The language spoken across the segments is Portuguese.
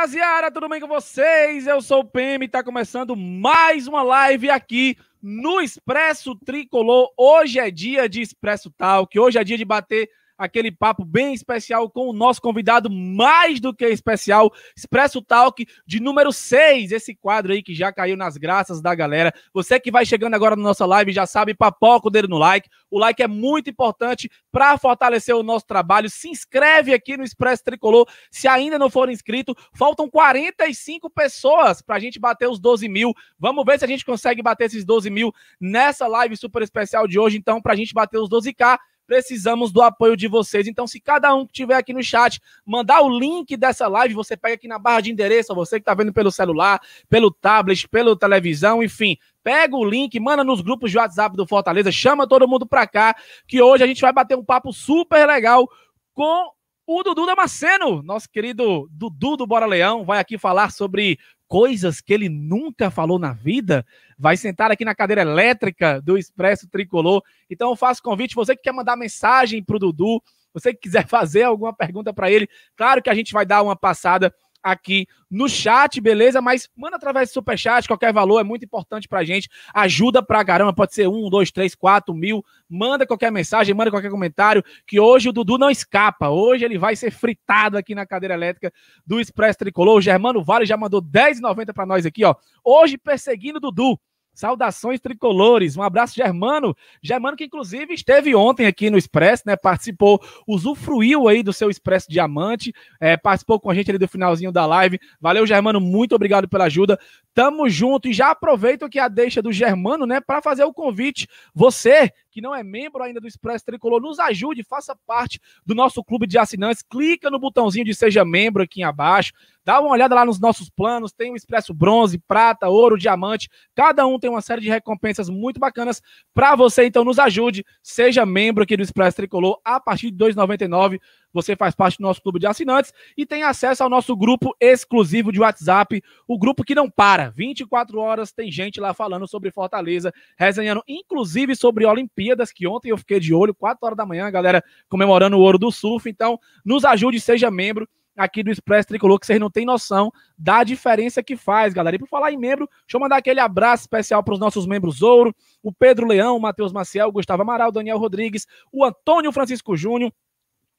rapaziada, tudo bem com vocês? Eu sou o PM e tá começando mais uma live aqui no Expresso Tricolor. Hoje é dia de Expresso Talk, hoje é dia de bater aquele papo bem especial com o nosso convidado mais do que especial, Expresso Talk de número 6, esse quadro aí que já caiu nas graças da galera. Você que vai chegando agora na nossa live já sabe, papoca o dedo no like. O like é muito importante para fortalecer o nosso trabalho. Se inscreve aqui no Expresso Tricolor, se ainda não for inscrito. Faltam 45 pessoas para a gente bater os 12 mil. Vamos ver se a gente consegue bater esses 12 mil nessa live super especial de hoje. Então, para a gente bater os 12k, Precisamos do apoio de vocês. Então, se cada um que tiver aqui no chat mandar o link dessa live, você pega aqui na barra de endereço, você que está vendo pelo celular, pelo tablet, pela televisão, enfim, Pega o link, manda nos grupos de WhatsApp do Fortaleza, chama todo mundo pra cá, que hoje a gente vai bater um papo super legal com o Dudu Damasceno, nosso querido Dudu do Bora Leão, vai aqui falar sobre coisas que ele nunca falou na vida, vai sentar aqui na cadeira elétrica do Expresso Tricolor. Então eu faço convite, você que quer mandar mensagem para o Dudu, você que quiser fazer alguma pergunta para ele, claro que a gente vai dar uma passada aqui no chat, beleza? Mas manda através do superchat, qualquer valor, é muito importante pra gente. Ajuda pra caramba, pode ser um, dois, três, quatro mil. Manda qualquer mensagem, manda qualquer comentário, que hoje o Dudu não escapa. Hoje ele vai ser fritado aqui na cadeira elétrica do Expresso Tricolor. O Germano Vale já mandou 10,90 pra nós aqui, ó. Hoje perseguindo o Dudu. Saudações tricolores, um abraço Germano, Germano que inclusive esteve ontem aqui no Expresso, né, participou, usufruiu aí do seu Expresso Diamante, é, participou com a gente ali do finalzinho da live, valeu Germano, muito obrigado pela ajuda, tamo junto e já aproveito que é a deixa do Germano, né, para fazer o convite, você que não é membro ainda do Expresso Tricolor, nos ajude, faça parte do nosso clube de assinantes. Clica no botãozinho de seja membro aqui embaixo. Dá uma olhada lá nos nossos planos, tem o Expresso Bronze, Prata, Ouro, Diamante. Cada um tem uma série de recompensas muito bacanas para você, então nos ajude. Seja membro aqui do Expresso Tricolor a partir de R$ 2,99 você faz parte do nosso clube de assinantes e tem acesso ao nosso grupo exclusivo de WhatsApp, o grupo que não para. 24 horas tem gente lá falando sobre Fortaleza, resenhando inclusive sobre Olimpíadas, que ontem eu fiquei de olho, 4 horas da manhã, a galera comemorando o ouro do surf. Então, nos ajude, seja membro aqui do Express Tricolor, que vocês não têm noção da diferença que faz, galera. E por falar em membro, deixa eu mandar aquele abraço especial para os nossos membros Ouro, o Pedro Leão, o Matheus Maciel, o Gustavo Amaral, o Daniel Rodrigues, o Antônio Francisco Júnior,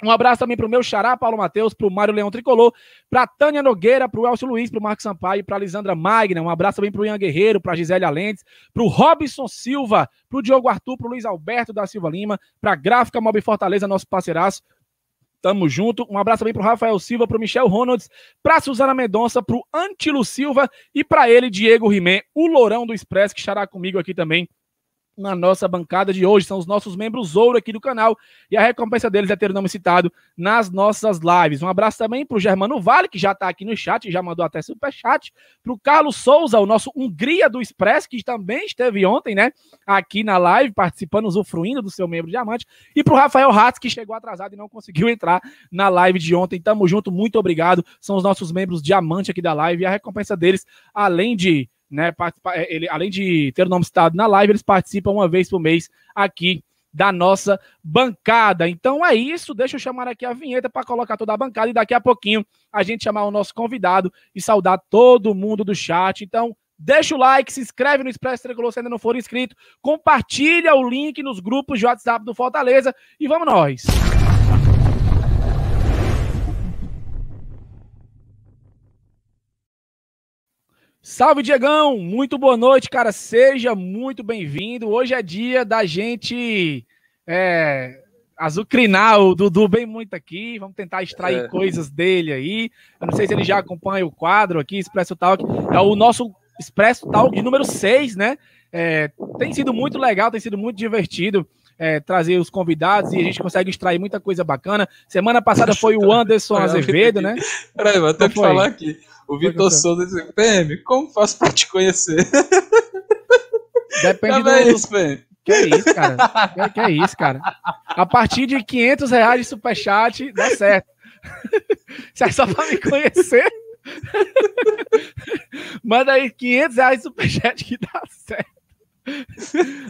um abraço também para o meu xará, Paulo Matheus, para o Mário Leão Tricolor, para Tânia Nogueira, para o Elcio Luiz, para o Marcos Sampaio, para a Lisandra Magna. Um abraço também para o Ian Guerreiro, para a Gisele Alentes, para o Robson Silva, para o Diogo Arthur, para o Luiz Alberto da Silva Lima, para a Gráfica Mob Fortaleza, nosso parceiraço. Tamo junto. Um abraço também pro Rafael Silva, pro Michel Ronalds, a Suzana Mendonça, pro Antilo Silva e para ele, Diego Rimé, o Lourão do Express que xará comigo aqui também na nossa bancada de hoje. São os nossos membros ouro aqui do canal. E a recompensa deles é ter o nome citado nas nossas lives. Um abraço também para o Germano Vale, que já está aqui no chat, já mandou até super chat. Para o Carlos Souza, o nosso Hungria do Express, que também esteve ontem, né? Aqui na live, participando, usufruindo do seu membro diamante. E para o Rafael Ratz, que chegou atrasado e não conseguiu entrar na live de ontem. Tamo junto, muito obrigado. São os nossos membros diamante aqui da live. E a recompensa deles, além de né? É, ele, além de ter o nome citado na live, eles participam uma vez por mês aqui da nossa bancada. Então é isso, deixa eu chamar aqui a vinheta para colocar toda a bancada e daqui a pouquinho a gente chamar o nosso convidado e saudar todo mundo do chat. Então, deixa o like, se inscreve no Expresso Tricolor se ainda não for inscrito, compartilha o link nos grupos de WhatsApp do Fortaleza e vamos nós. Salve, Diegão! Muito boa noite, cara. Seja muito bem-vindo. Hoje é dia da gente é, azucrinar o Dudu bem muito aqui. Vamos tentar extrair é. coisas dele aí. Eu não sei se ele já acompanha o quadro aqui, Expresso Talk. É o nosso Expresso Talk de número 6, né? É, tem sido muito legal, tem sido muito divertido. É, trazer os convidados e a gente consegue extrair muita coisa bacana. Semana passada foi o Anderson Azevedo, né? Peraí, vou até falar aqui. O Vitor Souza disse, PM, como faço pra te conhecer? Depende do... Isso, PM. Que é isso, cara? Que, é, que é isso, cara? A partir de 500 reais de superchat, dá certo. Se é só pra me conhecer... Manda aí 500 reais de superchat que dá certo.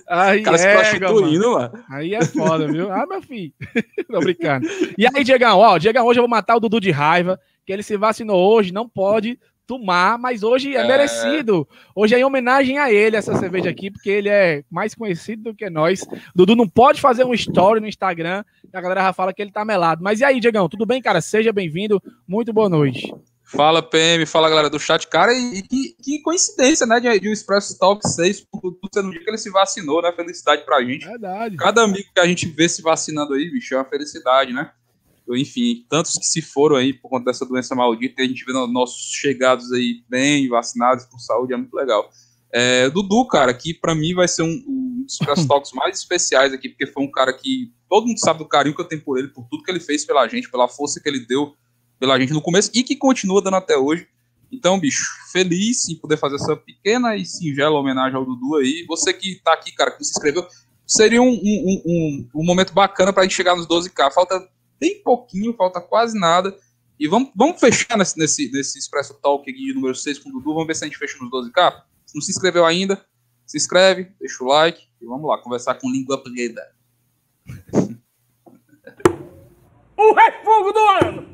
Aí Cara, é, mano. mano. Aí é foda, viu? Ah, meu filho. Tô brincando. E aí, Diegão, ó, Diegão, hoje eu vou matar o Dudu de raiva que ele se vacinou hoje, não pode tomar, mas hoje é, é, merecido. Hoje é em homenagem a ele essa cerveja aqui, porque ele é mais conhecido do que nós. Dudu não pode fazer um story no Instagram, a galera já fala que ele tá melado. Mas e aí, Diegão, tudo bem, cara? Seja bem-vindo, muito boa noite. Fala, PM, fala galera do chat. Cara, e que, que coincidência, né, de, de um Express Talk 6, sendo não dia que ele se vacinou, né? Felicidade pra gente. Verdade. Cada amigo que a gente vê se vacinando aí, bicho, é uma felicidade, né? enfim, tantos que se foram aí por conta dessa doença maldita, e a gente vendo nossos chegados aí bem vacinados, com saúde, é muito legal. É, Dudu, cara, que para mim vai ser um, um dos press talks mais especiais aqui, porque foi um cara que todo mundo sabe do carinho que eu tenho por ele, por tudo que ele fez pela gente, pela força que ele deu pela gente no começo e que continua dando até hoje. Então, bicho, feliz em poder fazer essa pequena e singela homenagem ao Dudu aí. Você que tá aqui, cara, que se inscreveu, seria um, um, um, um momento bacana pra gente chegar nos 12K. Falta bem pouquinho, falta quase nada. E vamos, vamos fechar nesse, nesse, nesse Expresso Talk aqui de número 6 com o Dudu. Vamos ver se a gente fecha nos 12K. Se não se inscreveu ainda, se inscreve, deixa o like e vamos lá conversar com língua preta. o refugo do ano!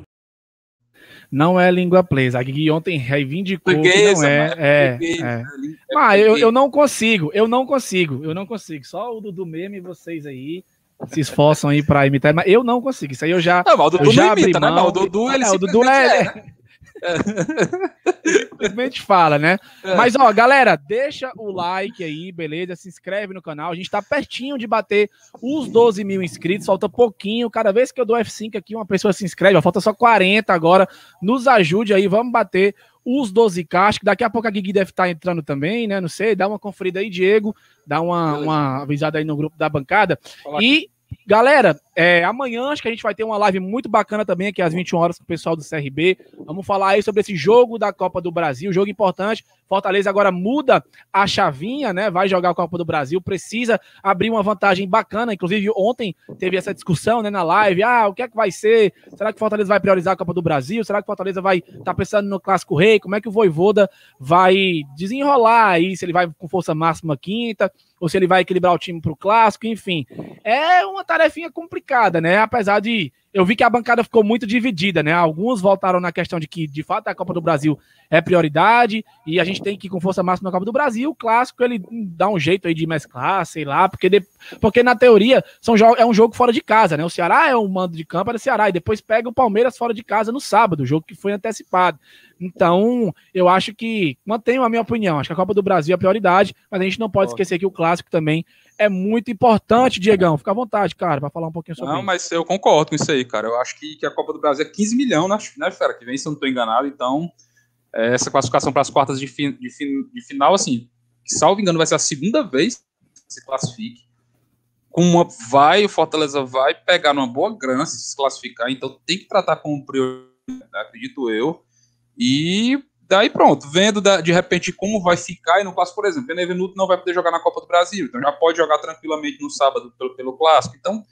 Não é língua presa. A Gui ontem reivindicou que não é. é. É, é, né? é. Ah, eu, eu não consigo, eu não consigo, eu não consigo. Só o Dudu mesmo e vocês aí se esforçam aí pra imitar, mas eu não consigo. Isso aí eu já. Não, mas o Dudu já não imita, mão, né? Mas o Dudu, ele é, o Dudu é. é né? Né? simplesmente fala, né? É. Mas, ó, galera, deixa o like aí, beleza? Se inscreve no canal. A gente tá pertinho de bater os 12 mil inscritos, falta pouquinho. Cada vez que eu dou F5 aqui, uma pessoa se inscreve, ó, falta só 40 agora. Nos ajude aí, vamos bater os 12 cascos. Daqui a pouco a Gigi deve estar tá entrando também, né? Não sei. Dá uma conferida aí, Diego. Dá uma, uma avisada aí no grupo da bancada. E Galera, é, amanhã acho que a gente vai ter uma live muito bacana também, aqui às 21 horas, com o pessoal do CRB. Vamos falar aí sobre esse jogo da Copa do Brasil, jogo importante. Fortaleza agora muda a chavinha, né? Vai jogar a Copa do Brasil, precisa abrir uma vantagem bacana. Inclusive, ontem teve essa discussão né, na live: ah, o que é que vai ser? Será que Fortaleza vai priorizar a Copa do Brasil? Será que Fortaleza vai estar tá pensando no Clássico Rei? Como é que o Voivoda vai desenrolar aí? Se ele vai com força máxima quinta, ou se ele vai equilibrar o time para o Clássico, enfim. É uma tarefinha complicada, né? Apesar de eu vi que a bancada ficou muito dividida, né? Alguns voltaram na questão de que, de fato, a Copa do Brasil é prioridade e a gente tem que ir com força máxima na Copa do Brasil. O clássico, ele dá um jeito aí de mesclar, sei lá, porque, de, porque na teoria são é um jogo fora de casa, né? O Ceará é o um mando de campo, é do Ceará, e depois pega o Palmeiras fora de casa no sábado, jogo que foi antecipado. Então, eu acho que mantenho a minha opinião. Acho que a Copa do Brasil é prioridade, mas a gente não pode esquecer que o clássico também é muito importante, Diegão. Fica à vontade, cara, para falar um pouquinho sobre Não, isso. Não, mas eu concordo com isso aí, cara. Eu acho que, que a Copa do Brasil é 15 milhões, né, né fera, que vem, se eu não estou enganado. Então, é, essa classificação para as quartas de, de, de final, assim, que, salvo engano, vai ser a segunda vez que se classifique. Com uma, vai, o Fortaleza vai pegar numa boa grana se, se classificar, então tem que tratar como prioridade, né, acredito eu. E Daí pronto, vendo da, de repente como vai ficar e no clássico, por exemplo, o Benevenuto não vai poder jogar na Copa do Brasil, então já pode jogar tranquilamente no sábado pelo, pelo clássico. Então,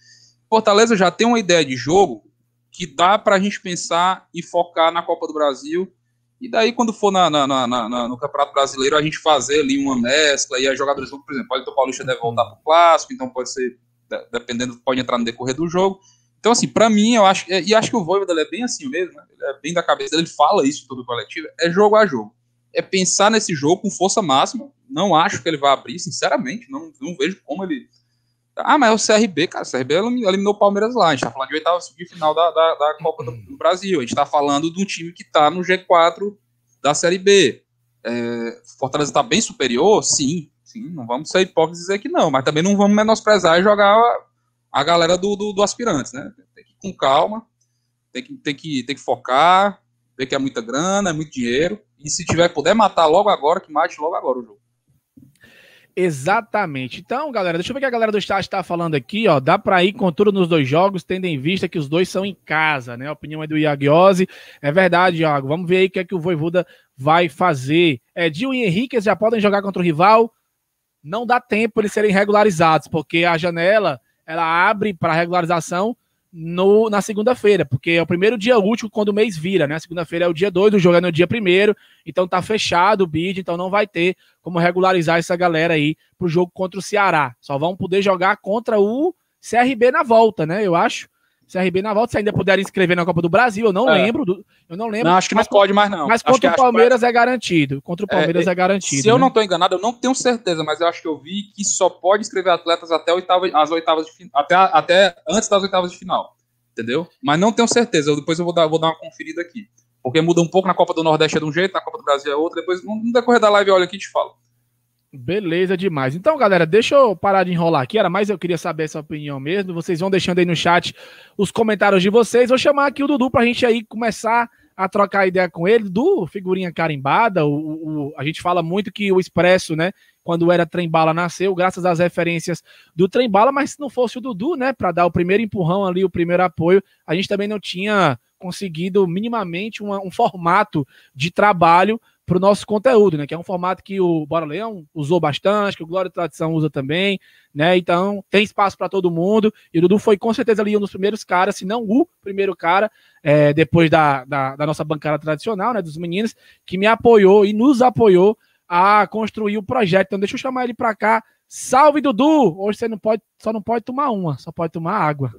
Fortaleza já tem uma ideia de jogo que dá para a gente pensar e focar na Copa do Brasil. E daí, quando for na, na, na, na, no Campeonato Brasileiro, a gente fazer ali uma mescla e aí jogadores, por exemplo, o Paulista deve voltar para o clássico, então pode ser, dependendo, pode entrar no decorrer do jogo. Então, assim, para mim, eu acho. É, e acho que o Voivoda é bem assim mesmo, né? é bem da cabeça dele, ele fala isso todo o coletivo. É jogo a jogo. É pensar nesse jogo com força máxima. Não acho que ele vai abrir, sinceramente. Não, não vejo como ele. Ah, mas é o CRB, cara. O CRB eliminou o Palmeiras lá. A gente tá falando de oitava de final da, da, da Copa do uhum. Brasil. A gente tá falando de um time que tá no G4 da Série B. É, Fortaleza tá bem superior? Sim. Sim, não vamos ser hipócritas dizer que não. Mas também não vamos menosprezar e jogar a galera do, do, do aspirante, né? Tem que ir com calma, tem que, tem que, tem que focar, ver que é muita grana, é muito dinheiro. E se tiver, puder matar logo agora, que mate logo agora o jogo. Exatamente. Então, galera, deixa eu ver o que a galera do chat está falando aqui, ó. Dá para ir com tudo nos dois jogos, tendo em vista que os dois são em casa, né? A opinião é do Iagiose. É verdade, Iago. Vamos ver aí o que é que o voivuda vai fazer. É, Dil e Henrique já podem jogar contra o rival. Não dá tempo eles serem regularizados, porque a janela ela abre para regularização no, na segunda-feira, porque é o primeiro dia útil quando o mês vira, né? Segunda-feira é o dia 2, o jogo é no dia primeiro, então tá fechado o bid, então não vai ter como regularizar essa galera aí pro jogo contra o Ceará. Só vão poder jogar contra o CRB na volta, né? Eu acho. CRB na volta, se ainda puderem inscrever na Copa do Brasil, eu não é. lembro. Do, eu não lembro. Não, acho que não mas, pode mais, não. Mas acho contra o Palmeiras que... é garantido. Contra o é, Palmeiras é, é garantido. Se né? eu não estou enganado, eu não tenho certeza, mas eu acho que eu vi que só pode inscrever atletas até oitava, as oitavas de até, até antes das oitavas de final. Entendeu? Mas não tenho certeza. Eu, depois eu vou dar, vou dar uma conferida aqui. Porque muda um pouco na Copa do Nordeste é de um jeito, na Copa do Brasil é outro. Depois, no decorrer da live, olha aqui e te falo. Beleza demais. Então, galera, deixa eu parar de enrolar aqui. Era mais eu queria saber essa opinião mesmo. Vocês vão deixando aí no chat os comentários de vocês. Vou chamar aqui o Dudu para a gente aí começar a trocar ideia com ele. Dudu, figurinha carimbada. O, o, a gente fala muito que o Expresso, né? Quando era Trembala nasceu, graças às referências do Trembala, mas se não fosse o Dudu, né, para dar o primeiro empurrão ali, o primeiro apoio, a gente também não tinha conseguido minimamente uma, um formato de trabalho para o nosso conteúdo, né? Que é um formato que o Bora Leão usou bastante, que o Glória e Tradição usa também, né? Então tem espaço para todo mundo. E o Dudu foi com certeza ali um dos primeiros caras, se não o primeiro cara, é, depois da, da, da, nossa bancada tradicional, né? Dos meninos, que me apoiou e nos apoiou a construir o projeto. Então deixa eu chamar ele para cá. Salve Dudu! Hoje você não pode, só não pode tomar uma, só pode tomar água.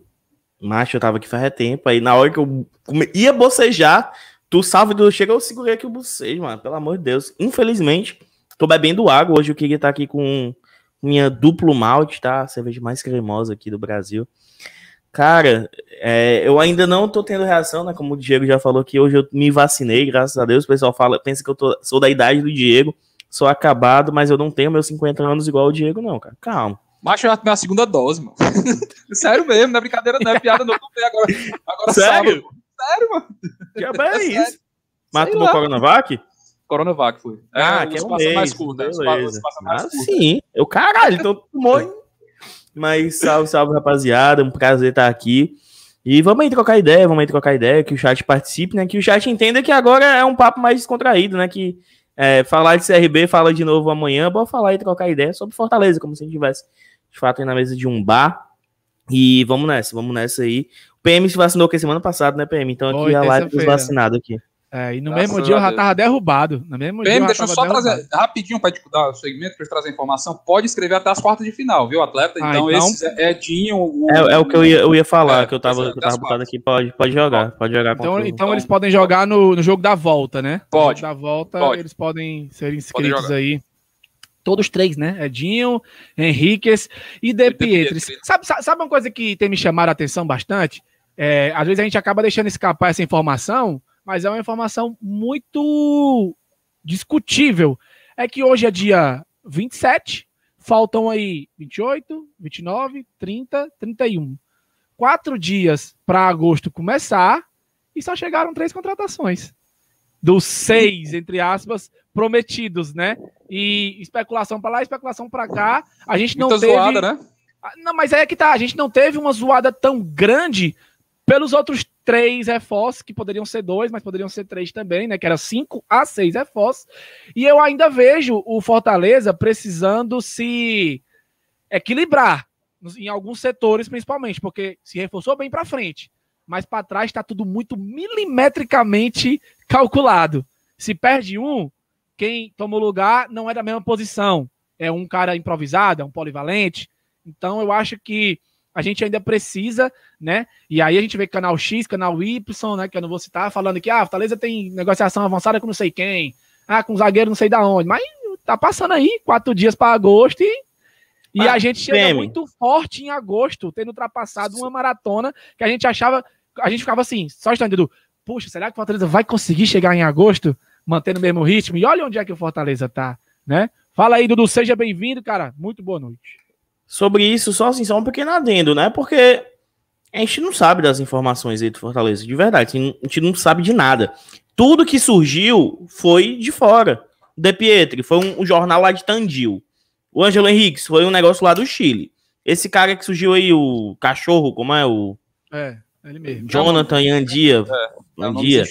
Macho, eu tava aqui faz tempo aí. Na hora que eu ia bocejar, Tu salve do chega, eu segurei aqui o vocês, mano. Pelo amor de Deus. Infelizmente, tô bebendo água. Hoje o Kiki tá aqui com minha duplo malte, tá? A cerveja mais cremosa aqui do Brasil. Cara, é, eu ainda não tô tendo reação, né? Como o Diego já falou que hoje eu me vacinei, graças a Deus. O pessoal fala, pensa que eu tô, sou da idade do Diego, sou acabado, mas eu não tenho meus 50 anos igual o Diego, não, cara. Calma. Macho, eu já tomei a segunda dose, mano. Sério mesmo, não é brincadeira, não é piada, não. agora, agora Sério? sábado sério, mano. Que é, é, é isso? Mas tomou Coronavac? Coronavac foi. É, ah, é, que é um mês, mais curto, né? Beleza. Mais ah, curto. sim. Eu, caralho, então tomou, hein? Mas salve, salve, rapaziada. Um prazer estar aqui. E vamos aí trocar ideia, vamos aí trocar ideia, que o chat participe, né? Que o chat entenda que agora é um papo mais descontraído, né? Que é, falar de CRB, fala de novo amanhã, bora falar e trocar ideia sobre Fortaleza, como se a gente estivesse, de fato, aí na mesa de um bar. E vamos nessa, vamos nessa aí. O PM se vacinou que semana passada, né, PM? Então aqui Oi, a live dos vacinados aqui. É, e no Graças mesmo dia eu já tava derrubado. No mesmo PM, dia deixa eu só derrubado. trazer rapidinho para dar o segmento, para trazer a informação. Pode escrever até as quartas de final, viu, atleta? Ah, então, ah, então... esse é Dinho. O... É, é, o que eu ia, eu ia falar, é, que eu tava, é eu tava botado aqui. Pode, pode jogar, pode jogar. Então, então, então, eles então. podem jogar no, no jogo da volta, né? Pode. da volta, pode. eles podem ser inscritos pode aí. Todos três, né? Edinho, Henriquez e De Pietri. Sabe, sabe uma coisa que tem me chamado a atenção bastante? É, às vezes a gente acaba deixando escapar essa informação, mas é uma informação muito discutível. É que hoje é dia 27, faltam aí 28, 29, 30, 31. Quatro dias para agosto começar e só chegaram três contratações. Dos seis, entre aspas, prometidos, né? E especulação para lá, especulação para cá. A gente não Muita tá teve. Zoada, né? Ah, não, mas é que tá. A gente não teve uma zoada tão grande pelos outros três reforços, que poderiam ser dois, mas poderiam ser três também, né? Que era cinco a seis reforços. E eu ainda vejo o Fortaleza precisando se equilibrar em alguns setores, principalmente, porque se reforçou bem para frente, mas para trás está tudo muito milimetricamente calculado. Se perde um, quem tomou lugar não é da mesma posição. É um cara improvisado, é um polivalente. Então eu acho que a gente ainda precisa, né? E aí a gente vê canal X, canal Y, né? Que eu não vou citar, falando que ah, Fortaleza tem negociação avançada com não sei quem, ah, com zagueiro não sei da onde. Mas tá passando aí quatro dias para agosto e e ah, a gente chega bem. muito forte em agosto, tendo ultrapassado uma maratona que a gente achava. A gente ficava assim, só estando, Dudu. Puxa, será que o Fortaleza vai conseguir chegar em agosto? mantendo o mesmo ritmo. E olha onde é que o Fortaleza tá, né? Fala aí, Dudu, seja bem-vindo, cara. Muito boa noite. Sobre isso, só assim, só um pequeno adendo, né? Porque a gente não sabe das informações aí do Fortaleza, de verdade. A gente não sabe de nada. Tudo que surgiu foi de fora. O De Pietri foi um, um jornal lá de Tandil. O Ângelo Henrique foi um negócio lá do Chile. Esse cara que surgiu aí, o cachorro, como é? O. É, ele mesmo. Jonathan Yandia. É, é Yandia.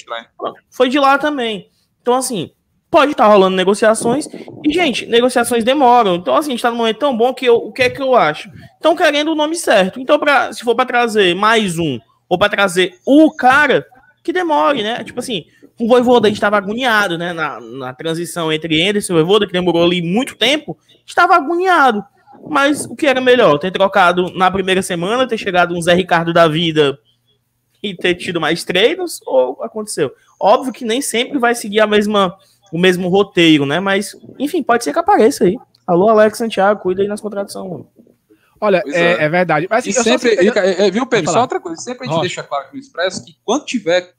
Foi de lá também. Então, assim, pode estar tá rolando negociações. E, gente, negociações demoram. Então, assim, a gente está num momento tão bom que eu, o que é que eu acho? Estão querendo o nome certo. Então, pra, se for para trazer mais um, ou para trazer o cara, que demore, né? Tipo assim, o Voivoda estava agoniado, né? Na, na transição entre Anderson e Voivoda, que demorou ali muito tempo, estava agoniado. Mas o que era melhor? Ter trocado na primeira semana, ter chegado um Zé Ricardo da vida e ter tido mais treinos, ou aconteceu. Óbvio que nem sempre vai seguir a mesma, o mesmo roteiro, né? Mas, enfim, pode ser que apareça aí. Alô, Alex Santiago, cuida aí nas contradições, mano. Olha, é, é. é, verdade. Mas, assim, sempre, E, é, é, viu, Pedro? Só outra coisa. Sempre a gente deixa claro que no Expresso que quando tiver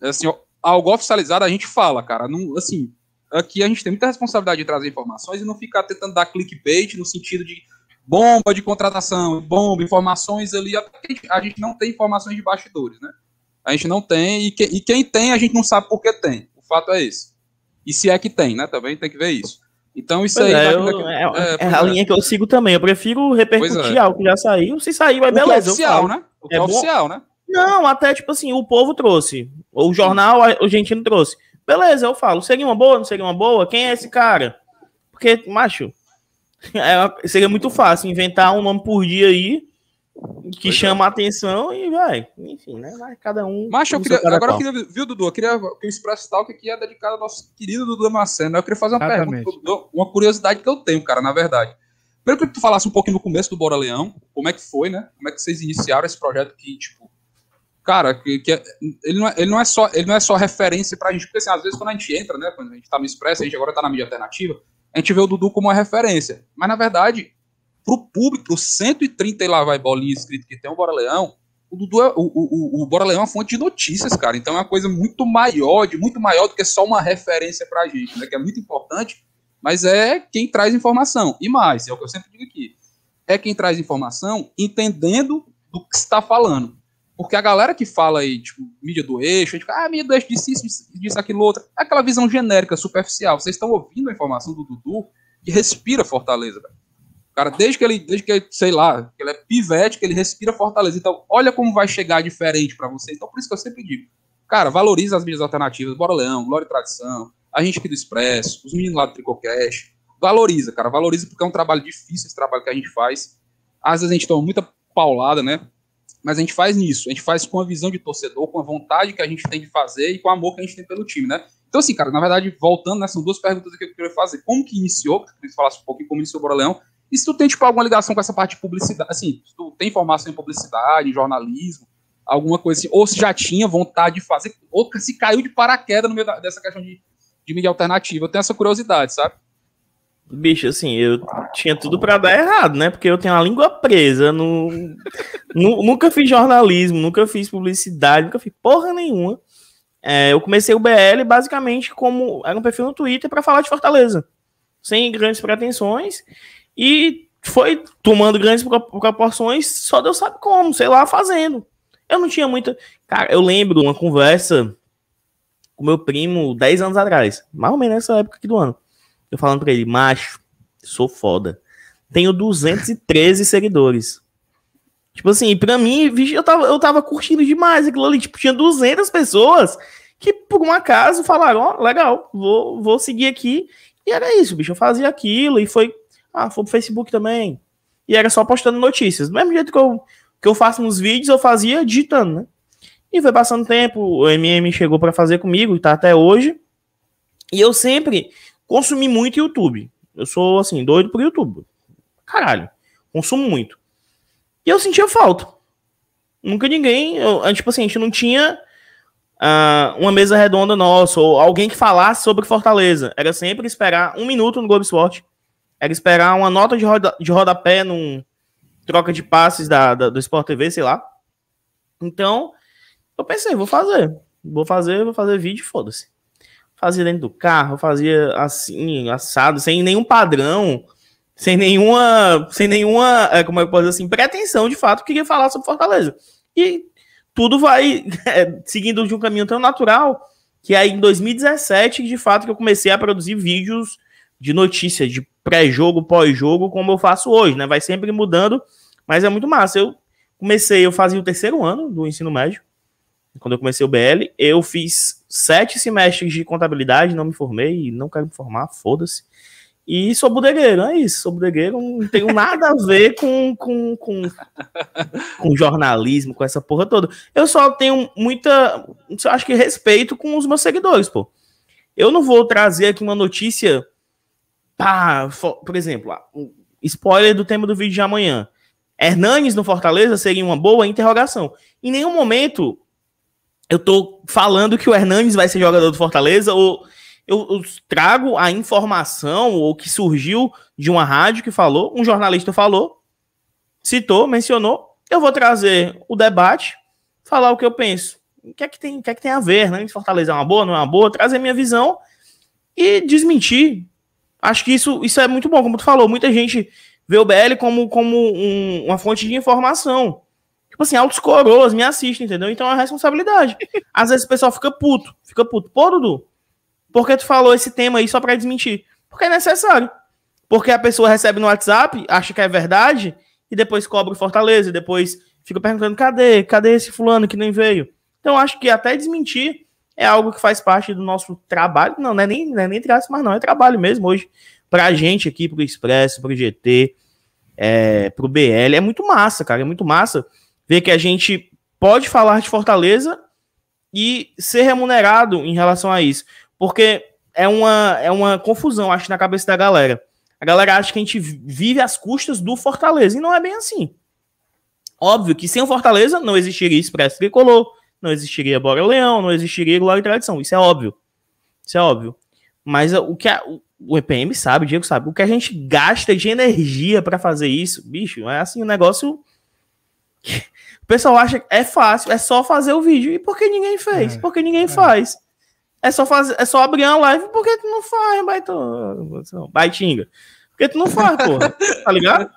assim, algo oficializado, a gente fala, cara. Não, assim, aqui a gente tem muita responsabilidade de trazer informações e não ficar tentando dar clickbait no sentido de bomba de contratação, bomba, informações ali, a gente não tem informações de bastidores, né? A gente não tem, e, que, e quem tem, a gente não sabe por que tem. O fato é esse. E se é que tem, né? Também tem que ver isso. Então isso pois aí. É, eu, daqui, é, é, é, é a é. linha que eu sigo também. Eu prefiro repercutir é. algo que já saiu. Se saiu, é beleza. O que é oficial, né? O que é, oficial, bom? né? Não, até tipo assim, o povo trouxe. O jornal o argentino trouxe. Beleza, eu falo. Seria uma boa, não seria uma boa? Quem é esse cara? Porque, macho, É, seria muito fácil inventar um nome por dia aí que pois é. chama é. a atenção e vai. Enfim, né? Vai cada um. Mas eu queria, agora eu queria, viu, Dudu? Eu queria, que o Express Talk aqui é dedicado ao nosso querido Dudu Macena. Eu queria fazer uma Exatamente. pergunta, Dudu, uma curiosidade que eu tenho, cara, na verdade. Primeiro que tu falasse um pouquinho no começo do Bora Leão, como é que foi, né? Como é que vocês iniciaram esse projeto que, tipo, cara, que, que é, ele, não é, ele, não é só, ele não é só referência pra gente, porque assim, às vezes quando a gente entra, né, quando a gente tá no Express, a gente agora tá na mídia alternativa, a gente vê o Dudu como uma referência. Mas, na verdade, para o público, pro os 130 e lá vai bolinha inscrito que tem o Bora Leão, o Dudu é, o, o, o Bora Leão é uma fonte de notícias, cara. Então é uma coisa muito maior, de muito maior do que só uma referência para a gente, né? Que é muito importante, mas é quem traz informação. E mais, é o que eu sempre digo aqui. É quem traz informação entendendo do que está falando. Porque a galera que fala aí, tipo, mídia do eixo, a gente ah, mídia do eixo disse isso, disse aquilo outro, é aquela visão genérica, superficial. Vocês estão ouvindo a informação do Dudu que respira Fortaleza, velho. cara, desde que ele, desde que sei lá, que ele é pivete, que ele respira Fortaleza. Então, olha como vai chegar diferente para vocês. Então, por isso que eu sempre digo, cara, valoriza as mídias alternativas, Bora Leão, Glória e Tradição, a gente aqui do Expresso, os meninos lá do Tricocast, valoriza, cara, valoriza porque é um trabalho difícil esse trabalho que a gente faz. Às vezes a gente toma muita paulada, né? mas a gente faz nisso, a gente faz com a visão de torcedor, com a vontade que a gente tem de fazer e com o amor que a gente tem pelo time, né? Então, assim, cara, na verdade, voltando, né, são duas perguntas que eu queria fazer. Como que iniciou, que tu falasse um pouquinho como iniciou o Boraleão, e se tu tem, tipo, alguma ligação com essa parte de publicidade, assim, se tu tem formação em publicidade, em jornalismo, alguma coisa assim, ou se já tinha vontade de fazer, ou se caiu de paraquedas no meio da, dessa questão de, de mídia alternativa. Eu tenho essa curiosidade, sabe? Bicho, assim, eu tinha tudo para dar errado, né? Porque eu tenho a língua presa. No... nunca fiz jornalismo, nunca fiz publicidade, nunca fiz porra nenhuma. É, eu comecei o BL basicamente como era um perfil no Twitter para falar de Fortaleza, sem grandes pretensões. E foi tomando grandes proporções, só Deus sabe como, sei lá, fazendo. Eu não tinha muita. Cara, eu lembro uma conversa com meu primo 10 anos atrás, mais ou menos nessa época aqui do ano. Eu falando pra ele, macho, sou foda. Tenho 213 seguidores. Tipo assim, pra mim, eu tava, eu tava curtindo demais aquilo ali. Tipo, tinha 200 pessoas que por um acaso falaram, ó, oh, legal, vou, vou seguir aqui. E era isso, bicho, eu fazia aquilo e foi, ah, foi pro Facebook também. E era só postando notícias. Do mesmo jeito que eu, que eu faço nos vídeos, eu fazia digitando, né? E foi passando tempo, o MM chegou para fazer comigo, tá até hoje. E eu sempre consumi muito YouTube. Eu sou, assim, doido por YouTube. Caralho. Consumo muito. E eu sentia falta. Nunca ninguém. Eu, tipo assim, a gente não tinha uh, uma mesa redonda nossa, ou alguém que falasse sobre Fortaleza. Era sempre esperar um minuto no Globo Esporte. Era esperar uma nota de, roda, de rodapé num troca de passes da, da, do Sport TV, sei lá. Então, eu pensei, vou fazer. Vou fazer, vou fazer vídeo, foda-se fazia dentro do carro, fazia assim, assado, sem nenhum padrão, sem nenhuma, sem nenhuma, é, como é que eu posso dizer assim, pretensão de fato que queria falar sobre Fortaleza. E tudo vai é, seguindo de um caminho tão natural que aí em 2017, de fato, que eu comecei a produzir vídeos de notícia, de pré-jogo, pós-jogo, como eu faço hoje, né? Vai sempre mudando, mas é muito massa. Eu comecei, eu fazia o terceiro ano do ensino médio, quando eu comecei o BL, eu fiz sete semestres de contabilidade, não me formei, não quero me formar, foda-se. E sou bodegueiro, é isso. Sou bodegueiro, não tenho nada a ver com, com, com, com, jornalismo, com essa porra toda. Eu só tenho muita, acho que respeito com os meus seguidores, pô. Eu não vou trazer aqui uma notícia, pá, por exemplo, ah, spoiler do tema do vídeo de amanhã. Hernanes no Fortaleza seria uma boa interrogação. Em nenhum momento eu tô falando que o Hernanes vai ser jogador do Fortaleza ou eu, eu, trago a informação ou que surgiu de uma rádio que falou, um jornalista falou, citou, mencionou, eu vou trazer o debate, falar o que eu penso. O que é que tem, que é que tem a ver, né? Fortaleza é uma boa, não é uma boa, trazer minha visão e desmentir. Acho que isso, isso é muito bom, como tu falou, muita gente vê o BL como, como um, uma fonte de informação. Tipo assim, altos coroas me assistem, entendeu? Então é uma responsabilidade. Às vezes o pessoal fica puto, fica puto. Pô, Dudu, por que tu falou esse tema aí só pra desmentir? Porque é necessário. Porque a pessoa recebe no WhatsApp, acha que é verdade, e depois cobra o Fortaleza, e depois fica perguntando: cadê? Cadê esse fulano que nem veio? Então acho que até desmentir é algo que faz parte do nosso trabalho. Não, não é nem, não é nem traço, mas não, é trabalho mesmo hoje. Pra gente aqui, pro Expresso, pro GT, é, pro BL, é muito massa, cara. É muito massa ver que a gente pode falar de Fortaleza e ser remunerado em relação a isso. Porque é uma, é uma confusão, acho, na cabeça da galera. A galera acha que a gente vive às custas do Fortaleza, e não é bem assim. Óbvio que sem o Fortaleza não existiria Expresso Tricolor, não existiria Bora Leão, não existiria Glória e Tradição. Isso é óbvio. Isso é óbvio. Mas o que a, o EPM sabe, o Diego sabe, o que a gente gasta de energia para fazer isso, bicho, é assim, um negócio pessoal acha que é fácil, é só fazer o vídeo. E por que ninguém fez? É, por que ninguém é. faz? É só, fazer, é só abrir uma live, por que tu não faz, baito, baitinga? Por que tu não faz, porra? tá ligado?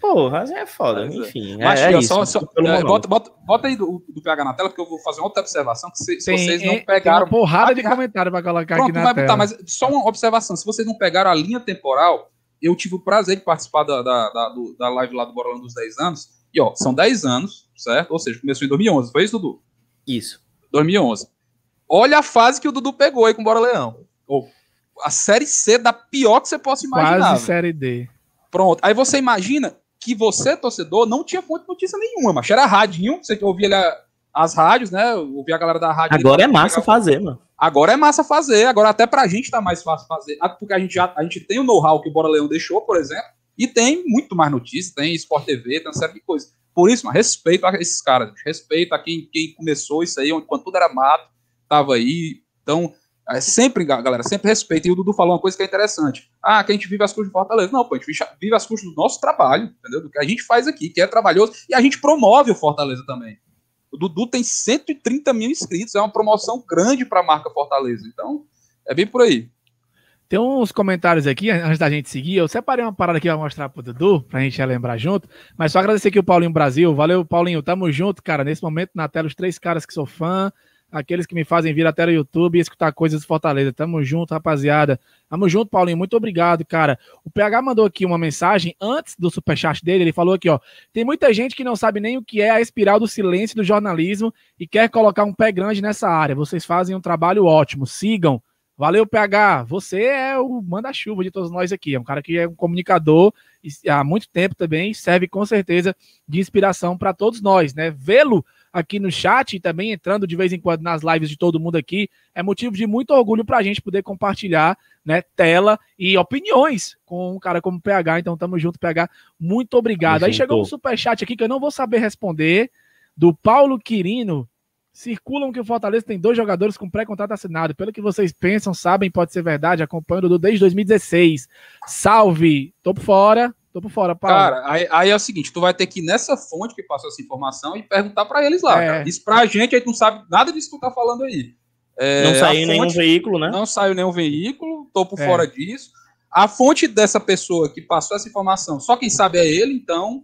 Porra, assim é foda, mas, é. enfim. É, mas, é, é, só, isso, só, é, bota, bota, bota, aí do, do, PH na tela, porque eu vou fazer outra observação. se, se tem, vocês não pegaram. Tem uma porrada de comentário pra colocar Pronto, aqui na vai tela. Botar, mas só uma observação: se vocês não pegaram a linha temporal, eu tive o prazer de participar da, da, da, do, da live lá do Borolão dos 10 anos. E ó, são 10 anos, certo? Ou seja, começou em 2011, foi isso, Dudu? Isso. 2011. Olha a fase que o Dudu pegou aí com o Bora Leão. Ou a série C da pior que você possa imaginar. Quase série D. Pronto. Aí você imagina que você, torcedor, não tinha fonte de notícia nenhuma, mas era radinho, você ouvia as rádios, né? Ouvia a galera da rádio. Agora ali, é né? massa fazer, mano. Agora é massa fazer, agora até pra gente tá mais fácil fazer. Ah, porque a gente já a gente tem o know-how que o Bora Leão deixou, por exemplo. E tem muito mais notícias, tem Sport TV, tem uma série de coisas. Por isso, mas respeito a esses caras, respeito a quem, quem começou isso aí, onde, quando tudo era mato, tava aí. Então, é sempre, galera, sempre respeito. E o Dudu falou uma coisa que é interessante. Ah, que a gente vive as custas de Fortaleza. Não, pô, a gente vive as custas do nosso trabalho, entendeu? Do que a gente faz aqui, que é trabalhoso, e a gente promove o Fortaleza também. O Dudu tem 130 mil inscritos, é uma promoção grande para a marca Fortaleza. Então, é bem por aí. Tem uns comentários aqui, antes da gente seguir. Eu separei uma parada aqui pra mostrar pro Dudu, pra gente relembrar junto. Mas só agradecer aqui o Paulinho Brasil. Valeu, Paulinho. Tamo junto, cara. Nesse momento, na tela, os três caras que sou fã, aqueles que me fazem vir até o YouTube e escutar coisas de Fortaleza. Tamo junto, rapaziada. Tamo junto, Paulinho. Muito obrigado, cara. O PH mandou aqui uma mensagem antes do superchat dele. Ele falou aqui, ó. Tem muita gente que não sabe nem o que é a espiral do silêncio do jornalismo e quer colocar um pé grande nessa área. Vocês fazem um trabalho ótimo. Sigam. Valeu, PH. Você é o manda-chuva de todos nós aqui. É um cara que é um comunicador há muito tempo também, serve com certeza de inspiração para todos nós, né? Vê-lo aqui no chat e também entrando de vez em quando nas lives de todo mundo aqui é motivo de muito orgulho para a gente poder compartilhar, né, tela e opiniões com um cara como PH. Então, tamo junto, PH. Muito obrigado. Aí chegou um super chat aqui que eu não vou saber responder do Paulo Quirino Circulam que o Fortaleza tem dois jogadores com pré-contrato assinado. Pelo que vocês pensam, sabem, pode ser verdade. Acompanho o Dudu desde 2016. Salve! Tô por fora. Tô por fora, Paulo. Cara, aí, aí, é o seguinte, tu vai ter que ir nessa fonte que passou essa informação e perguntar para eles lá. É. Cara. Isso pra gente, aí tu não sabe nada disso que tu tá falando aí. É, não saiu nenhum veículo, né? Não saiu nenhum veículo, tô por é. fora disso. A fonte dessa pessoa que passou essa informação, só quem sabe é ele, então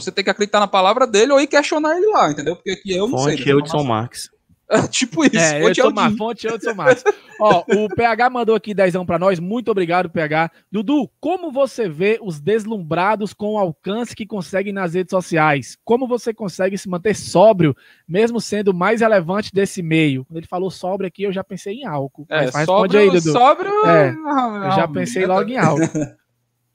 você tem que acreditar na palavra dele ou ir questionar ele lá, entendeu? Porque aqui eu não Fonte sei. Fonte Eudson Marx. tipo isso. É, fonte Eudson Marx. Fonte Eudson Marx. Ó, o PH mandou aqui dezão para nós. Muito obrigado, PH. Dudu, como você vê os deslumbrados com o alcance que conseguem nas redes sociais? Como você consegue se manter sóbrio, mesmo sendo mais relevante desse meio? Quando ele falou sóbrio aqui, eu já pensei em álcool. É, mas, mas sóbrio, aí, Dudu. Sóbrio, é, ah, eu já ah, pensei logo em álcool.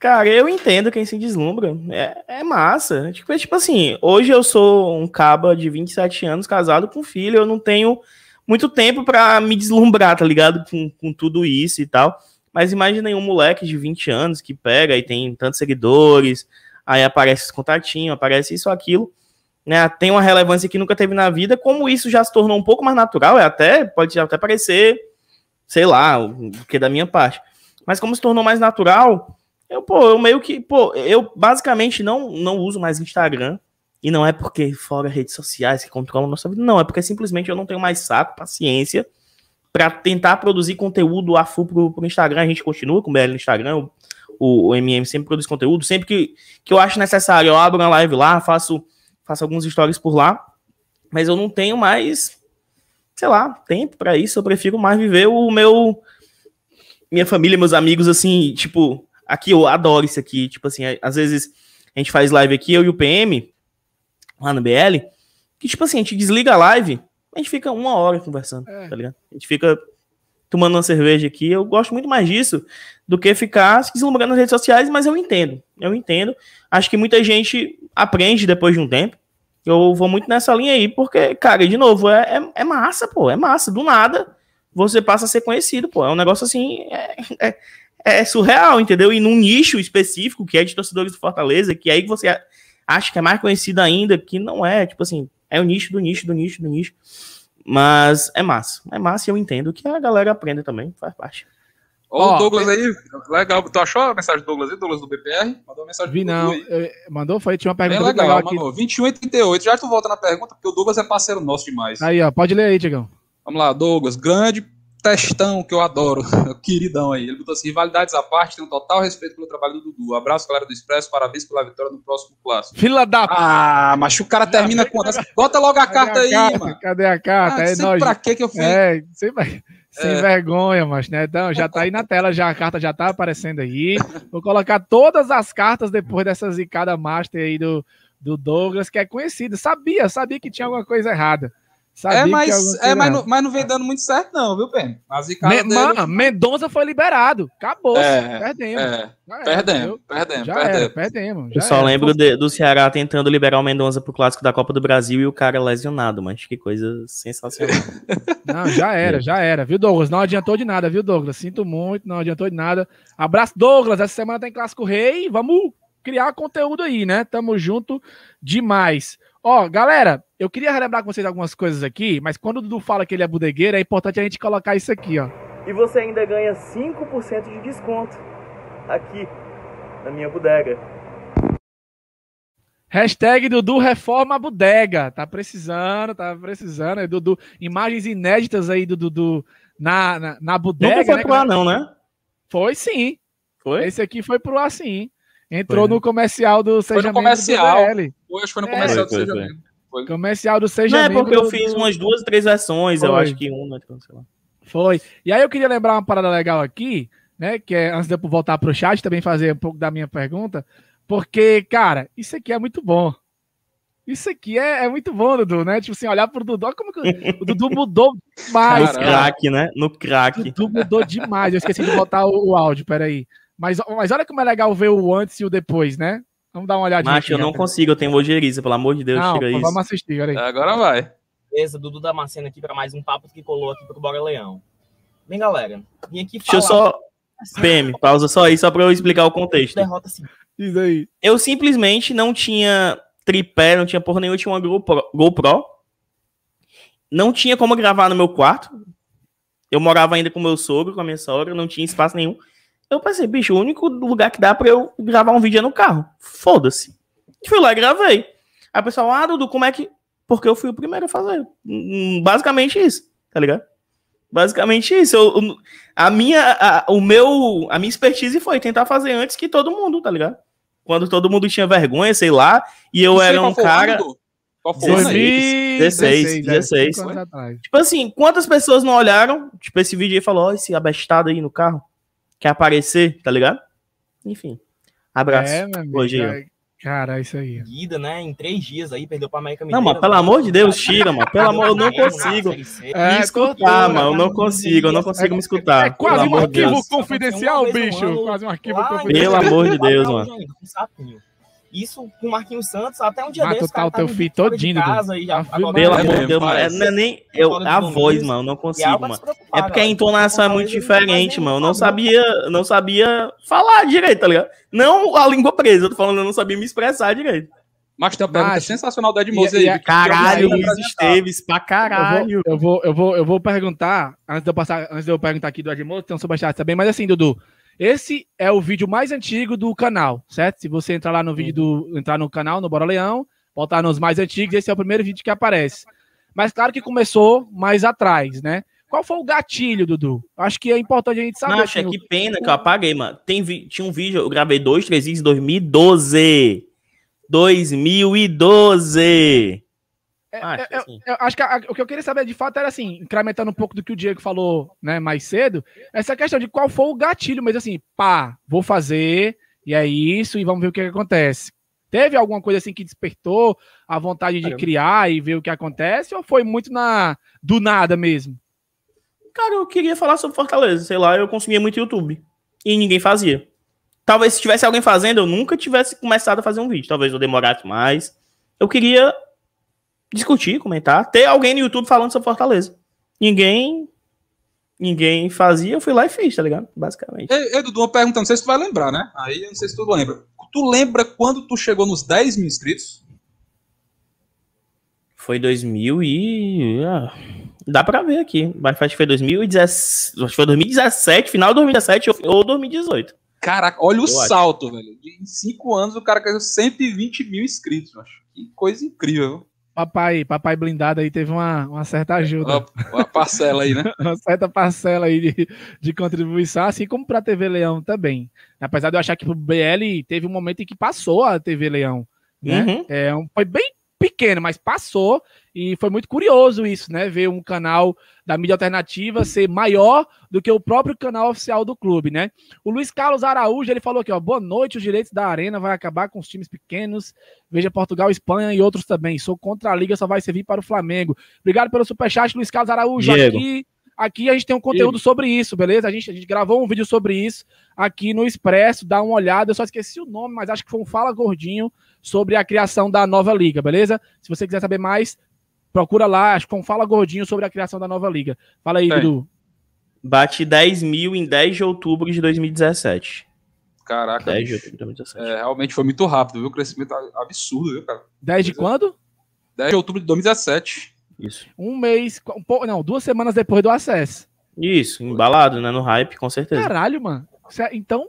Cara, eu entendo quem se deslumbra. É, é massa. Tipo, é, tipo assim, hoje eu sou um caba de 27 anos, casado com filho, eu não tenho muito tempo para me deslumbrar, tá ligado? Com, com tudo isso e tal. Mas imagina um moleque de 20 anos que pega e tem tantos seguidores, aí aparece os contatinhos, aparece isso, aquilo, né? Tem uma relevância que nunca teve na vida. Como isso já se tornou um pouco mais natural, é até, pode até parecer, sei lá, o que é da minha parte. Mas como se tornou mais natural, eu, pô, eu meio que, pô, eu basicamente não, não uso mais Instagram. E não é porque fora redes sociais que controlam nossa vida, não. É porque simplesmente eu não tenho mais saco, paciência para tentar produzir conteúdo a full pro, pro Instagram. A gente continua com o BL no Instagram. O, o, MM sempre produz conteúdo. Sempre que, que eu acho necessário, eu abro uma live lá, faço, faço alguns stories por lá. Mas eu não tenho mais, sei lá, tempo para isso. Eu prefiro mais viver o meu. Minha família, meus amigos, assim, tipo, Aqui, eu adoro isso aqui. Tipo assim, às vezes a gente faz live aqui, eu e o PM, lá no BL, que tipo assim, a gente desliga a live, a gente fica uma hora conversando, é. tá ligado? A gente fica tomando uma cerveja aqui. Eu gosto muito mais disso do que ficar se deslumbrando nas redes sociais, mas eu entendo. Eu entendo. Acho que muita gente aprende depois de um tempo. Eu vou muito nessa linha aí, porque, cara, de novo, é, é, é massa, pô. É massa. Do nada, você passa a ser conhecido, pô. É um negócio assim. É, é é, é surreal, entendeu? E num nicho específico, que é de torcedores do Fortaleza, que é aí que você acha que é mais conhecido ainda, que não é, tipo assim, é o nicho do nicho do nicho do nicho. Mas é massa, é massa e eu entendo que a galera aprenda também, faz parte. Ô, oh, Douglas é- aí, legal. Tu achou a mensagem do Douglas aí, Douglas do BPR? Mandou a mensagem Vi, não. mandou, foi? Tinha uma pergunta Bem legal, legal aqui. Mano, 21 e 38. Já tu volta na pergunta, porque o Douglas é parceiro nosso demais. Aí, ó, pode ler aí, Tiagão. Vamos lá, Douglas. Grande Testão, que eu adoro, queridão aí. Ele botou assim: rivalidades à parte, tenho um total respeito pelo trabalho do Dudu. Abraço, galera do Expresso, parabéns pela vitória no próximo clássico. Fila da. Ah, mas o cara termina com. Essa... Bota logo a carta aí, mano. Cadê a carta? Ah, é nóis. Pra que eu É, Sem é. vergonha, mas né? Então, já tá aí na tela, já a carta já tá aparecendo aí. Vou colocar todas as cartas depois dessa zicada master aí do, do Douglas, que é conhecido. Sabia, sabia que tinha alguma coisa errada. É, Sabia é, mas, é mas, não, mas não vem dando muito certo, não, viu, Pen? Mas Me, dele... Mano, Mendonça foi liberado. Acabou. É, perdemos. É, perdemos, perdemos, já perdemos. Era, perdemos já Eu só era. lembro de, do Ceará tentando liberar o Mendonça pro clássico da Copa do Brasil e o cara lesionado, mas que coisa sensacional. não, já era, já era, viu, Douglas? Não adiantou de nada, viu, Douglas? Sinto muito, não adiantou de nada. Abraço, Douglas. Essa semana tem Clássico Rei. Vamos criar conteúdo aí, né? Tamo junto demais. Ó, galera, eu queria relembrar com vocês algumas coisas aqui, mas quando o Dudu fala que ele é bodegueiro, é importante a gente colocar isso aqui, ó. E você ainda ganha 5% de desconto aqui na minha bodega. Hashtag Dudu reforma bodega. Tá precisando, tá precisando. Dudu, imagens inéditas aí do Dudu na, na, na bodega. Não foi né, pro ar, não, né? Foi sim. Foi? Esse aqui foi pro ar, sim. Entrou foi. no né? comercial do Seja foi no comercial. Do Foi, acho que foi no é. comercial é. do Seja foi, foi. Comercial do Seja Não, é porque eu fiz umas duas, três ações Foi. eu acho que uma, então, sei lá. Foi. E aí eu queria lembrar uma parada legal aqui, né? Que é, antes de eu voltar pro chat, também fazer um pouco da minha pergunta. Porque, cara, isso aqui é muito bom. Isso aqui é, é muito bom, Dudu, né? Tipo assim, olhar pro Dudu, olha como que o Dudu mudou demais. no craque, né? No craque. Dudu mudou demais. Eu esqueci de botar o, o áudio, peraí. Mas, mas olha como é legal ver o antes e o depois, né? Vamos dar uma olhadinha. Macho, eu não né? consigo, eu tenho ojeriza, pelo amor de Deus, não, tira isso. Vamos assistir, olha aí. Agora vai. Beleza, Dudu da Damasceno aqui para mais um papo que colou aqui pro Bora Leão. Bem, galera, vim aqui falar... Deixa eu só... PM, pausa só aí, só para eu explicar o contexto. Derrota sim. Diz aí. Eu simplesmente não tinha tripé, não tinha porra nenhuma, eu tinha uma GoPro, GoPro. Não tinha como gravar no meu quarto. Eu morava ainda com meu sogro, com a minha sogra, não tinha espaço nenhum. Eu pensei, bicho, o único lugar que dá pra eu gravar um vídeo é no carro. Foda-se. Fui lá e gravei. Aí o pessoal, ah, Dudu, como é que. Porque eu fui o primeiro a fazer. Hum, basicamente isso, tá ligado? Basicamente isso. Eu, a minha, a, o meu, a minha expertise foi tentar fazer antes que todo mundo, tá ligado? Quando todo mundo tinha vergonha, sei lá, e eu era um cara. Qual foi? 16, 16. 16. Tipo assim, quantas pessoas não olharam, tipo, esse vídeo aí e falou, ó, oh, esse abestado aí no carro? quer aparecer, tá ligado? Enfim. Abraço. É, meu Hoje, amigo, Cara, isso aí. Guida, né? Em três dias aí, perdeu pra América Mineira. Não, mano, pelo né? amor de Deus, tira, mano. Pelo amor, eu não consigo é, me escutar, mano. Eu não consigo, eu não consigo me é escutar. É, quase um arquivo Deus. confidencial, bicho. Quase um arquivo confidencial. Pelo amor de Deus, mano. Isso com o Marquinhos Santos, até um dia Mato desse, cara, tá o teu filho todinho. De casa, e, já tá Pelo tá amor de Deus, Não é nem tá eu, a voz, mano, não consigo, mano. É porque a entonação é muito diferente, mano. Não sabia, não sabia falar direito, tá ligado? Não a língua presa, eu tô falando, eu não sabia me expressar direito. Mas tem uma pergunta Mas, sensacional do Ed aí. Caralho, Luiz Esteves, pra caralho. Eu vou, eu vou, eu vou, eu vou perguntar, antes de eu, passar, antes de eu perguntar aqui do Ed Moser, tem um superchat também. Mas assim, Dudu, esse é o vídeo mais antigo do canal, certo? Se você entrar lá no vídeo do. Uhum. entrar no canal, no Bora Leão, voltar nos mais antigos, esse é o primeiro vídeo que aparece. Mas claro que começou mais atrás, né? Qual foi o gatilho, Dudu? Acho que é importante a gente saber. Nossa, assim, é que o... pena que eu apaguei, mano. Tem, tinha um vídeo, eu gravei dois, três vídeos em 2012. 2012! É, ah, é, acho, eu, é, eu, acho que a, o que eu queria saber de fato era assim, incrementando um pouco do que o Diego falou né, mais cedo, essa questão de qual foi o gatilho, mas assim, pá, vou fazer, e é isso, e vamos ver o que, que acontece. Teve alguma coisa assim que despertou a vontade de criar e ver o que acontece, ou foi muito na do nada mesmo? Cara, eu queria falar sobre Fortaleza, sei lá, eu consumia muito YouTube e ninguém fazia. Talvez se tivesse alguém fazendo, eu nunca tivesse começado a fazer um vídeo, talvez eu demorasse mais. Eu queria discutir, comentar, ter alguém no YouTube falando sobre Fortaleza. Ninguém ninguém fazia, eu fui lá e fiz, tá ligado? Basicamente. Ei, Dudu, uma pergunta, não sei se tu vai lembrar, né? Aí não sei se tu lembra. Tu lembra quando tu chegou nos 10 mil inscritos? Foi 2000 e... Ah, dá pra ver aqui. Mas acho que foi 2017, acho que foi 2017, final de 2017 ou 2018. Caraca, olha o eu salto, acho. velho. Em 5 anos o cara caiu 120 mil inscritos, acho. Que coisa incrível papai, papai blindado aí teve uma, uma certa ajuda. Uma, uma parcela aí, né? uma certa parcela aí de, de contribuição, assim como para a TV Leão também. Apesar de eu achar que o BL teve um momento em que passou a TV Leão. Né? Uhum. É, um, foi bem pequeno, mas passou. E foi muito curioso isso, né? Ver um canal da mídia alternativa ser maior do que o próprio canal oficial do clube, né? O Luiz Carlos Araújo, ele falou aqui, ó, boa noite, os direitos da arena vai acabar com os times pequenos, veja Portugal, Espanha e outros também. Sou contra a liga, só vai servir para o Flamengo. Obrigado pelo superchat, Luiz Carlos Araújo, Diego. aqui aqui a gente tem um conteúdo sobre isso, beleza? A gente, a gente gravou um vídeo sobre isso aqui no Expresso, dá uma olhada. Eu só esqueci o nome, mas acho que foi um Fala Gordinho sobre a criação da nova liga, beleza? Se você quiser saber mais, Procura lá, acho que é um Fala Gordinho sobre a criação da nova liga. Fala aí, Tem. Bate 10 mil em 10 de outubro de 2017. Caraca. 10 de outubro de 2017. É, realmente foi muito rápido, viu? O crescimento é absurdo, viu, cara? 10 de quando? 10 de outubro de 2017. Isso. Um mês, um pouco, não, duas semanas depois do acesso. Isso, embalado, né? No hype, com certeza. Caralho, mano. É, então,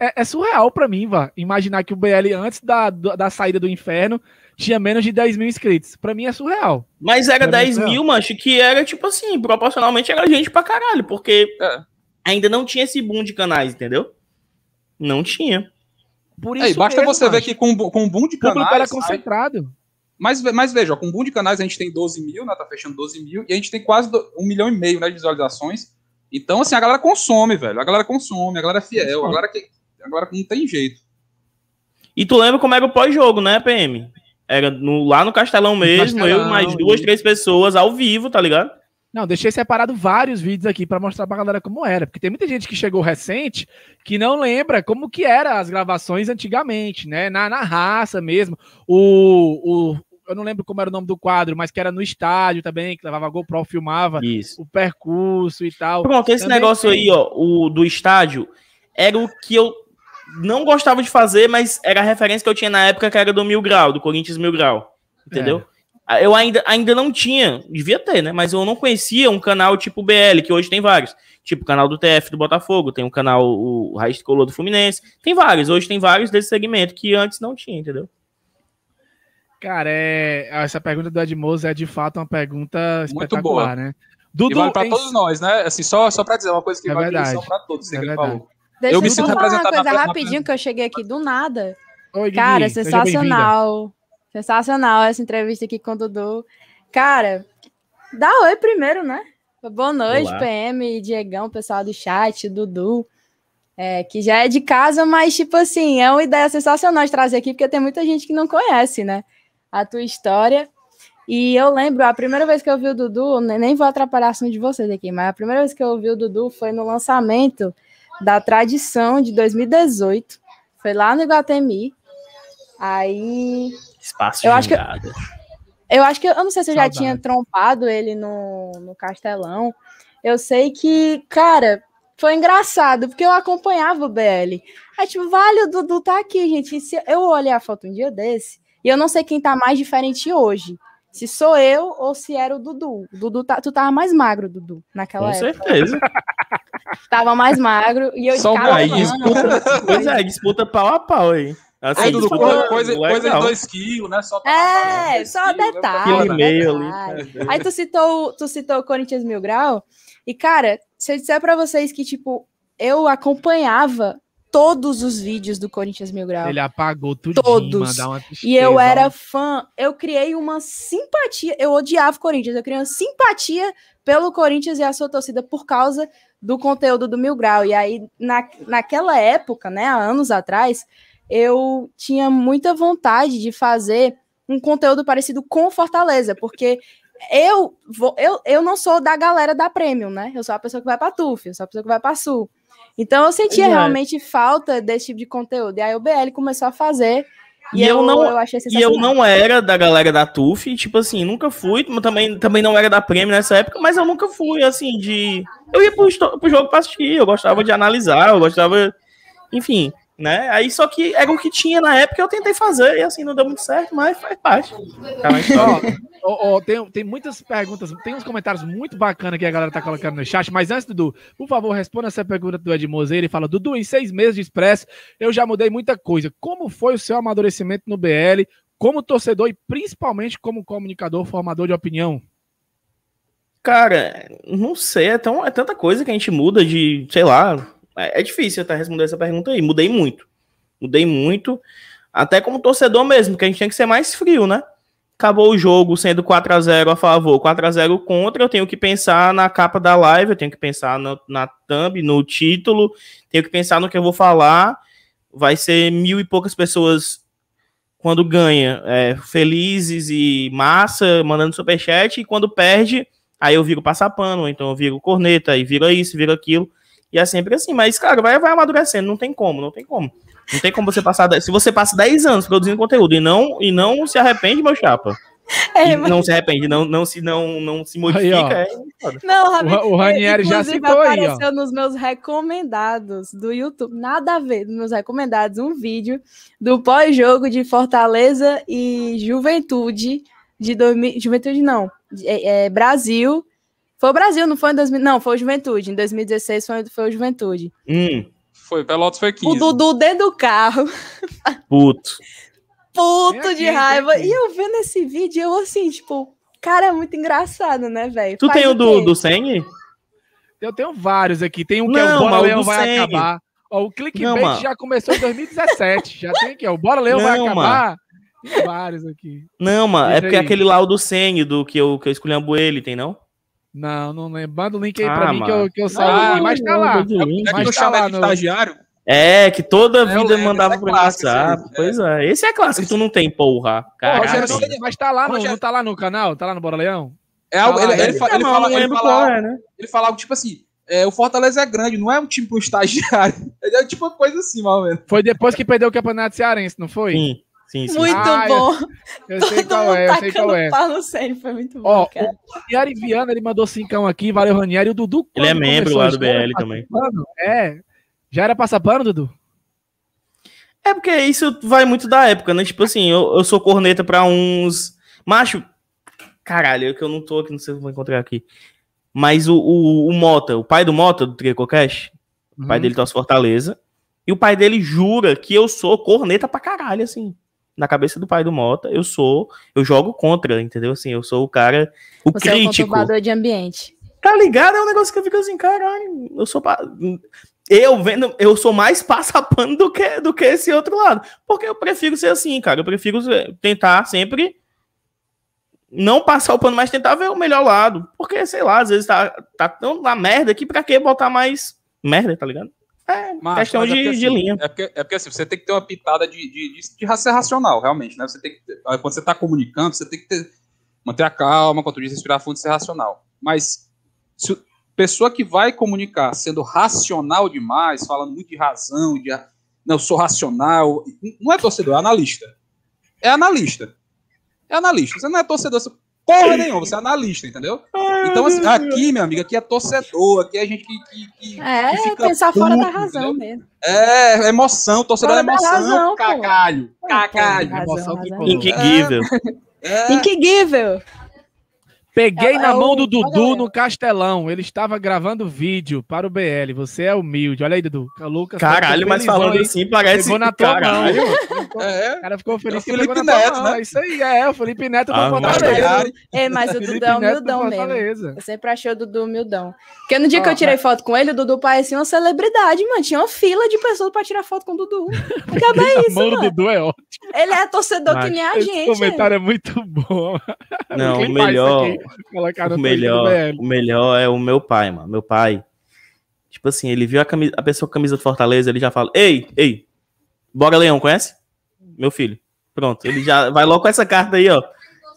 é, é surreal para mim, vá. Imaginar que o BL, antes da, da saída do inferno, tinha menos de 10 mil inscritos. Pra mim é surreal. Mas era pra 10 é mil, mancho, que era tipo assim, proporcionalmente era gente pra caralho, porque é. ainda não tinha esse boom de canais, entendeu? Não tinha. Por isso é, basta mesmo, você mancho. ver que com, com boom de canais. O público era concentrado. Mas, mas veja, com o boom de canais a gente tem 12 mil, né? Tá fechando 12 mil, e a gente tem quase um 1 milhão e meio né, de visualizações. Então, assim, a galera consome, velho. A galera consome, a galera é fiel, a galera que. Agora não tem jeito. E tu lembra como era o pós-jogo, né, PM? Era no, lá no Castelão mesmo, Castelão, eu mais duas, três pessoas ao vivo, tá ligado? Não, deixei separado vários vídeos aqui para mostrar pra galera como era, porque tem muita gente que chegou recente que não lembra como que eram as gravações antigamente, né? Na, na raça mesmo. O, o, eu não lembro como era o nome do quadro, mas que era no estádio também, que levava GoPro, filmava Isso. o percurso e tal. Pronto, esse também negócio tem... aí, ó, o do estádio, era o que eu não gostava de fazer, mas era a referência que eu tinha na época que era do Mil Grau, do Corinthians Mil Grau, entendeu? É. Eu ainda, ainda não tinha, devia ter, né? Mas eu não conhecia um canal tipo BL, que hoje tem vários. Tipo o canal do TF do Botafogo, tem o um canal o Raiz Color do Fluminense, tem vários. Hoje tem vários desse segmento que antes não tinha, entendeu? Cara, é... essa pergunta do Edmoso é de fato uma pergunta espetacular, Muito boa. né? Dudu, e vale para todos nós, né? Assim, só, só para dizer é uma coisa que é vale verdade, para todos, é verdade. Falou. Deixa eu me sinto falar uma coisa rapidinho que eu cheguei aqui do nada. Oi, Didi, Cara, sensacional. Sensacional essa entrevista aqui com o Dudu. Cara, dá oi primeiro, né? Boa noite, Olá. PM, Diegão, pessoal do chat, Dudu. É, que já é de casa, mas, tipo assim, é uma ideia sensacional de trazer aqui, porque tem muita gente que não conhece, né? A tua história. E eu lembro, a primeira vez que eu vi o Dudu, nem vou atrapalhar assunto de vocês aqui, mas a primeira vez que eu vi o Dudu foi no lançamento da tradição de 2018. Foi lá no Iguatemi. Aí. Espaço eu acho que eu acho que eu não sei se eu Saudade. já tinha trompado ele no, no Castelão. Eu sei que, cara, foi engraçado, porque eu acompanhava o BL. Aí, tipo, vale, o Dudu tá aqui, gente. se eu olhei a foto um dia desse, e eu não sei quem tá mais diferente hoje se sou eu ou se era o Dudu. O Dudu tá, tu tava mais magro, Dudu, naquela Com época. Com certeza. tava mais magro e eu Só de cara, disputa, Pois é, disputa pau a pau aí. Assim, aí Dudu, coisa, coisa, coisa de dois quilos, né? Só é, só né? detalhe. Né? Meio ali, aí tu citou, tu citou Corinthians Mil Grau. E, cara, se eu disser pra vocês que, tipo, eu acompanhava todos os vídeos do Corinthians Mil Grau. Ele apagou tudo. Todos. Tristeza, e eu era ó. fã, eu criei uma simpatia, eu odiava o Corinthians, eu criei uma simpatia pelo Corinthians e a sua torcida por causa do conteúdo do Mil Grau. E aí, na, naquela época, né, há anos atrás, eu tinha muita vontade de fazer um conteúdo parecido com Fortaleza, porque eu, vou, eu, eu não sou da galera da Premium, né? Eu sou a pessoa que vai para Tuf, eu sou a pessoa que vai para Sul. Então eu sentia é. realmente falta desse tipo de conteúdo. E aí o BL começou a fazer. E, e eu, eu, não eu achei e eu não era da galera da TUF, tipo assim, nunca fui, também, também não era da Prêmio nessa época, mas eu nunca fui assim de eu ia pro, pro jogo pra assistir, eu gostava de analisar, eu gostava enfim, né? Aí só que era é o que tinha na época, eu tentei fazer e assim não deu muito certo, mas faz parte. Tá, ó, ó, tem, tem muitas perguntas, tem uns comentários muito bacanas que a galera tá colocando no chat, mas antes, Dudu, por favor, responda essa pergunta do Ed Mose. Ele fala: Dudu, em seis meses de expresso, eu já mudei muita coisa. Como foi o seu amadurecimento no BL, como torcedor e principalmente como comunicador, formador de opinião? Cara, não sei, é, tão, é tanta coisa que a gente muda de, sei lá, é, é difícil até Responder essa pergunta aí. Mudei muito. Mudei muito. Até como torcedor mesmo, que a gente tem que ser mais frio, né? Acabou o jogo sendo 4 a 0 a favor, 4 a 0 contra. Eu tenho que pensar na capa da live, eu tenho que pensar no, na thumb, no título, tenho que pensar no que eu vou falar. Vai ser mil e poucas pessoas quando ganha, é, felizes e massa, mandando superchat, e quando perde, aí eu viro passapano. então eu viro corneta, e vira isso, vira aquilo. E é sempre assim. Mas, cara, vai, vai amadurecendo, não tem como, não tem como. Não tem como você passar. Se você passa 10 anos produzindo conteúdo e não, e não se arrepende, meu chapa. É, mas... Não se arrepende, não, não, se, não, não se modifica. Aí, é... é não, o, o Ranieri já citou aí. apareceu nos meus recomendados do YouTube. Nada a ver, nos meus recomendados, um vídeo do pós-jogo de Fortaleza e Juventude de 2000. Juventude não, é, é, Brasil foi o Brasil, não foi em 2000. Não, foi o Juventude. Em 2016 foi, foi o Juventude. Hum. Foi, Pelotas foi 15. O Dudu dentro do carro. Puto. Puto aqui, de raiva. E eu vendo esse vídeo, eu assim, tipo, cara, é muito engraçado, né, velho? Tu Faz tem o, do, do Eu tenho vários aqui. Tem um que é o Bora Leão vai acabar. Ó, o clickbait não, já começou em 2017. já tem aqui, ó. O Bora Leão não, vai acabar. Mano. Tem vários aqui. Não, mano, é porque aí. aquele lá o do Seng, do que eu, que eu esculhambo ele, tem não? Não, não lembro. Manda o link aí ah, pra mano. mim que eu, que eu saí. Ah, mas tá lá. É mas tá lá no... estagiário? É, que toda a é, vida lembro, é, mandava é pra WhatsApp. É. Pois é. Esse é clássico, tu não tem, porra. Caraca. Pô, Rogério, mas tá lá, no, não é- tá lá no canal? Tá lá no Bora Leão? É algo, tá ele, ele, tá ele, fala, ele, fala, ele, fala, é, né? ele fala algo tipo assim, é, o Fortaleza é grande, não é um time pro estagiário. É tipo uma coisa assim, mal menos. Foi depois que perdeu o Campeonato Cearense, não foi? Sim. Sim, sim. Muito ah, bom. Eu, é, eu Todo tá sei qual é, eu sei qual é. Paulo Sérgio, foi muito bom. Ó, cara. O Ranieri Viana, ele mandou cincão aqui, valeu Ranieri. O Dudu. Ele é membro lá do BL também. Pano, é. Já era passar pano, Dudu? É porque isso vai muito da época, né? Tipo assim, eu, eu sou corneta pra uns. Macho. Caralho, eu é que eu não tô aqui, não sei se vou encontrar aqui. Mas o, o, o Mota, o pai do Mota, do Tricocast, uhum. o pai uhum. dele tá torce Fortaleza. E o pai dele jura que eu sou corneta pra caralho, assim na cabeça do pai do Mota, eu sou, eu jogo contra, entendeu? Assim, eu sou o cara, o Você crítico. Você é um de ambiente. Tá ligado? É um negócio que eu fico assim, caralho, eu sou eu vendo, eu sou mais passapando do que do que esse outro lado, porque eu prefiro ser assim, cara, eu prefiro tentar sempre não passar o pano, mas tentar ver o melhor lado, porque sei lá, às vezes tá, tá tão na merda que pra que botar mais merda, tá ligado? É, questão mas é de, de assim, linha. É porque, é porque assim, você tem que ter uma pitada de, de, de, de ser racional, realmente, né? Você tem ter, quando você está comunicando, você tem que ter, manter a calma, quando diz respirar fundo e ser é racional. Mas se pessoa que vai comunicar sendo racional demais, falando muito de razão, de não, sou racional, não é torcedor, é analista. É analista. É analista. Você não é torcedor, porra nenhuma, você é analista, entendeu? Ai, então, assim, aqui, minha amiga, aqui é torcedor, aqui é gente que. que, que é, que pensar puto, fora da razão entendeu? mesmo. É, é emoção, torcedor é emoção. Razão, caralho, caralho. Emoção razão. inquiguível. É. É. Peguei é, na é mão o... do Dudu no Castelão. Ele estava gravando vídeo para o BL. Você é humilde. Olha aí, Dudu. Lucas tá caralho, mas falando aí. assim, parece. Pegou na tua caralho. mão. É. O cara ficou feliz. É o Felipe Neto, né? Isso aí, é. O Felipe Neto ah, do Fortaleza. É, mas o Dudu é humildão mesmo. Eu sempre achei o Dudu humildão. Porque no dia ah, que eu ah, tirei foto com ele, o Dudu parecia uma celebridade, mano. Tinha uma fila de pessoas para tirar foto com o Dudu. Acaba isso, Mão O Dudu é ótimo. Ele é torcedor mas... que nem a gente. Esse comentário é muito bom. Não, o melhor... o melhor, o melhor é o meu pai, mano. Meu pai. Tipo assim, ele viu a, camisa, a pessoa com a camisa do Fortaleza, ele já fala: Ei, ei, bora Leão, conhece? Meu filho. Pronto, ele já vai logo com essa carta aí, ó.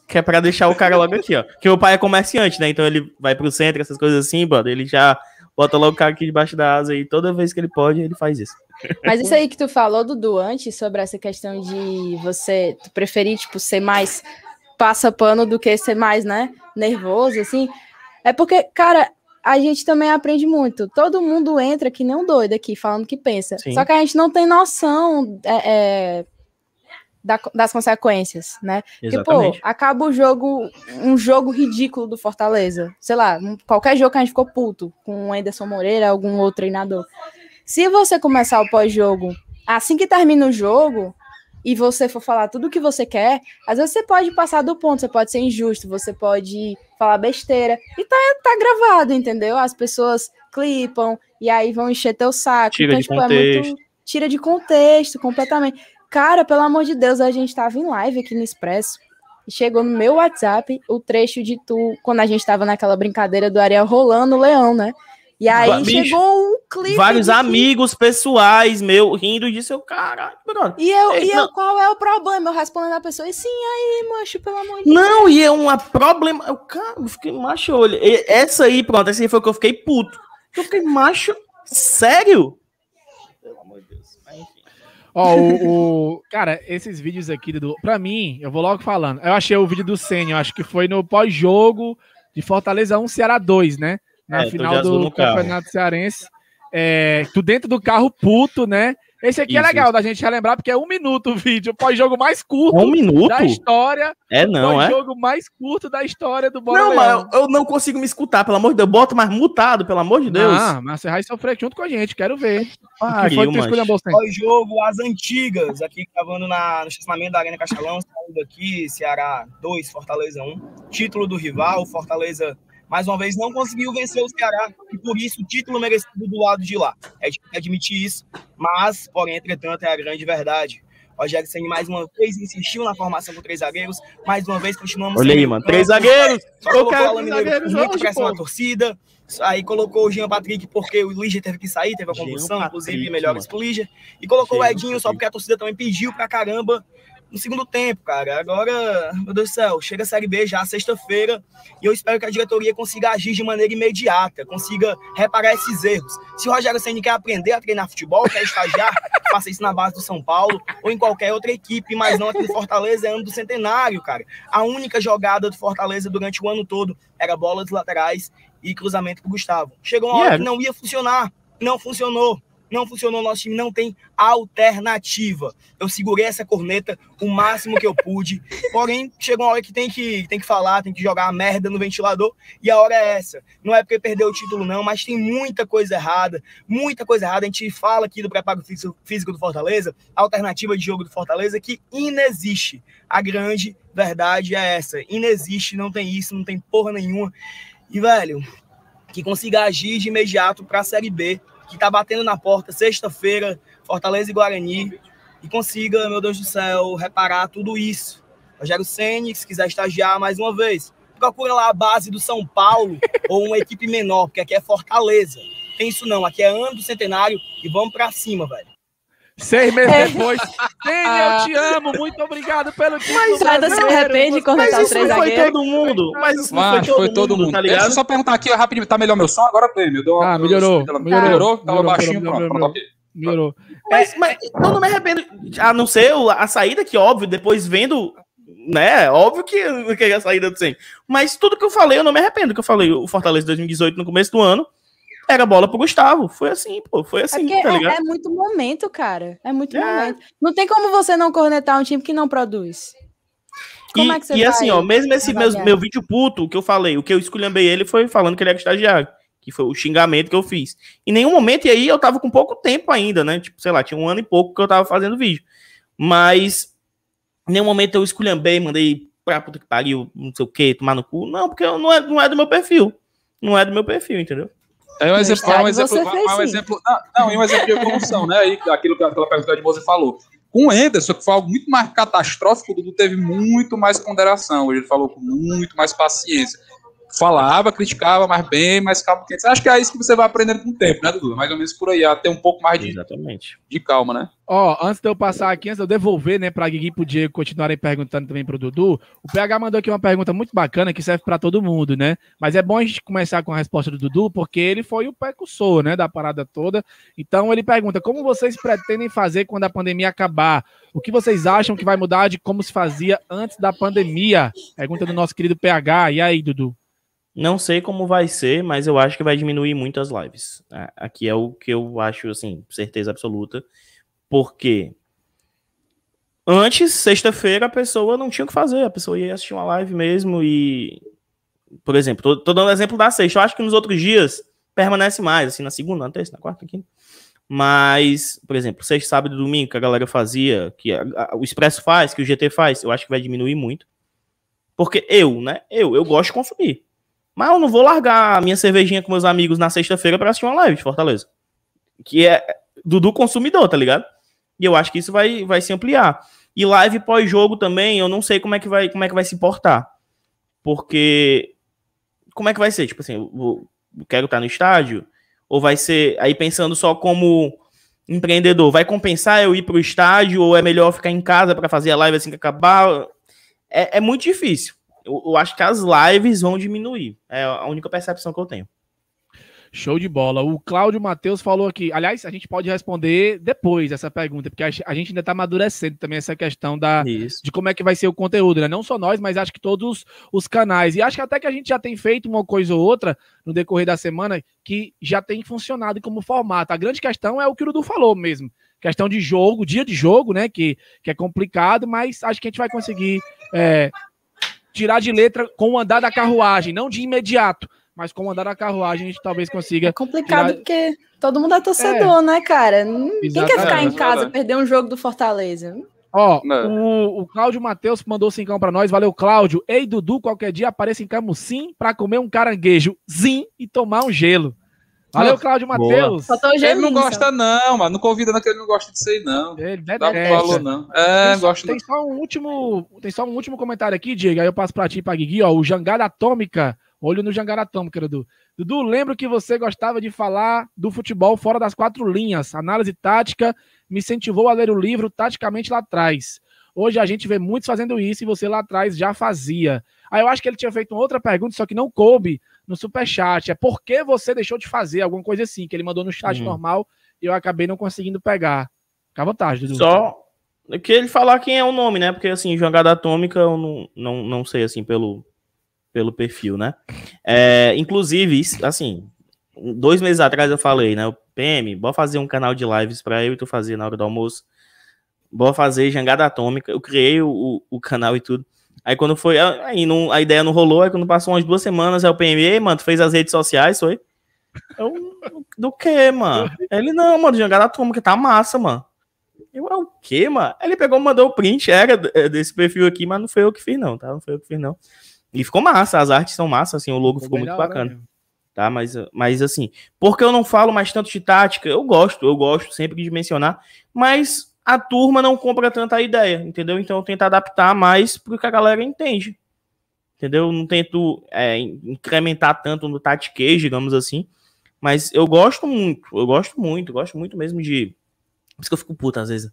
Que é pra deixar o cara logo aqui, ó. Porque meu pai é comerciante, né? Então ele vai pro centro, essas coisas assim, mano Ele já bota logo o cara aqui debaixo da asa e toda vez que ele pode, ele faz isso. Mas isso aí que tu falou, Dudu, antes, sobre essa questão de você preferir, tipo, ser mais passa pano do que ser mais, né? nervoso, assim. É porque, cara, a gente também aprende muito. Todo mundo entra que nem um doido aqui, falando que pensa. Sim. Só que a gente não tem noção é, é, da, das consequências, né? Exatamente. Que, pô, acaba o jogo, um jogo ridículo do Fortaleza. Sei lá, qualquer jogo que a gente ficou puto com o Anderson Moreira, algum outro treinador. Se você começar o pós-jogo, assim que termina o jogo, e você for falar tudo o que você quer, às vezes você pode passar do ponto, você pode ser injusto, você pode falar besteira. E tá, tá gravado, entendeu? As pessoas clipam e aí vão encher teu saco. Tira então, de tipo, contexto. É muito, tira de contexto completamente. Cara, pelo amor de Deus, a gente tava em live aqui no Expresso e chegou no meu WhatsApp o trecho de tu, quando a gente tava naquela brincadeira do Ariel rolando o leão, né? E aí Bicho, chegou um clipe. Vários amigos que... pessoais meu rindo e disse: eu, caralho, brother. E eu, é, e eu, qual é o problema? Eu respondendo a pessoa: e sim, aí, macho, pelo amor de não, Deus. Não, e é um problema. Eu, cara, eu fiquei macho, olha. Essa aí, pronto, essa aí foi que eu fiquei puto. Eu fiquei macho, sério? Pelo amor de Deus. Mas, enfim. Ó, o, o, Cara, esses vídeos aqui, do pra mim, eu vou logo falando. Eu achei o vídeo do Senna, acho que foi no pós-jogo de Fortaleza 1, Ceará 2, né? na é, final do Campeonato Cearense. É, tu dentro do carro puto, né? Esse aqui é isso, é legal isso. da gente relembrar, porque é um minuto o vídeo, pós-jogo mais curto um minuto? da história. É não, pós é? jogo mais curto da história do Bora Não, Leão. mas eu não consigo me escutar, pelo amor de Deus. Bota mais mutado, pelo amor de Deus. Ah, mas você vai sofrer junto com a gente, quero ver. Ah, pariu, que foi que escolha Pós-jogo, as antigas, aqui gravando na, no estacionamento da Arena Castelão, saindo aqui, Ceará 2, Fortaleza 1. Título do rival, Fortaleza mais uma vez, não conseguiu vencer o Ceará e por isso o título merecido do lado de lá. É admitir isso, mas, porém, entretanto, é a grande verdade. Rogério Senni mais uma vez insistiu na formação com três zagueiros, mais uma vez continuamos... Olha aí, mano, três zagueiros! Só colocou o Alan Mineiro muito na torcida, aí colocou o Jean Patrick porque o Ligia teve que sair, teve a convulsão, inclusive melhores pro Ligia, e colocou o Edinho só porque a torcida também pediu pra caramba, no segundo tempo, cara. Agora, meu Deus do céu, chega a Série B já sexta-feira e eu espero que a diretoria consiga agir de maneira imediata, consiga reparar esses erros. Se o Rogério Senna quer aprender a treinar futebol, quer estagiar, faça isso na base do São Paulo ou em qualquer outra equipe, mas não aqui no Fortaleza é ano do centenário, cara. A única jogada do Fortaleza durante o ano todo era bola dos laterais e cruzamento pro Gustavo. Chegou uma yeah. hora é. que não ia funcionar, não funcionou não funcionou, nosso time não tem alternativa. Eu segurei essa corneta o máximo que eu pude, porém, chegou uma hora que tem que, tem que falar, tem que jogar a merda no ventilador, e a hora é essa. Não é porque perdeu o título, não, mas tem muita coisa errada, muita coisa errada. A gente fala aqui do preparo físico do Fortaleza, alternativa de jogo do Fortaleza que inexiste. A grande verdade é essa, inexiste, não tem isso, não tem porra nenhuma. E, velho, que consiga agir de imediato para a Série B que está batendo na porta sexta-feira, Fortaleza e Guarani, e consiga, meu Deus do céu, reparar tudo isso. Rogério Ceni, se quiser estagiar mais uma vez, procura lá a base do São Paulo ou uma equipe menor, porque aqui é Fortaleza. Tem isso não, aqui é ano do centenário e vamos para cima, velho. Seis meses é. depois, eu ah. te amo, muito obrigado pelo que. Mas nada se arrepende quando tá os três foi todo mundo, mas isso foi, todo, foi todo mundo, mundo, tá Deixa eu só perguntar aqui rapidinho, tá melhor meu som agora, Prêmio? Ah, melhorou, melhorou. Melhorou? Tava baixinho, melhorou, pronto, tá melhorou. Melhorou. Mas, mas eu não me arrependo, a não ser a saída, que óbvio, depois vendo né? Óbvio que, que é a saída do 100. Mas tudo que eu falei, eu não me arrependo que eu falei o Fortaleza 2018 no começo do ano. Era bola pro Gustavo. Foi assim, pô. Foi é assim, tá é tá ligado? É, é, muito momento, cara. É muito é. momento. Não tem como você não cornetar um time que não produz. Como e, é que você e assim, ó, mesmo esse meu, meu vídeo puto, o que eu falei, o que eu esculhambei ele foi falando que ele era é estagiário que foi o xingamento que eu fiz. Em nenhum momento, e aí eu tava com pouco tempo ainda, né? Tipo, sei lá, tinha um ano e pouco que eu tava fazendo vídeo. Mas em nenhum momento eu esculhambei, mandei pra puta que pariu, não sei o que, tomar no cu. Não, porque não, é, não é do meu perfil. Não é do meu perfil, entendeu? É, é um exemplo, é um exemplo, um exemplo não, não, é um exemplo de evolução, né? Aí, aquilo que aquela pergunta de você falou. Com o Henderson, que foi algo muito mais catastrófico, o Dudu teve muito mais ponderação. Ele falou com muito mais paciência falava, criticava, mas bem, mais calmo Acho que é isso que você vai aprendendo com o tempo, né, Dudu? Mais ou menos por aí, até um pouco mais de, Exatamente. de calma, né? Ó, antes de eu passar aqui, antes de eu devolver, né, pra Guigui e pro Diego continuarem perguntando também pro Dudu, o PH mandou aqui uma pergunta muito bacana que serve para todo mundo, né? Mas é bom a gente começar com a resposta do Dudu, porque ele foi o precursor, né, da parada toda. Então ele pergunta: como vocês pretendem fazer quando a pandemia acabar? O que vocês acham que vai mudar de como se fazia antes da pandemia? Pergunta do nosso querido PH. E aí, Dudu? Não sei como vai ser, mas eu acho que vai diminuir muito as lives. Aqui é o que eu acho, assim, certeza absoluta. Porque antes, sexta-feira, a pessoa não tinha o que fazer, a pessoa ia assistir uma live mesmo e. Por exemplo, tô, tô dando exemplo da sexta. Eu acho que nos outros dias permanece mais, assim, na segunda, na terça, na quarta, na quinta. Mas, por exemplo, sexta, sábado e domingo que a galera fazia, que a, a, o Expresso faz, que o GT faz, eu acho que vai diminuir muito. Porque eu, né? Eu, eu gosto de consumir. Mas eu não vou largar a minha cervejinha com meus amigos na sexta-feira para assistir uma live de Fortaleza. Que é do, consumidor, tá ligado? E eu acho que isso vai, vai se ampliar. E live pós-jogo também, eu não sei como é que vai, como é que vai se portar. Porque como é que vai ser? Tipo assim, eu, vou, eu quero estar no estádio ou vai ser aí pensando só como empreendedor, vai compensar eu ir para o estádio ou é melhor ficar em casa para fazer a live assim que acabar? É, é muito difícil eu, eu, acho que as lives vão diminuir. É a única percepção que eu tenho. Show de bola. O Cláudio Matheus falou aqui. Aliás, a gente pode responder depois essa pergunta, porque a gente ainda está amadurecendo também essa questão da, Isso. de como é que vai ser o conteúdo, né? Não só nós, mas acho que todos os canais. E acho que até que a gente já tem feito uma coisa ou outra no decorrer da semana que já tem funcionado como formato. A grande questão é o que o Dudu falou mesmo. Questão de jogo, dia de jogo, né? Que, que é complicado, mas acho que a gente vai conseguir é, tirar de letra com o andar da carruagem, não de imediato, mas com o andar da carruagem a gente talvez consiga. É complicado tirar... porque todo mundo é torcedor, é. né, cara? Quem quer ficar em casa perder um jogo do Fortaleza. Ó, o, o Cláudio Matheus mandou cincão pra nós. Valeu, Cláudio. Ei, Dudu, qualquer dia apareça em Camusim pra comer um caranguejo, zim, e tomar um gelo. Valeu, Cláudio Matheus. Ele não gosta, não, mano. Não convida, não, que ele não gosta disso aí, não. Ele não é Dá um valor, não. É, tem, gosto tem só um último Tem só um último comentário aqui, Diego. Aí eu passo pra ti, pra Guigui, ó. O Jangada Atômica. Olho no Jangada Atômica, Dudu. Dudu, lembro que você gostava de falar do futebol fora das quatro linhas. Análise tática me incentivou a ler o livro taticamente lá atrás. Hoje a gente vê muitos fazendo isso e você lá atrás já fazia. Aí eu acho que ele tinha feito outra pergunta, só que não coube no superchat. É por que você deixou de fazer alguma coisa assim, que ele mandou no chat hum. normal e eu acabei não conseguindo pegar. Fica à vontade, Dudu. Só que ele falar quem é o nome, né? Porque assim, jogada atômica eu não, não, não sei assim pelo, pelo perfil, né? É, inclusive, assim, dois meses atrás eu falei, né? O PM, bora fazer um canal de lives para eu e tu fazer na hora do almoço bora fazer jangada atômica. Eu criei o, o, canal e tudo. Aí quando foi, ah, aí não, a ideia não rolou, aí quando passou umas duas semanas, é o PME, mano, tu fez as redes sociais, foi? Eu, do que, mano? Ele, não, mano, jangada atômica, tá massa, mano. Eu, é o que, mano? Ele pegou, mandou o print, era é, desse perfil aqui, mas não foi eu que fiz, não, tá? Não foi eu que fiz, não. E ficou massa, as artes são massa, assim, o logo ficou, ficou muito bacana. Tá, mas, mas assim, porque eu não falo mais tanto de tática, eu gosto, eu gosto sempre de mencionar, mas a turma não compra tanta ideia, entendeu? Então tenta adaptar mais para o que a galera entende, entendeu? Não tento é, incrementar tanto no tatiquez, digamos assim, mas eu gosto muito, eu gosto muito, gosto muito mesmo de... Por isso que eu fico puto às vezes,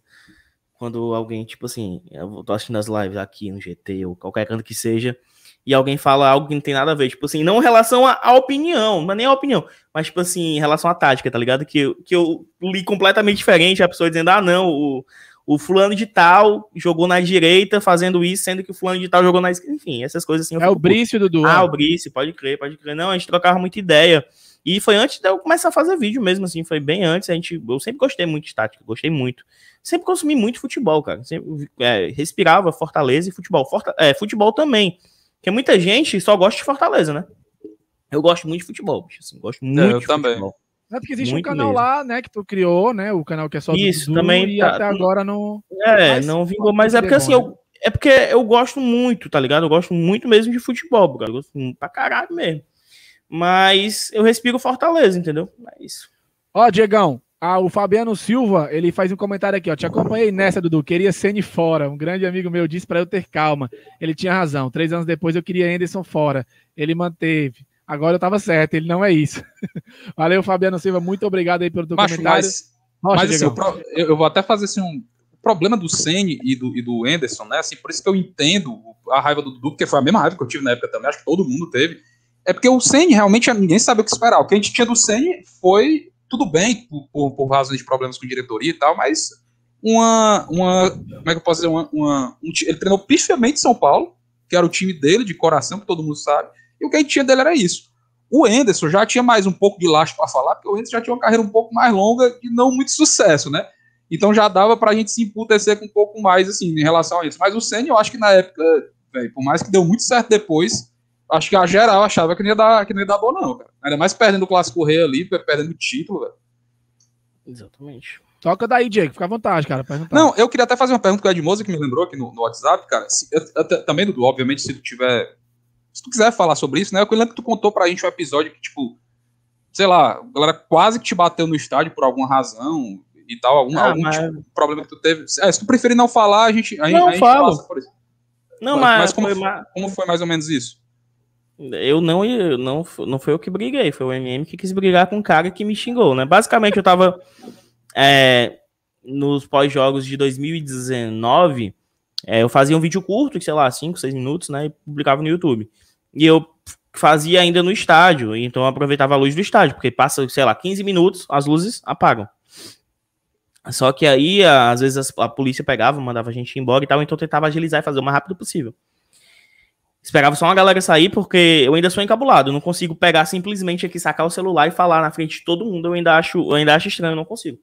quando alguém, tipo assim, eu tô assistindo as lives aqui no GT ou qualquer canto que seja, e alguém fala algo que não tem nada a ver. Tipo assim, não em relação à opinião, mas é nem à opinião, mas tipo assim, em relação à tática, tá ligado? Que, que eu li completamente diferente, a pessoa dizendo, ah, não, o, o fulano de tal jogou na direita fazendo isso, sendo que o fulano de tal jogou na esquerda. Enfim, essas coisas assim. É o Brício, Dudu. Ah, é. o Brício, pode crer, pode crer. Não, a gente trocava muita ideia. E foi antes de eu começar a fazer vídeo mesmo, assim, foi bem antes. A gente, eu sempre gostei muito de tática, gostei muito. Sempre consumi muito futebol, cara. Sempre, é, respirava Fortaleza e futebol. Forta, é, futebol também. Porque muita gente só gosta de Fortaleza, né? Eu gosto muito de futebol, bicho, assim, gosto é, muito eu de também. futebol. É porque existe muito um canal mesmo. lá, né, que tu criou, né? O canal que é só do Isso, Dudu, também e tá, até agora não. É, mas, não vingou, mas é porque assim, eu, é porque eu gosto muito, tá ligado? Eu gosto muito mesmo de futebol, cara. Eu gosto muito pra caralho mesmo. Mas eu respiro Fortaleza, entendeu? É isso. Ó, Diegão, ah, o Fabiano Silva, ele faz um comentário aqui, ó. Te acompanhei nessa, Dudu. Queria Sene fora. Um grande amigo meu disse para eu ter calma. Ele tinha razão. Três anos depois eu queria Anderson fora. Ele manteve. Agora eu estava certo, ele não é isso. Valeu, Fabiano Silva. Muito obrigado aí pelo teu Macho, comentário. Mas, Rocha, mas assim, eu, eu, vou até fazer assim um. O problema do Sene e do, e do Anderson, né? Assim, por isso que eu entendo a raiva do Dudu, porque foi a mesma raiva que eu tive na época também, acho que todo mundo teve. É porque o Sene realmente ninguém sabe o que esperar. O que a gente tinha do Sene foi tudo bem por, por, razões de problemas com diretoria e tal, mas uma, uma como é que eu posso dizer, uma, uma um, ele treinou pifiamente São Paulo, que era o time dele, de coração, que todo mundo sabe, e o que a gente tinha dele era isso. O Enderson já tinha mais um pouco de laço para falar, porque o Enderson já tinha uma carreira um pouco mais longa e não muito sucesso, né? Então já dava para a gente se emputecer com um pouco mais, assim, em relação a isso. Mas o Senna, eu acho que na época, véio, por mais que deu muito certo depois, acho que a geral achava que não ia dar, que não ia dar bom, não, cara. Ainda mais perdendo o Clássico Rei ali, perdendo o título, velho. Exatamente. Toca daí, Diego, fica à vontade, cara. Perguntar. Não, eu queria até fazer uma pergunta com o Edmoza, que me lembrou aqui no, no WhatsApp, cara. Se, eu, eu, também, Dudu, obviamente, se tu tiver. Se tu quiser falar sobre isso, né? Eu lembro que tu contou pra gente um episódio que, tipo, sei lá, a galera quase que te bateu no estádio por alguma razão e tal, algum, ah, algum mas... tipo, problema que tu teve. É, se tu preferir não falar, a gente, a, não, a gente fala. passa por isso. Não, mas, mas, como, mas... como foi mais ou menos isso? Eu não, eu não, não foi eu que briguei, foi o MM que quis brigar com o cara que me xingou, né? Basicamente, eu tava é, nos pós-jogos de 2019, é, eu fazia um vídeo curto, sei lá, 5, 6 minutos, né? E publicava no YouTube. E eu fazia ainda no estádio, então eu aproveitava a luz do estádio, porque passa, sei lá, 15 minutos, as luzes apagam. Só que aí, às vezes, a, a polícia pegava, mandava a gente embora e tal, então eu tentava agilizar e fazer o mais rápido possível. Esperava só uma galera sair, porque eu ainda sou encabulado. Eu não consigo pegar simplesmente aqui, sacar o celular e falar na frente de todo mundo. Eu ainda acho, eu ainda acho estranho, eu não consigo.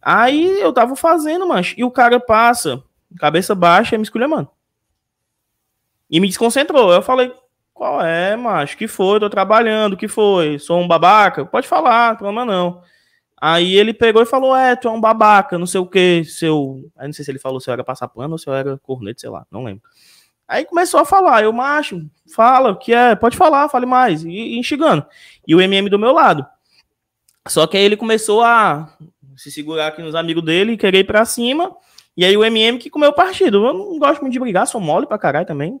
Aí eu tava fazendo, mancho, e o cara passa, cabeça baixa, me escolheu, mano. E me desconcentrou. Eu falei, qual é, macho? Que foi? tô trabalhando, que foi? Sou um babaca? Pode falar, problema não. Aí ele pegou e falou: É, tu é um babaca, não sei o que, seu. Aí não sei se ele falou se eu era passapano ou se eu era cornete, sei lá, não lembro. Aí começou a falar, eu, macho, fala o que é, pode falar, fale mais, e, e instigando. E o MM do meu lado. Só que aí ele começou a se segurar aqui nos amigos dele, querer ir pra cima, e aí o MM que comeu partido. Eu não gosto muito de brigar, sou mole pra caralho também.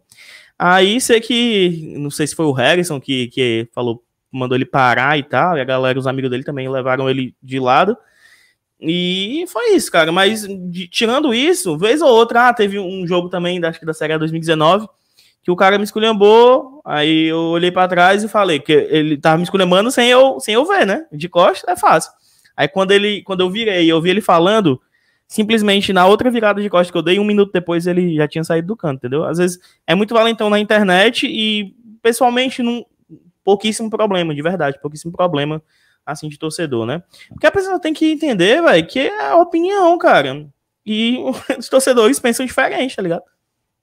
Aí sei que, não sei se foi o Harrison que, que falou, mandou ele parar e tal, e a galera, os amigos dele também levaram ele de lado. E foi isso, cara. Mas de, tirando isso, vez ou outra, ah, teve um jogo também, da, acho que da Série 2019, que o cara me esculhambou, aí eu olhei para trás e falei, que ele tava me esculhambando sem eu, sem eu ver, né? De costa é fácil. Aí quando ele, quando eu virei, eu ouvi ele falando, simplesmente na outra virada de costa que eu dei, um minuto depois ele já tinha saído do canto, entendeu? Às vezes é muito valentão na internet e pessoalmente num pouquíssimo problema, de verdade, pouquíssimo problema assim, de torcedor, né? Porque a pessoa tem que entender, vai, que é opinião, cara. E os torcedores pensam diferente, tá ligado?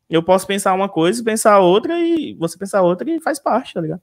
Eu posso pensar uma coisa, pensar outra, e você pensar outra e faz parte, tá ligado?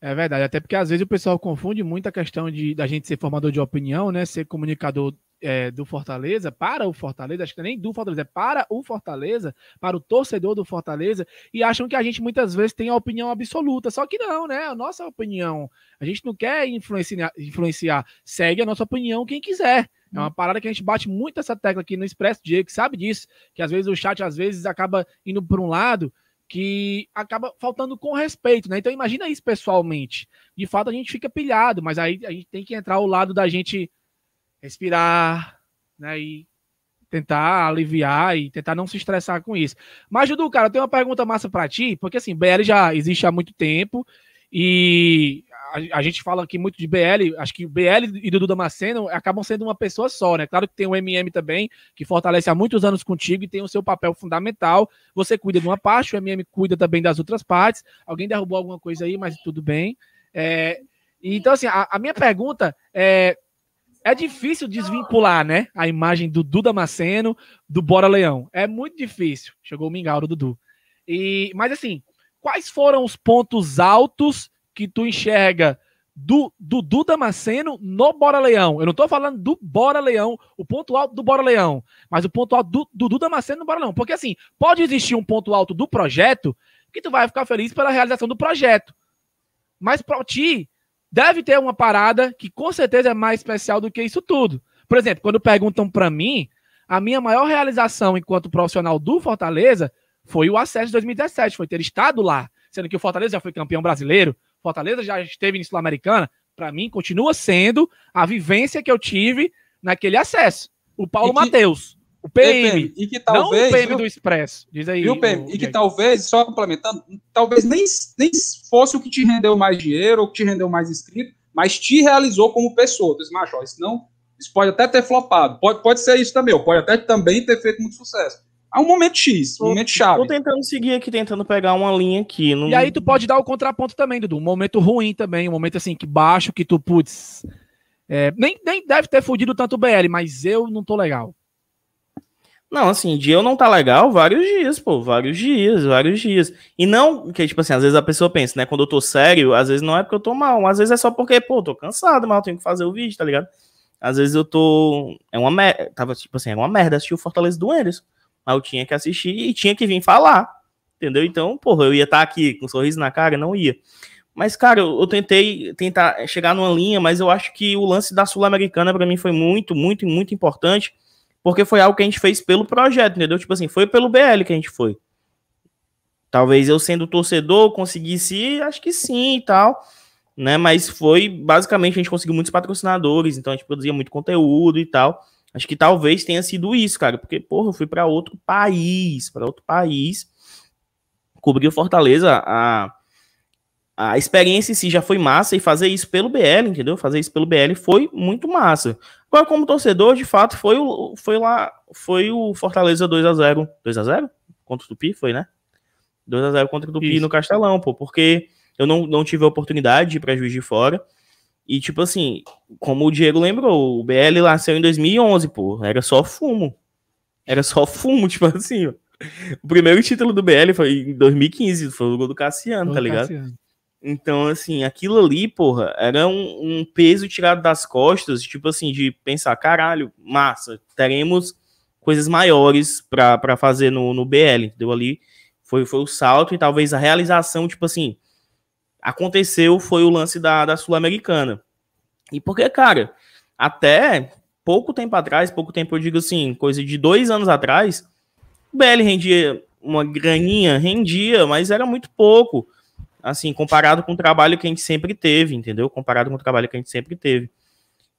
É verdade, até porque às vezes o pessoal confunde muito a questão de da gente ser formador de opinião, né? Ser comunicador é, do Fortaleza, para o Fortaleza, acho que é nem do Fortaleza, é para o Fortaleza, para o torcedor do Fortaleza, e acham que a gente muitas vezes tem a opinião absoluta, só que não, né? A nossa opinião, a gente não quer influenciar, influenciar segue a nossa opinião quem quiser. É uma uhum. parada que a gente bate muito essa tecla aqui no Expresso Diego, que sabe disso, que às vezes o chat às vezes acaba indo para um lado que acaba faltando com respeito, né? Então imagina isso pessoalmente. De fato a gente fica pilhado, mas aí a gente tem que entrar ao lado da gente respirar, né? E tentar aliviar e tentar não se estressar com isso. Mas, Dudu, cara, eu tenho uma pergunta massa para ti, porque assim, BL já existe há muito tempo e a, a, gente fala aqui muito de BL, acho que BL e Dudu Damasceno acabam sendo uma pessoa só, né? Claro que tem o MM também, que fortalece há muitos anos contigo e tem o seu papel fundamental. Você cuida de uma parte, o MM cuida também das outras partes. Alguém derrubou alguma coisa aí, mas tudo bem. É, então, assim, a, a minha pergunta é é difícil desvincular, né? A imagem do Duda Maceno do Bora Leão. É muito difícil. Chegou o mingau do Dudu. E, mas assim, quais foram os pontos altos que tu enxerga do, do Duda no Bora Leão? Eu não tô falando do Bora Leão, o ponto alto do Bora Leão, mas o ponto alto do, do Duda no Bora Leão. Porque assim, pode existir um ponto alto do projeto que tu vai ficar feliz pela realização do projeto. Mas pra ti, deve ter uma parada que com certeza é mais especial do que isso tudo. Por exemplo, quando perguntam para mim, a minha maior realização enquanto profissional do Fortaleza foi o acesso de 2017, foi ter estado lá, sendo que o Fortaleza já foi campeão brasileiro, Fortaleza já esteve em Sul-Americana, para mim continua sendo a vivência que eu tive naquele acesso. O Paulo que... Matheus o PM. PM. E que talvez, não o PM do Expresso. Diz aí. E, o PM, o, e que talvez, só complementando, talvez nem, nem fosse o que te rendeu mais dinheiro ou que te rendeu mais inscrito, mas te realizou como pessoa. Tu disse, macho, ó, isso não. Isso pode até ter flopado. Pode, pode ser isso também, ou pode até também ter feito muito sucesso. Há um momento X, um momento chave. Tô tentando seguir aqui, tentando pegar uma linha aqui. Não... E aí tu pode dar o contraponto também, Dudu. Um momento ruim também, um momento assim, que baixo, que tu, putz... É, nem, nem deve ter fudido tanto o BL, mas eu não tô legal. Não, assim, de eu não tá legal, vários dias, pô, vários dias, vários dias. E não, que tipo assim, às vezes a pessoa pensa, né, quando eu tô sério, às vezes não é porque eu tô mal, às vezes é só porque, pô, tô cansado, mas eu tenho que fazer o vídeo, tá ligado? Às vezes eu tô, é uma merda, tava tipo assim, é uma merda assistir o Fortaleza do Anderson, mas eu tinha que assistir e tinha que vir falar, entendeu? Então, porra, eu ia estar tá aqui com um sorriso na cara, não ia. Mas, cara, eu, eu tentei tentar chegar numa linha, mas eu acho que o lance da Sul-Americana para mim foi muito, muito, muito importante, porque foi algo que a gente fez pelo projeto, entendeu? Tipo assim, foi pelo BL que a gente foi. Talvez eu sendo torcedor conseguisse, acho que sim e tal, né? Mas foi basicamente a gente conseguiu muitos patrocinadores, então a gente produzia muito conteúdo e tal. Acho que talvez tenha sido isso, cara, porque porra, eu fui para outro país, para outro país, cobriu o Fortaleza, a a experiência em si já foi massa e fazer isso pelo BL, entendeu? Fazer isso pelo BL foi muito massa. Agora, como torcedor, de fato, foi o, foi lá, foi o Fortaleza 2 a 0 2 a 0 Contra o Tupi, foi, né? 2 a 0 contra o Tupi Isso. no Castelão, pô, porque eu não, não tive a oportunidade de ir Juiz de Fora. E, tipo assim, como o Diego lembrou, o BL nasceu em 2011, pô, era só fumo. Era só fumo, tipo assim, ó. O primeiro título do BL foi em 2015, foi o gol do Cassiano, tá ligado? Cassiano. Então, assim, aquilo ali, porra, era um, um peso tirado das costas, tipo assim, de pensar, caralho, massa, teremos coisas maiores para fazer no, no BL, entendeu? Ali foi, foi o salto e talvez a realização, tipo assim, aconteceu foi o lance da, da Sul-Americana. E porque, cara, até pouco tempo atrás, pouco tempo eu digo assim, coisa de dois anos atrás, o BL rendia uma graninha, rendia, mas era muito pouco assim, comparado com o trabalho que a gente sempre teve, entendeu? Comparado com o trabalho que a gente sempre teve.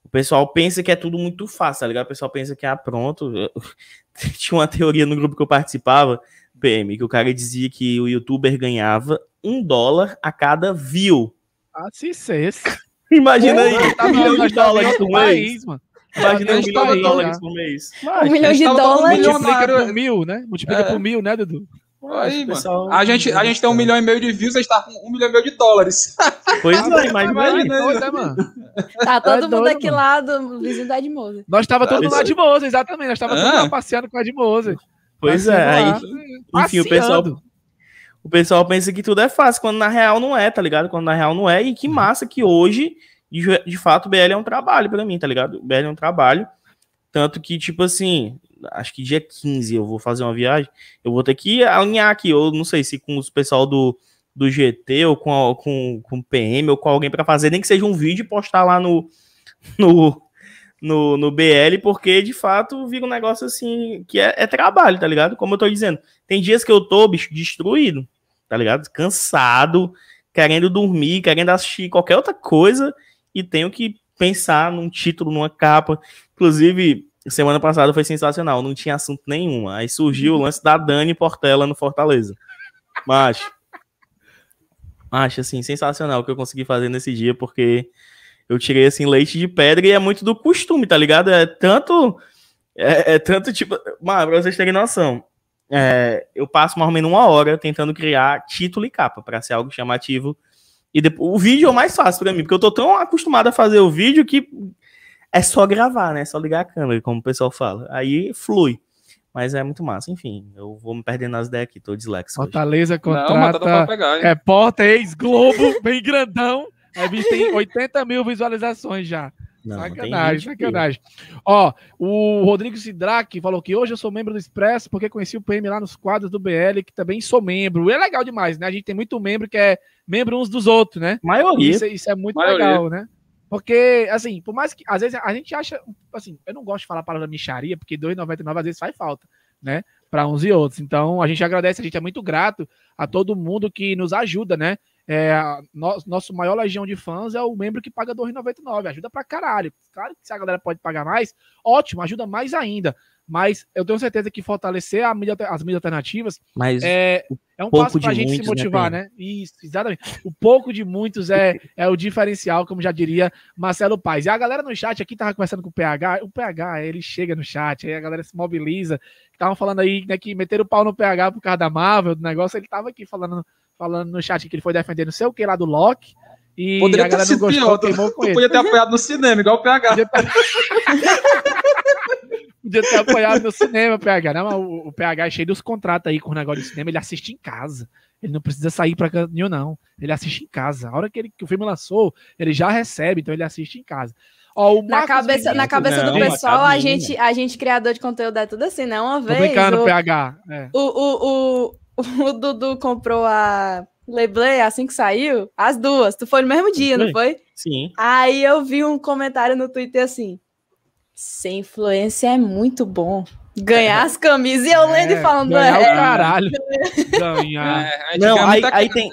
O pessoal pensa que é tudo muito fácil, tá ligado? O pessoal pensa que, ah, pronto. Tinha uma teoria no grupo que eu participava, PM, que o cara dizia que o youtuber ganhava um dólar a cada view. Ah, sim sim Imagina aí, tá um milhão de tá dólares por mês. Mano. Tá Imagina um milhão de dólares tá. por mês. Um milhão de dólares. Multiplica por mil, né? Multiplica é. por mil, né, Dudu? Aí, pessoal... A é gente, a gente tem um milhão e meio de views, a gente tá com um milhão e meio de dólares. Pois é, mas imagina. Então, né, mano. Tá todo é mundo doido, aqui mano. lá do vizinho da Edmoza. Nós tava todo mundo lá de Moza, exatamente. Nós tava ah. todo mundo passeando com a Edmoza. Pois é, aí, enfim, o pessoal, o pessoal pensa que tudo é fácil, quando na real não é, tá ligado? Quando na real não é, e que uhum. massa que hoje, de, fato, o BL é um trabalho para mim, tá ligado? O BL é um trabalho. Tanto que, tipo assim, acho que dia 15 eu vou fazer uma viagem. Eu vou ter que alinhar aqui, eu não sei se com o pessoal do, do GT ou com, a, com, com PM ou com alguém para fazer, nem que seja um vídeo e postar lá no, no, no, no BL, porque de fato vira um negócio assim que é, é, trabalho, tá ligado? Como eu tô dizendo, tem dias que eu tô, bicho, destruído, tá ligado? Cansado, querendo dormir, querendo assistir qualquer outra coisa e tenho que pensar num título, numa capa. Inclusive, semana passada foi sensacional, não tinha assunto nenhum. Aí surgiu o lance da Dani Portela no Fortaleza. Mas, acho assim, sensacional o que eu consegui fazer nesse dia, porque eu tirei assim leite de pedra e é muito do costume, tá ligado? É tanto. É, é tanto tipo. Mano, pra vocês terem noção, é, eu passo mais ou menos uma hora tentando criar título e capa para ser algo chamativo. E depois, o vídeo é o mais fácil para mim, porque eu tô tão acostumado a fazer o vídeo que é só gravar, né? É só ligar a câmera, como o pessoal fala. Aí flui. Mas é muito massa. Enfim, eu vou me perdendo nas ideias aqui, tô disléxico. Fortaleza com tá contrata Não, É repórter ex-Globo, bem grandão. A gente tem 80 mil visualizações já. Não, sacanagem, sacanagem. Ó, o Rodrigo Sidraque falou que hoje eu sou membro do Expresso porque conheci o PM lá nos quadros do BL, que também sou membro. E é legal demais, né? A gente tem muito membro que é membro uns dos outros, né? Maioria. Isso, é, isso é muito Maioria. legal, né? Porque, assim, por mais que. Às vezes a gente acha. Assim, eu não gosto de falar a palavra micharia, porque 2,99 às vezes faz falta, né? Para uns e outros. Então, a gente agradece, a gente é muito grato a todo mundo que nos ajuda, né? É, nosso, nosso maior legião de fãs é o membro que paga 2,99. Ajuda pra caralho. Claro que se a galera pode pagar mais, ótimo, ajuda mais ainda. Mas eu tenho certeza que fortalecer mídia, as mídias alternativas Mas é, é um passo para a gente muitos, se né, motivar, né? né? Isso, exatamente. O pouco de muitos é, é o diferencial, como já diria Marcelo Paz. E a galera no chat aqui tava conversando com o PH. O PH, ele chega no chat, aí a galera se mobiliza. Estavam falando aí né, que meteram o pau no PH por causa da Marvel, do negócio. Ele tava aqui falando falando no chat que ele foi defender não sei o que lá do Loki. E Poderia a galera não gostou, pior, queimou com ele. podia ter apoiado no cinema, igual o PH. Podia ter, podia ter apoiado no cinema, PH. né o, o PH é cheio dos contratos aí com o negócio de cinema, ele assiste em casa. Ele não precisa sair para canto nenhum, não. Ele assiste em casa. A hora que, ele, que o filme lançou, ele já recebe, então ele assiste em casa. Ó, na, cabeça, na cabeça não, do pessoal, a gente, a gente criador de conteúdo é tudo assim, não? Né? Uma vez. Tô brincando, o, PH. É. O, o, o, o Dudu comprou a Leblay assim que saiu, as duas. Tu foi no mesmo dia, não foi? Sim. Aí eu vi um comentário no Twitter assim: sem influência é muito bom. Ganhar é. as camisas e eu é, lendo é, e falando. Ganhar é, o caralho. ganhar. É, não, aí, tem.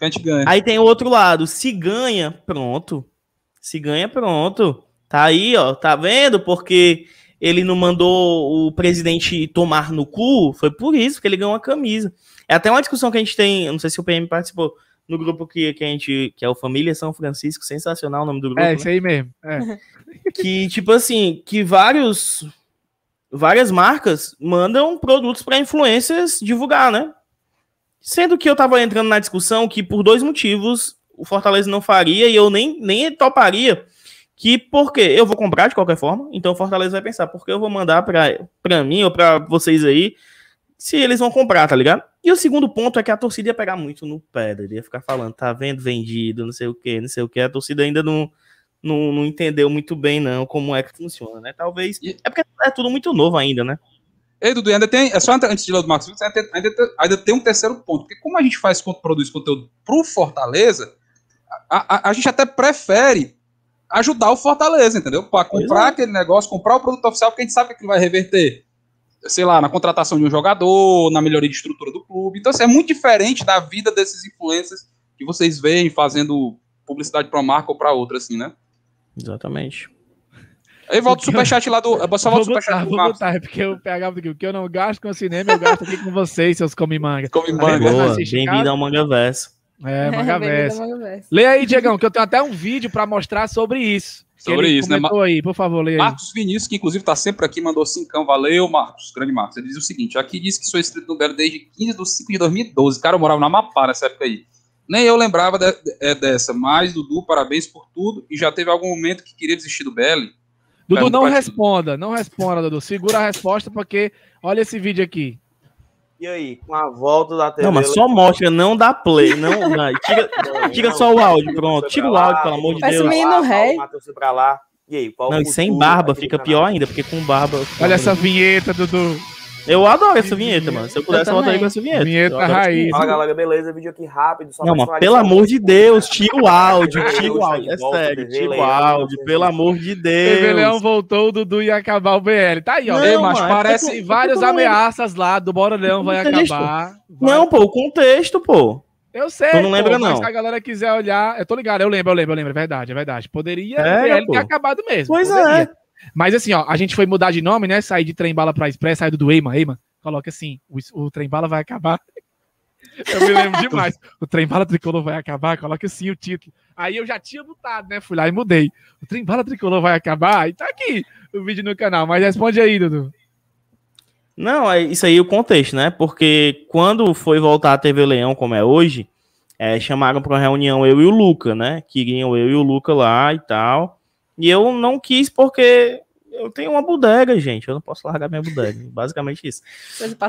a gente ganha. Aí tem o outro lado. Se ganha, pronto. Se ganha, pronto. Tá aí, ó. Tá vendo? Porque ele não mandou o presidente tomar no cu, foi por isso que ele ganhou a camisa. É até uma discussão que a gente tem, não sei se o PM participou, no grupo que, que a gente, que é o Família São Francisco, sensacional o nome do grupo. É, né? isso né? aí mesmo. É. Que, tipo assim, que vários, várias marcas mandam produtos para influências divulgar, né? Sendo que eu tava entrando na discussão que por dois motivos o Fortaleza não faria e eu nem, nem toparia que porque eu vou comprar de qualquer forma, então o Fortaleza vai pensar, porque eu vou mandar para mim ou para vocês aí, se eles vão comprar, tá ligado? E o segundo ponto é que a torcida ia pegar muito no pé, ele tá ia ficar falando, tá vendo, vendido, não sei o que, não sei o que. A torcida ainda não, não, não entendeu muito bem, não, como é que funciona, né? Talvez. É porque é tudo muito novo ainda, né? Ei, Dudu, ainda tem. É só antes de ler lá do Marcos ainda, ainda, ainda, tem um terceiro ponto. Porque como a gente faz, produz conteúdo pro Fortaleza, a, a, a gente até prefere ajudar o Fortaleza, entendeu? Para comprar é. aquele negócio, comprar o produto oficial, porque a gente sabe que vai reverter, sei lá, na contratação de um jogador, na melhoria de estrutura do clube. Então, assim, é muito diferente da vida desses influencers que vocês veem fazendo publicidade para uma marca ou para outra, assim, né? Exatamente. Aí volta o superchat lá do. Só volta o superchat do Marcos. Botar, porque eu pegava do que, o que eu não gasto com o cinema, eu gasto aqui com vocês, seus come manga. Come manga. bem-vindo ao Manga Verso. É, é Mangaverso. É lê aí, Diegão, que eu tenho até um vídeo para mostrar sobre isso. Sobre isso, né? aí, por favor, leia. Marcos Vinícius, que inclusive está sempre aqui, mandou cincão. Valeu, Marcos. Grande Marcos. Ele diz o seguinte: aqui diz que sou inscrito no Belo desde 15 de 5 de 2012. Cara, eu morava na Mapá nessa época aí. Nem eu lembrava de, de, é, dessa, mas Dudu, parabéns por tudo. E já teve algum momento que queria desistir do Belo? Dudu, não responda, não responda, Dudu. Segura a resposta, porque olha esse vídeo aqui. E aí, com a volta da TV. Não, mas só mostra, não dá play. Não, não. Tira, não, tira não, só o áudio, pronto. Tira o áudio, lá, pelo amor de Deus. Menino rei. Pra lá. E aí, qual não, e sem barba, fica pior ainda, porque com barba. Olha essa vinheta, Dudu. Eu adoro essa vinheta, mano. Se eu pudesse, eu, eu com essa vinheta. Vinheta raiz. Fala, galera, beleza? Vídeo aqui rápido. Só não, mas pelo amor de Deus, tira o áudio, tira o áudio. É sério, tira o áudio, pelo amor de Deus. TV Leão voltou, o Dudu ia acabar o BL. Tá aí, ó. Não, mas mano, é parece é várias ameaças lá do Bora Leão vai acabar. Vai. Não, pô, o contexto, pô. Eu sei. Tu não lembra, pô, não. se a galera quiser olhar. Eu tô ligado, eu lembro, eu lembro, eu lembro. É verdade, é verdade. Poderia é, ter acabado mesmo. Pois é. poderia. é. Mas assim, ó, a gente foi mudar de nome, né? Sair de trem bala pra express, sair do Eima, Eima. Coloca assim, o, o trem bala vai acabar. Eu me lembro demais. o trem bala tricolor vai acabar, coloca assim o título. Aí eu já tinha mutado, né? Fui lá e mudei. O trem bala tricolor vai acabar, e tá aqui o vídeo no canal. Mas responde aí, Dudu. Não, é isso aí é o contexto, né? Porque quando foi voltar a TV Leão, como é hoje, é, chamaram para uma reunião eu e o Luca, né? Queriam eu e o Luca lá e tal. E eu não quis porque eu tenho uma bodega, gente. Eu não posso largar minha bodega. basicamente isso.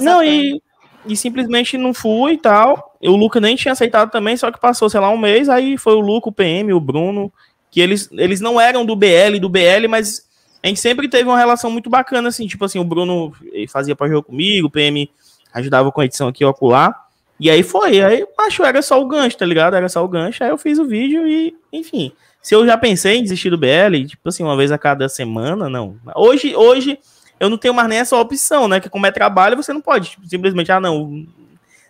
Não, e, e, simplesmente não fui e tal. o Luca nem tinha aceitado também, só que passou, sei lá, um mês. Aí foi o Luca, o PM, o Bruno, que eles, eles não eram do BL, do BL, mas a gente sempre teve uma relação muito bacana, assim. Tipo assim, o Bruno fazia para jogo comigo, o PM ajudava com a edição aqui ocular. E aí foi. Aí, acho, era só o gancho, tá ligado? Era só o gancho. Aí eu fiz o vídeo e, enfim se eu já pensei em desistir do BL, tipo assim, uma vez a cada semana, não. Hoje, hoje eu não tenho mais nem essa opção, né? Que como é trabalho, você não pode tipo, simplesmente, ah, não,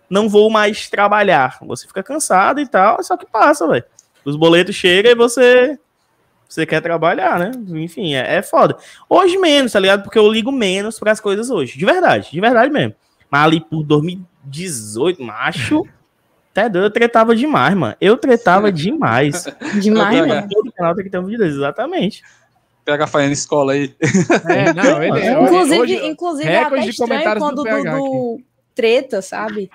não vou mais trabalhar. Você fica cansado e tal, só que passa, velho. Os boletos chegam e você você quer trabalhar, né? Enfim, é, é foda. Hoje menos, tá ligado? Porque eu ligo menos para as coisas hoje. De verdade, de verdade mesmo. Mas ali por 2018, macho. Tá doido, eu tretava demais, mano. Eu tretava demais. demais, eu mano. Todo canal tem que ter um vídeo desse, exatamente. PH na escola aí. É, não, ele é, Inclusive, hoje, inclusive é até estranho quando do, do, treta, sabe?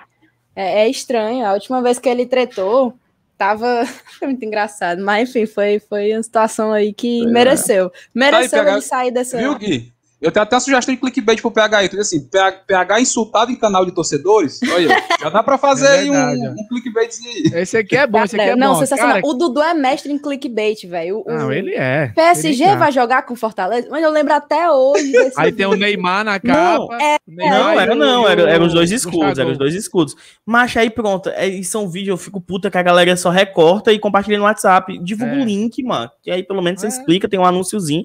É, é, estranho. A última vez que ele tretou, tava muito engraçado. Mas enfim, foi, foi uma situação aí que é. mereceu. Tá mereceu aí, PH, ele sair dessa. Viu, Gui? Eu tenho até uma sugestão de clickbait pro PH aí. Tu diz assim, PH insultado em canal de torcedores. Olha, já dá pra é fazer é aí um, um clickbait. Esse aqui é bom, esse aqui é não, bom. sensacional. Cara... O Dudu é mestre em clickbait, velho. Não, ele é. PSG ele tá. vai jogar com Fortaleza? Mas eu lembro até hoje. aí tem o Neymar na capa. Não, é, é. é não era não. Eram era os dois escudos, eram os dois escudos. Mas aí pronto, é, são vídeos, eu fico puta que a galera só recorta e compartilha no WhatsApp. Divulga o é. um link, mano. que aí pelo menos você explica, tem um anúnciozinho.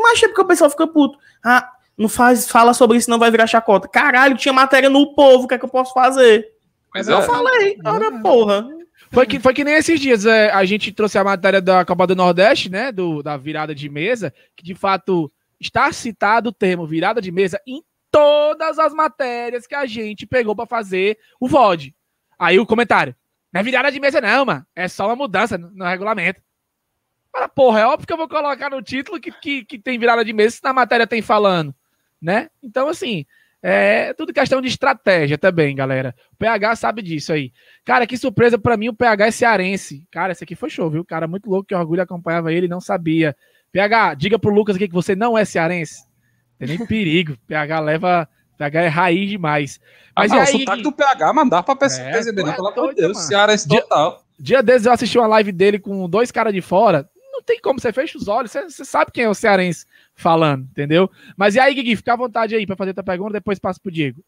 Mas é porque o pessoal fica puto. Ah, não faz, fala sobre isso, não vai virar chacota. Caralho, tinha matéria no povo, o que é que eu posso fazer? Mas eu é. falei, ora porra. Foi que, foi que nem esses dias é, a gente trouxe a matéria da Copa do Nordeste, né? Do, da virada de mesa, que de fato está citado o termo virada de mesa em todas as matérias que a gente pegou para fazer o VOD. Aí o comentário. Não é virada de mesa, não, mano. É só uma mudança no, no regulamento. Ah, porra, é óbvio que eu vou colocar no título que, que, que tem virada de mesa, se na matéria tem falando, né? Então, assim, é tudo questão de estratégia também, galera. O PH sabe disso aí. Cara, que surpresa para mim, o PH é cearense. Cara, esse aqui foi show, viu? Cara, muito louco que orgulho acompanhava ele não sabia. PH, diga pro Lucas aqui que você não é cearense. Tem nem perigo. PH leva. PH é raiz demais. Mas ah, e aí, o sotaque do PH mandar pra perceber, é, né? É Pelo amor de Deus, mano. cearense total. Dia, dia desses eu assisti uma live dele com dois caras de fora tem como, você fecha os olhos, você, você sabe quem é o cearense falando, entendeu? Mas e aí, Gui, fica à vontade aí para fazer tua pergunta, depois passa pro Diego.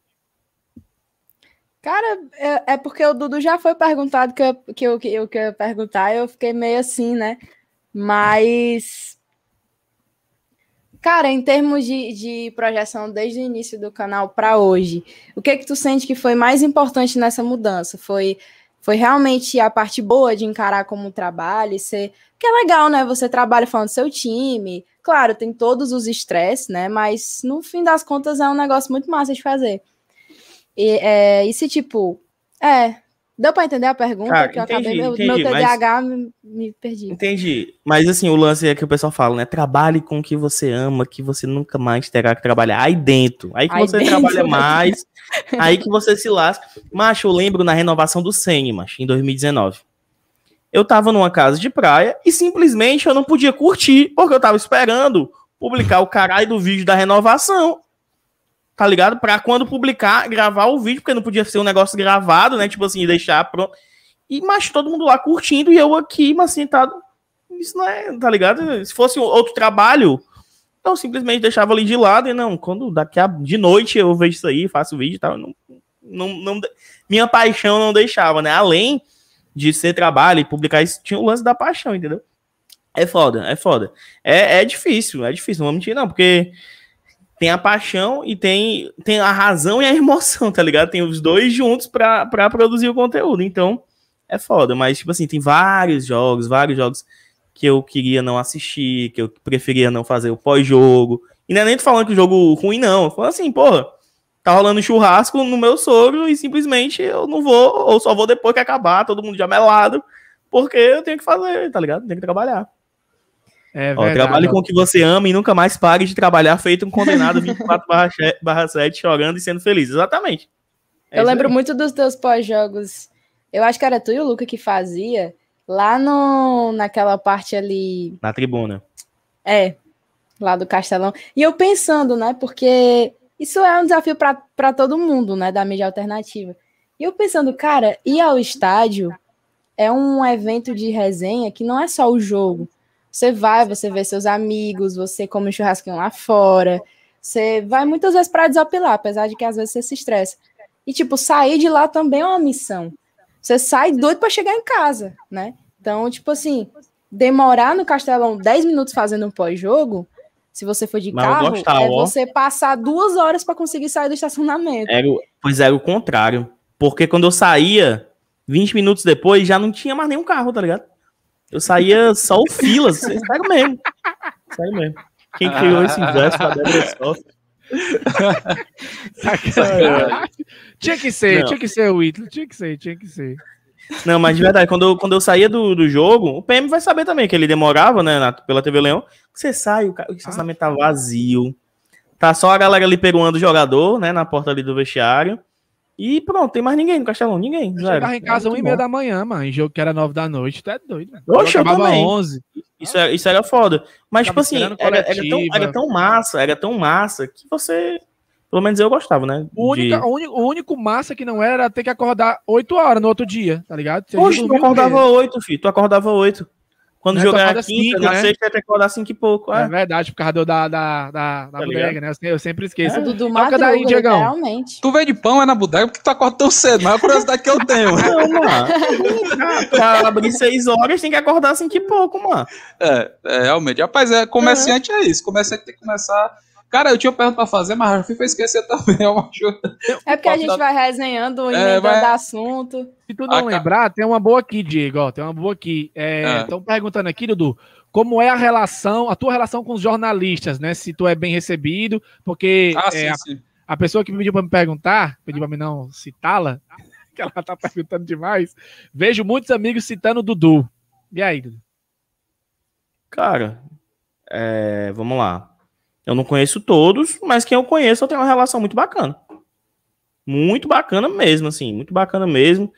Cara, é, é porque o Dudu já foi perguntado que eu, que, eu, que, eu, que eu ia perguntar, eu fiquei meio assim, né? Mas. Cara, em termos de, de projeção desde o início do canal para hoje, o que que tu sente que foi mais importante nessa mudança? Foi foi realmente a parte boa de encarar como um trabalho e ser. Que é legal, né? Você trabalha falando do seu time. Claro, tem todos os estresses, né? Mas no fim das contas é um negócio muito massa de fazer. E, é, e se, tipo, é, Deu para entender a pergunta? Ah, que eu entendi, acabei, meu, entendi, meu TDAH mas... me, me, perdi. Entendi. Mas assim, o lance é que o pessoal fala, né? Trabalhe com o que você ama, que você nunca mais terá que trabalhar. Aí dentro. Aí que aí você dentro. trabalha mais, aí que você se lasca. Macho, eu lembro na renovação do Sene, macho, em 2019. Eu tava numa casa de praia e simplesmente eu não podia curtir, porque eu tava esperando publicar o caralho do vídeo da renovação tá ligado? Pra quando publicar, gravar o vídeo, porque não podia ser um negócio gravado, né? Tipo assim, deixar pronto. E, mas todo mundo lá curtindo e eu aqui, mas sentado. Assim, tá- isso não é, tá ligado? Se fosse outro trabalho, eu então simplesmente deixava ali de lado e não, quando daqui a, de noite eu vejo isso aí, faço vídeo e tal. Não, não, não, minha paixão não deixava, né? Além de ser trabalho e publicar isso, tinha o lance da paixão, entendeu? É foda, é foda. É, é difícil, é difícil, não vou mentir, não, porque tem a paixão e tem, tem a razão e a emoção, tá ligado? Tem os dois juntos pra, pra produzir o conteúdo. Então, é foda. Mas, tipo assim, tem vários jogos, vários jogos que eu queria não assistir, que eu preferia não fazer o pós-jogo. E não é nem falando que o jogo ruim, não. Eu falo assim, porra, tá rolando churrasco no meu sogro e simplesmente eu não vou, ou só vou depois que acabar, todo mundo já melado, porque eu tenho que fazer, tá ligado? Tenho que trabalhar. É Ó, trabalhe com o que você ama e nunca mais pare de trabalhar feito um condenado 24/7 chorando e sendo feliz. Exatamente. É eu lembro aí. muito dos teus pós-jogos. Eu acho que era tu e o Luca que fazia lá no naquela parte ali na tribuna. É, lá do Castelão. E eu pensando, né, porque isso é um desafio para todo mundo, né, da mídia alternativa. E eu pensando, cara, ir ao estádio é um evento de resenha que não é só o jogo você vai, você vê seus amigos, você come um churrasquinho lá fora. Você vai muitas vezes para desopilar, apesar de que às vezes você se estressa. E, tipo, sair de lá também é uma missão. Você sai doido para chegar em casa, né? Então, tipo assim, demorar no Castelão 10 minutos fazendo um pós jogo se você for de Mas carro, é ó. você passar duas horas para conseguir sair do estacionamento. Era, pois era o contrário. Porque quando eu saía, 20 minutos depois, já não tinha mais nenhum carro, tá ligado? Eu saía só o fila, assim, sério mesmo. Sério mesmo. Quem criou esse inverso pra Débora Soft? tinha que ser, não. tinha que ser o Hitler, tinha que ser, tinha que ser. Não, mas de verdade, quando eu, quando eu saía do, do jogo, o PM vai saber também que ele demorava, né, na, pela TV Leão. Você sai, o, o estacionamento tá vazio. Tá só a galera ali perguando o jogador, né, na porta ali do vestiário. E pronto, tem mais ninguém no Castelão, ninguém. Eu zero. chegava em casa às 1 h e da manhã, mano, em jogo que era 9 da noite, tá doido, mano. Oxe, eu, eu também. 11. Isso era, é, isso era foda. Mas, tipo assim, era, era, tão, era tão massa, era tão massa que você pelo menos eu gostava, né? O, única, de... o, único, massa que não era, era ter que acordar 8 horas no outro dia, tá ligado? Você Poxa, tu acordava mesmo. 8, filho. Tu acordava 8. Quando é jogar é quinta, sei na né? sexta, é tem que acordar cinco e pouco. É, é verdade, por causa da, da, da, da tá bodega, né? Eu sempre esqueço. É. marco Toca daí, Diegão. Realmente. Tu vem de pão, é na bodega, porque tu tá acorda tão cedo. Mas é a curiosidade que eu tenho. não, mano. pra abrir seis horas, tem que acordar cinco e pouco, mano. É, é realmente. Rapaz, é, comerciante é, é isso. Comerciante tem que começar Cara, eu tinha pergunta pra fazer, mas a FIFA esquecer também. Eu é acho... É porque a gente vai resenhando, e é, vai... assunto. Se tu não ah, tá. lembrar, tem uma boa aqui, Diego. Ó, tem uma boa aqui. Estão é, é. perguntando aqui, Dudu, como é a relação, a tua relação com os jornalistas, né? Se tu é bem recebido, porque ah, é, sim, a, sim. a, pessoa que me pediu pra me perguntar, pediu pra me não citá-la, que ela tá perguntando demais, vejo muitos amigos citando Dudu. E aí, Dudu? Cara, é, vamos lá eu não conheço todos, mas quem eu conheço eu tenho uma relação muito bacana. Muito bacana mesmo, assim, muito bacana mesmo.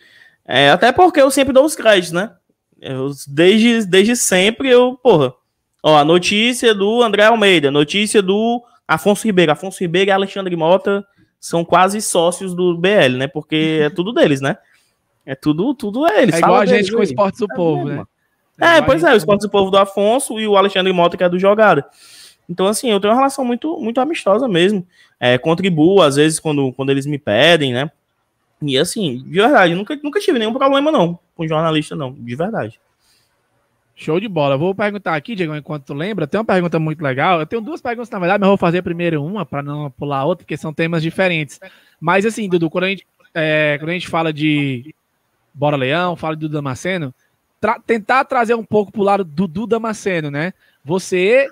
É, até porque eu sempre dou os créditos, né? Eu, desde, desde sempre eu, porra. Ó, a notícia do André Almeida, notícia do Afonso Ribeiro. Afonso Ribeiro e Alexandre Mota são quase sócios do BL, né? Porque é tudo deles, né? É tudo, tudo é eles. É igual a gente com o Esporte do é Povo, mesmo. né? É, é pois é, o Esporte do Povo do Afonso e o Alexandre Mota, que é do Jogada. Então, assim, eu tenho uma relação muito, muito amistosa mesmo. É, contribuo, às vezes, quando, quando eles me pedem, né? E, assim, de verdade, nunca, nunca tive nenhum problema, não, com jornalista, não, de verdade. Show de bola. Vou perguntar aqui, Diego, enquanto tu lembra, tem uma pergunta muito legal. Eu tenho duas perguntas, na verdade, mas eu vou fazer primeiro uma para não pular outra, porque são temas diferentes. Mas assim, Dudu, quando a gente, é, quando a gente fala de Bora Leão, fala do Damasceno, tra tentar trazer um pouco pro lado do Dudu Damasceno, né? Você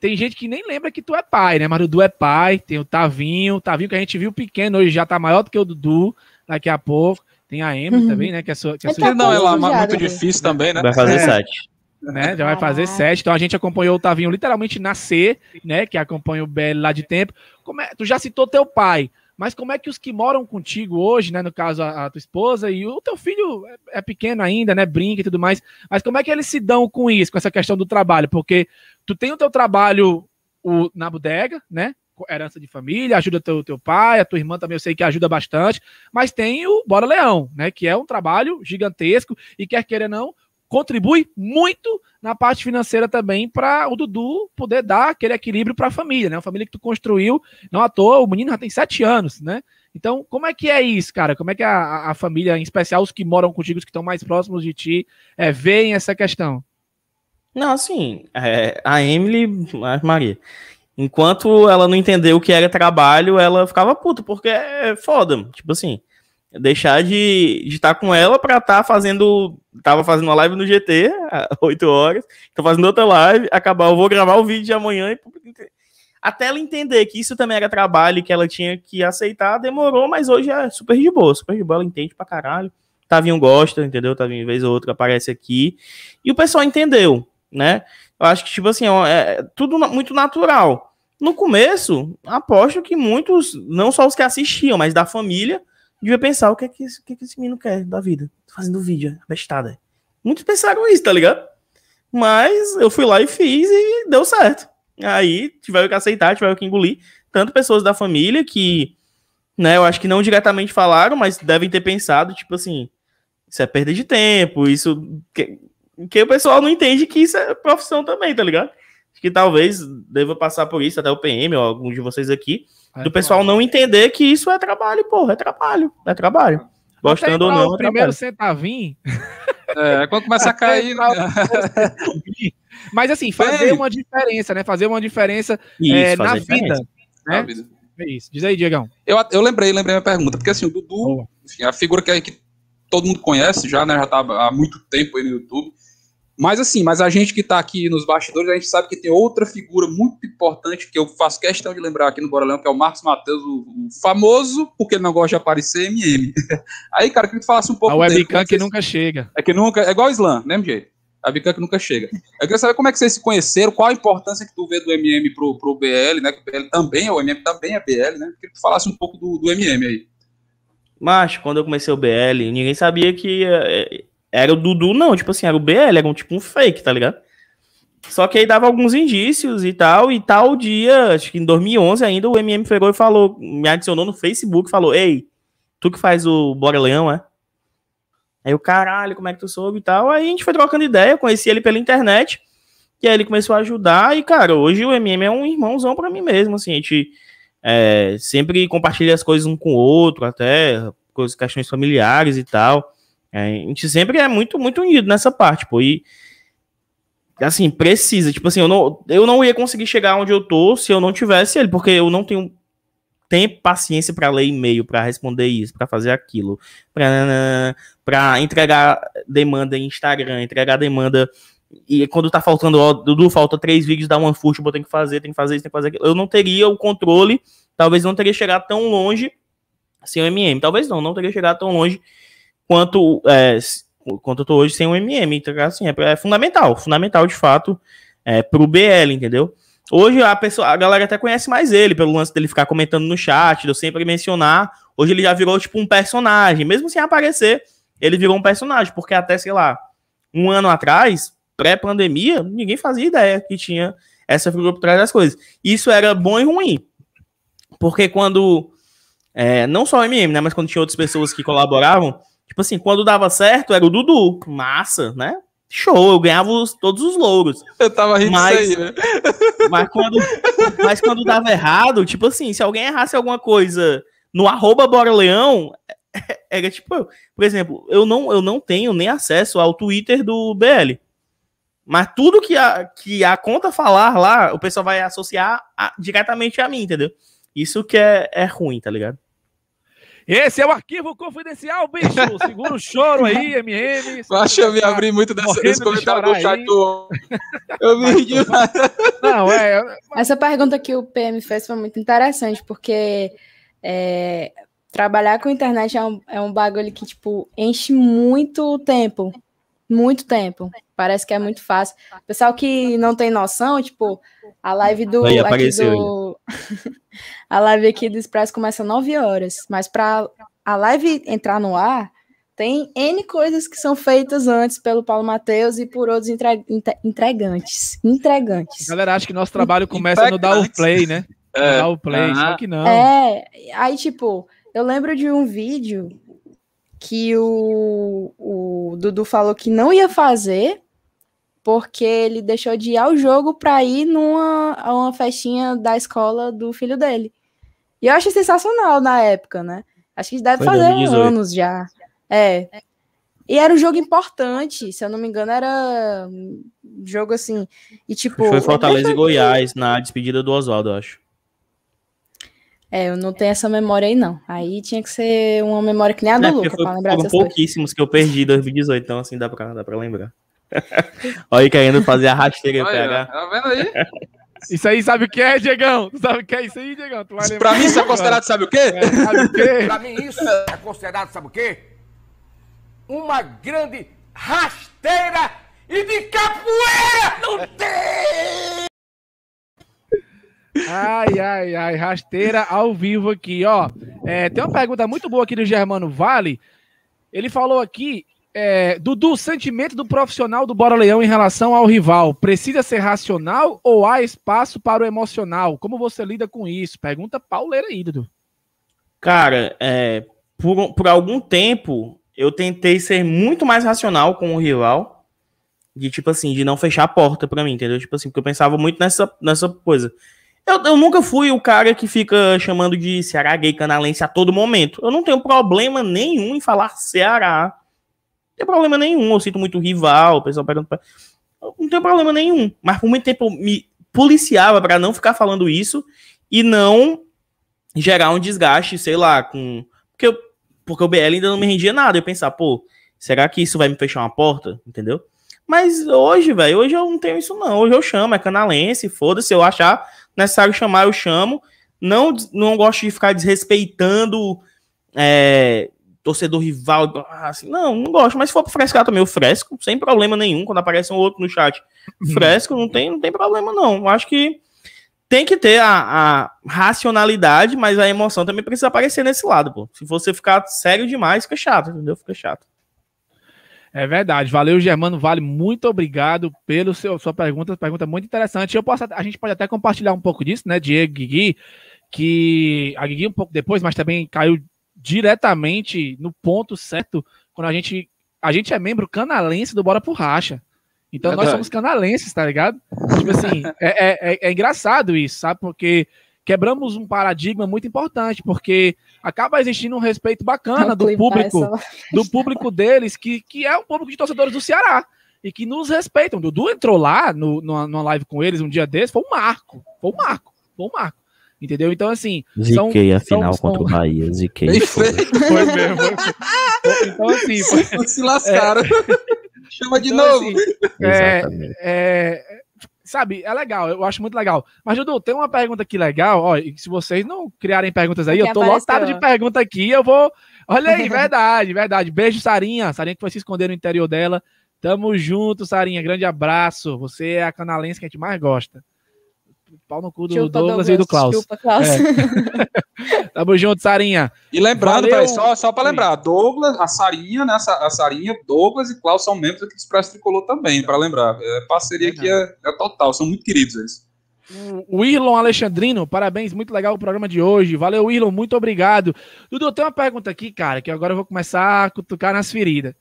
tem gente que nem lembra que tu é pai, né? Mas o Dudu é pai, tem o Tavinho, Tavinho que a gente viu pequeno, hoje já tá maior do que o Dudu, daqui a pouco. Tem a Emma uhum. também, né? Que é sua. Que é sua... Tá Não, ela é muito difícil também, né? Vai fazer é. sete. Né? Já vai fazer sete. Então a gente acompanhou o Tavinho literalmente nascer, né? Que acompanha o BL lá de tempo. Como é? Tu já citou teu pai. Mas como é que os que moram contigo hoje, né? No caso, a, a tua esposa e o teu filho é, é, pequeno ainda, né? Brinca e tudo mais. Mas como é que eles se dão com isso, com essa questão do trabalho? Porque tu tem o teu trabalho o, na bodega, né? Herança de família, ajuda teu, teu pai, a tua irmã também eu sei que ajuda bastante, mas tem o Bora Leão, né? Que é um trabalho gigantesco e quer queira não, contribui muito na parte financeira também para o Dudu poder dar aquele equilíbrio para a família, né? Uma família que tu construiu, não à toa, o menino já tem sete anos, né? Então, como é que é isso, cara? Como é que a, a família, em especial os que moram contigo, os que estão mais próximos de ti, é, veem essa questão? Não, assim, é, a Emily, a Maria, enquanto ela não entendeu o que era trabalho, ela ficava puta, porque é foda, tipo assim deixar de estar tá com ela para estar tá fazendo. Tava fazendo uma live no GT, 8 horas, tô fazendo outra live, acabar, eu vou gravar o vídeo de amanhã Até ela entender que isso também era trabalho e que ela tinha que aceitar, demorou, mas hoje é super de boa, super de boa, ela entende pra caralho. Tavinho gosta, entendeu? Tavinho, vez ou outra, aparece aqui. E o pessoal entendeu, né? Eu acho que, tipo assim, é, é, é tudo muito natural. No começo, aposto que muitos, não só os que assistiam, mas da família, devia pensar o que é que, esse, que, é que esse menino quer da vida. Tô tá fazendo vídeo, é bestada. Muitos pensaram isso, tá ligado? Mas eu fui lá e fiz e deu certo. Aí tiveram que aceitar, tiveram que engolir. Tanto pessoas da família que, né, eu acho que não diretamente falaram, mas devem ter pensado, tipo assim, isso é perda de tempo, isso. Que, que o pessoal não entende que isso é profissão também, tá ligado? Acho que talvez deva passar por isso até o PM ou algum de vocês aqui é do pessoal não entender que isso é trabalho, porra, é trabalho, é trabalho. Gostando ou não. O é primeiro centavinho. Tá é, é, quando começa a cair. Né? Tá Mas assim, fazer uma diferença, né? Fazer uma diferença é, isso, é, na, diferença. Né? Vida, né? É isso. Diz aí, Diegão. Eu, eu lembrei, lembrei minha pergunta, porque assim, o Dudu, enfim, a figura que, que todo mundo conhece já, né? Já tá há muito tempo aí no YouTube. Mas assim, mas a gente que está aqui nos bastidores, a gente sabe que tem outra figura muito importante que eu faço questão de lembrar aqui no Bora Leão, que é o Marcos Matheus, o, o, famoso, porque ele não gosta de aparecer, MM. Aí, cara, eu queria que tu falasse um pouco... A webcam é que, nunca chega. É que nunca... É igual o Slam, né, MJ? A webcam que nunca chega. Eu queria saber como é que vocês se conheceram, qual a importância que tu vê do MM pro, pro BL, né, que o BL também é o MM, também é BL, né? Eu queria que tu falasse um pouco do, do MM aí. Mas, quando eu comecei o BL, ninguém sabia que eh, era o Dudu, não, tipo assim, era o BL, era um tipo um fake, tá ligado? Só que aí dava alguns indícios e tal, e tal dia, acho que em 2011 ainda, o MM pegou e falou, me adicionou no Facebook, falou, ei, tu que faz o Bora Leão, é? Aí o caralho, como é que tu soube e tal, aí a gente foi trocando ideia, eu conheci ele pela internet, e aí ele começou a ajudar, e cara, hoje o MM é um irmãozão para mim mesmo, assim, a gente é, sempre compartilha as coisas um com o outro, até coisas, questões familiares e tal, é, a gente sempre é muito, muito unido nessa parte, pô. E, assim, precisa. Tipo assim, eu não, eu não ia conseguir chegar onde eu tô se eu não tivesse ele, porque eu não tenho tempo, paciência para ler e-mail, para responder isso, para fazer aquilo, para entregar demanda em Instagram, entregar demanda. E quando tá faltando, ó, Dudu, falta três vídeos da eu tem que fazer, tem que fazer isso, tem que fazer aquilo. Eu não teria o controle, talvez não teria chegado tão longe sem o MM. Talvez não, não teria chegado tão longe quanto, é, quanto eu tô hoje sem o MM. então assim, é, é fundamental, fundamental de fato é, pro BL, entendeu? Hoje a, pessoa, a galera até conhece mais ele, pelo lance dele ficar comentando no chat, de eu sempre mencionar. Hoje ele já virou tipo um personagem, mesmo sem aparecer, ele virou um personagem, porque até, sei lá, um ano atrás, pré-pandemia, ninguém fazia ideia que tinha essa figura por trás das coisas. Isso era bom e ruim, porque quando. É, não só o MM, né, mas quando tinha outras pessoas que colaboravam, Tipo assim, quando dava certo, era o Dudu. Massa, né? Show, eu ganhava os, todos os louros. Eu tava rindo mas, aí, né? Mas quando, mas quando dava errado, tipo assim, se alguém errasse alguma coisa no arroba Bora Leão, é, era tipo, por exemplo, eu não, eu não tenho nem acesso ao Twitter do BL. Mas tudo que a, que a conta falar lá, o pessoal vai associar a, diretamente a mim, entendeu? Isso que é, é ruim, tá ligado? Esse é o arquivo confidencial, bicho. Segura o choro aí, MM. Eu acho que eu me abri muito dessa, desse comentário do chat do Eu me ri Não, é. é Essa pergunta que o PM fez foi muito interessante, porque é, trabalhar com internet é um, é um bagulho que, tipo, enche muito tempo. Muito tempo. Parece que é muito fácil. Pessoal que não tem noção, tipo, a live do. Aí, apareceu, do a live aqui do Expresso começa às 9 horas, mas para a live entrar no ar, tem N coisas que são feitas antes pelo Paulo Matheus e por outros entre, entre, entregantes. Entregantes. galera acho que nosso trabalho começa no dar o play, né? É. Dar o play, ah. só que não. É, aí tipo, eu lembro de um vídeo que o, o Dudu falou que não ia fazer, porque ele deixou de ir ao jogo para ir numa a uma festinha da escola do filho dele. E eu acho sensacional na época, né? Acho que deve Foi fazer 2018. anos já. É. E era um jogo importante, se eu não me engano, era um jogo assim. E tipo. Foi Fortaleza e Goiás na despedida do Oswaldo, eu acho. É, eu não tenho essa memória aí, não. Aí tinha que ser uma memória que nem a do é, Lucas, pra lembrar dessas pouquíssimos coisas. que eu perdi em 2018, então assim dá pra, dá pra lembrar. Olha aí querendo fazer a rasteira Tá vendo aí? Isso aí sabe o que é, Diegão? Tu sabe o que é isso aí, Diegão? Tu vai Pra mim isso é considerado sabe o quê? É, sabe o quê? pra mim isso é considerado sabe o quê? Uma grande rasteira e de capoeira! no Ai, ai, ai, rasteira ao vivo aqui, ó. É, tem uma pergunta muito boa aqui do Germano Vale. Ele falou aqui é, Dudu, sentimento do profissional do Bora Leão em relação ao rival. Precisa ser racional ou há espaço para o emocional? Como você lida com isso? Pergunta pauleira aí, Dudu. Cara, é, por, por algum tempo eu tentei ser muito mais racional com o rival. De tipo assim, de não fechar a porta para mim, entendeu? Tipo assim, porque eu pensava muito nessa, nessa coisa. Eu, eu nunca fui o cara que fica chamando de Ceará gay canalense a todo momento. Eu não tenho problema nenhum em falar Ceará tem problema nenhum. Eu sinto muito rival, o pessoal pergunta. Não tem problema nenhum. Mas por muito tempo eu me policiava para não ficar falando isso e não gerar um desgaste, sei lá, com. Porque, eu... Porque o BL ainda não me rendia nada. Eu pensar pô, será que isso vai me fechar uma porta? Entendeu? Mas hoje, velho, hoje eu não tenho isso, não. Hoje eu chamo, é canalense, foda-se, eu achar necessário chamar, eu chamo. Não, não gosto de ficar desrespeitando é, torcedor rival, ah, assim, não, não gosto, mas se for pra frescar também, eu fresco, sem problema nenhum, quando aparece um outro no chat, uhum. fresco, não tem, não tem problema não, acho que tem que ter a, a racionalidade, mas a emoção também precisa aparecer nesse lado, pô, se você ficar sério demais, fica chato, entendeu, fica chato. É verdade. Valeu, Germano Vale. Muito obrigado pela sua pergunta. Pergunta muito interessante. Eu posso, a gente pode até compartilhar um pouco disso, né, Diego Gui, que a Guigui um pouco depois, mas também caiu diretamente no ponto certo quando a gente a gente é membro canalense do Bora por Racha. Então Verdade. nós somos canalenses, tá ligado? Tipo assim, é, é, é, é, engraçado isso, sabe? Porque quebramos um paradigma muito importante, porque acaba existindo um respeito bacana do público, essa... do público deles, que, que é o público de torcedores do Ceará e que nos respeitam. Dudu entrou lá no, numa, numa live com eles um dia desses foi um marco, foi um marco, foi um marco. Entendeu? Então, assim. Ziquei a final são... contra o Bahia. Ziquei. Foi mesmo. então, assim. Foi... Se lascaram. É... Chama de então, novo. Assim, é, é, sabe, é legal, eu acho muito legal. Mas, Dudu, tem uma pergunta aqui legal, ó, se vocês não criarem perguntas aí, Porque eu tô lotado de pergunta aqui, eu vou... Olha aí, verdade, verdade. Beijo, Sarinha. Sarinha que foi se esconder no interior dela. Tamo junto, Sarinha. Grande abraço. Você é a canalense que a gente mais gosta pau no cu do Chupa, Douglas, Douglas e do Klaus. Chupa, Klaus. É. Tamo junto, Sarinha. E lembrando, Pai, só, só pra lembrar, Douglas, a Sarinha, né? A Sarinha, Douglas e Klaus são membros aqui do Expresso Tricolor também, pra lembrar. É, parceria que é, é total, são muito queridos eles. O Irlon Alexandrino, parabéns, muito legal o programa de hoje. Valeu, Irlon, muito obrigado. Dudu, tem uma pergunta aqui, cara, que agora eu vou começar a cutucar nas feridas.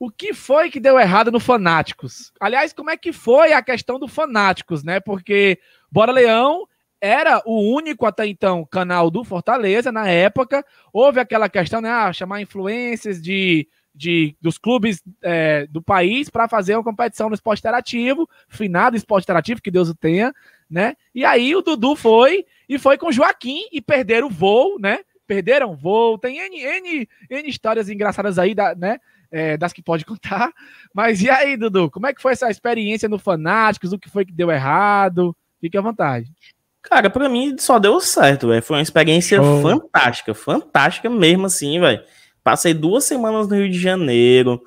O que foi que deu errado no Fanáticos? Aliás, como é que foi a questão do Fanáticos, né? Porque Bora Leão era o único até então canal do Fortaleza na época. Houve aquela questão, né? Ah, chamar influências de, de, dos clubes é, do país para fazer uma competição no esporte interativo, finado esporte interativo, que Deus o tenha, né? E aí o Dudu foi e foi com Joaquim e perderam o voo, né? Perderam o voo. Tem N, N, N histórias engraçadas aí, da, né? É, das que pode contar. Mas e aí, Dudu, como é que foi essa experiência no Fanáticos? O que foi que deu errado? Fique à vontade. Cara, para mim só deu certo, velho. Foi uma experiência fantástica, fantástica mesmo assim, velho. Passei duas semanas no Rio de Janeiro.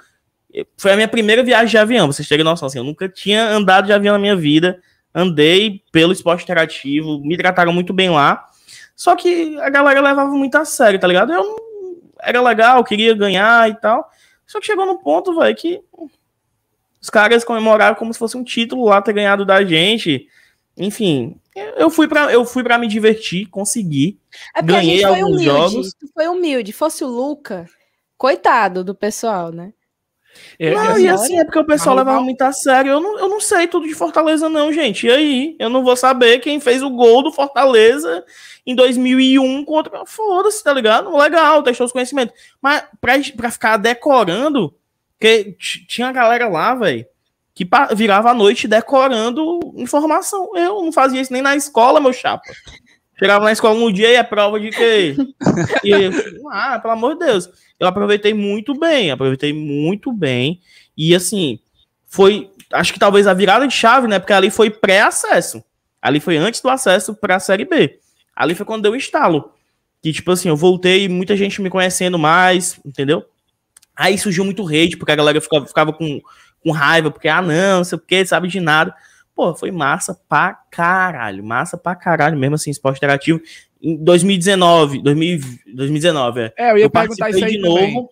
Foi a minha primeira viagem de avião, vocês terem noção, assim, eu nunca tinha andado de avião na minha vida. Andei pelo esporte interativo, me trataram muito bem lá. Só que a galera levava muito a sério, tá ligado? Eu era legal, queria ganhar e tal. Só que chegou no ponto, velho, que os caras comemoraram como se fosse um título lá ter ganhado da gente. Enfim, eu fui para eu fui para me divertir, consegui. É ganhei alguns humilde, jogos. foi humilde. Fosse o Luca, coitado do pessoal, né? É, não, é e assim, assim é porque o pessoal levava não... muito a sério. Eu não, eu não sei tudo de Fortaleza, não, gente. E aí? Eu não vou saber quem fez o gol do Fortaleza em 2001 contra. Foda-se, tá ligado? Legal, testou os conhecimentos. Mas pra, pra ficar decorando, porque tinha a galera lá, velho que virava à noite decorando informação. Eu não fazia isso nem na escola, meu chapa. Chegava na escola um dia e é prova de quê? E ah, pelo amor de Deus. Eu aproveitei muito bem, aproveitei muito bem. E assim, foi, acho que talvez a virada de chave, né? Porque ali foi pré-acesso. Ali foi antes do acesso para a Série B. Ali foi quando deu o estalo. Que tipo assim, eu voltei, muita gente me conhecendo mais, entendeu? Aí surgiu muito rede porque a galera ficava, ficava com com raiva, porque, ah, não, não sei o que, sabe de nada. Pô, foi massa pra caralho, massa pra caralho mesmo, assim, esporte interativo. Em 2019, 2020, 2019, é. É, eu ia eu perguntar isso aí de novo.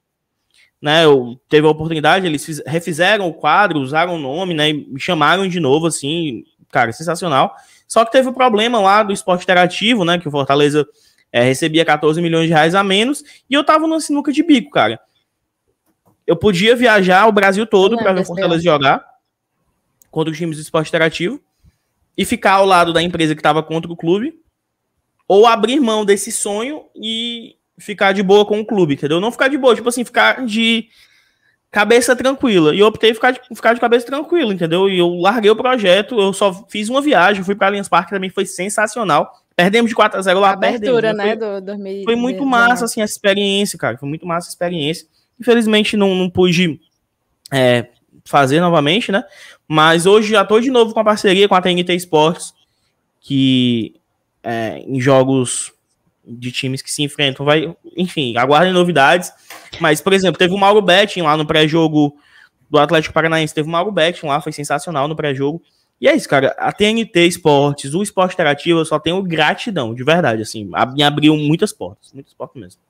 Né, eu teve a oportunidade, eles fiz, refizeram o quadro, usaram o nome, né, me chamaram de novo, assim, cara, sensacional. Só que teve o um problema lá do esporte interativo, né, que o Fortaleza é, recebia 14 milhões de reais a menos, e eu tava numa sinuca de bico, cara. Eu podia viajar o Brasil todo para ver o Fortaleza jogar contra os times do esporte interativo e ficar ao lado da empresa que estava contra o clube, ou abrir mão desse sonho e ficar de boa com o clube, entendeu? Não ficar de boa, tipo assim, ficar de cabeça tranquila. E eu optei ficar de, ficar de cabeça tranquila, entendeu? E eu larguei o projeto, eu só fiz uma viagem, fui para Allianz Parque, também foi sensacional. Perdemos de 4 a 0 lá, a abertura, perdemos. Né, foi, do, do foi muito massa assim a experiência, cara, foi muito massa a experiência. Infelizmente não, não pude é, fazer novamente, né? Mas hoje já tô de novo com a parceria com a TNT Esportes, que é, em jogos de times que se enfrentam, vai, enfim, aguardem novidades. Mas, por exemplo, teve o Mauro Betting lá no pré-jogo do Atlético Paranaense, teve o Mauro Betting lá, foi sensacional no pré-jogo. E é isso, cara. A TNT Esportes, o Esporte Interativo, eu só tenho gratidão, de verdade, assim. Me abriu muitas portas, muitas portas mesmo.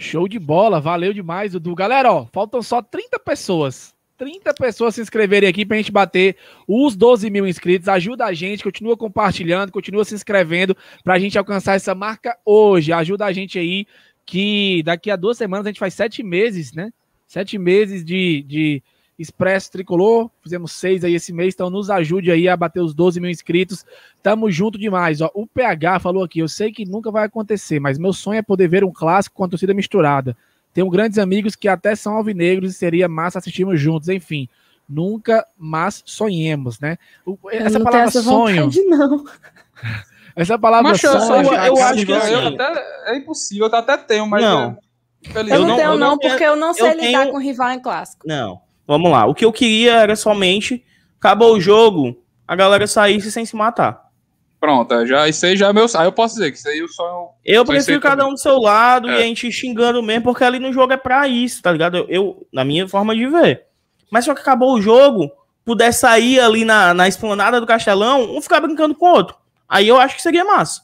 Show de bola, valeu demais, Dudu. Galera, ó, faltam só 30 pessoas. 30 pessoas se inscreverem aqui pra gente bater os 12 mil inscritos. Ajuda a gente, continua compartilhando, continua se inscrevendo pra gente alcançar essa marca hoje. Ajuda a gente aí, que daqui a duas semanas a gente faz sete meses, né? Sete meses de, de Expresso Tricolor. Fizemos seis aí esse mês, então nos ajude aí a bater os 12 mil inscritos. Tamo junto demais. Ó, o PH falou aqui: eu sei que nunca vai acontecer, mas meu sonho é poder ver um clássico com a torcida misturada. Tenho grandes amigos que até são alvinegros e seria massa assistirmos juntos. Enfim, nunca, mais sonhemos, né? É, essa palavra essa sonho. não. Essa palavra Macho, sonho. Eu, eu acho que eu, eu até, é impossível, eu até tenho, mas. Não. Eu, eu não, tenho, não, porque eu não sei lidar tenho... com rival em clássico. Não, Vamos lá. O que eu queria era somente acabou o jogo, a galera saísse sem se matar. Pronto, é, já, isso aí já é meu. Aí eu posso dizer que isso aí eu só. Eu, prefiro cada um do seu lado é. e a gente xingando mesmo, porque ali no jogo é pra isso, tá ligado? Eu, eu, na minha forma de ver. Mas só que acabou o jogo, puder sair ali na, na esplanada do Castelão, um ficar brincando com o outro. Aí eu acho que seria massa.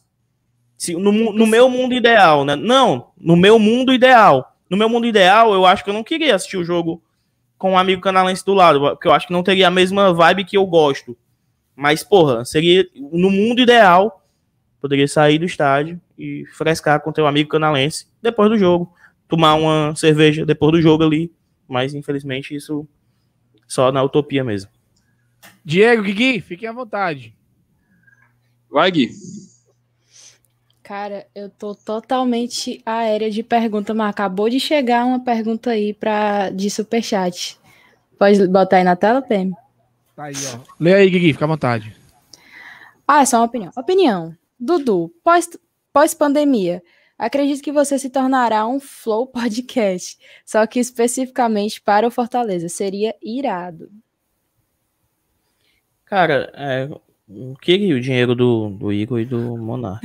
Se, no, no meu mundo ideal, né? Não, no meu mundo ideal. No meu mundo ideal, eu acho que eu não queria assistir o jogo com um amigo canalense do lado, porque eu acho que não teria a mesma vibe que eu gosto. Mas, porra, seria no mundo ideal, poderia sair do estádio e frescar com teu amigo canalense depois do jogo, tomar uma cerveja depois do jogo ali, mas infelizmente isso só na utopia mesmo. Diego, Gui, fiquem à vontade. Vai, Gui. Cara, eu tô totalmente aérea de pergunta, mas acabou de chegar uma pergunta aí pra, de superchat. Pode botar aí na tela, Pem? Tá aí, ó. Lê aí, Gui, fica à vontade. Ah, é só uma opinião. Opinião. Dudu, pós, pós-pandemia, acredito que você se tornará um Flow Podcast, só que especificamente para o Fortaleza. Seria irado. Cara, é, o queria o dinheiro do, do Igor e do Monar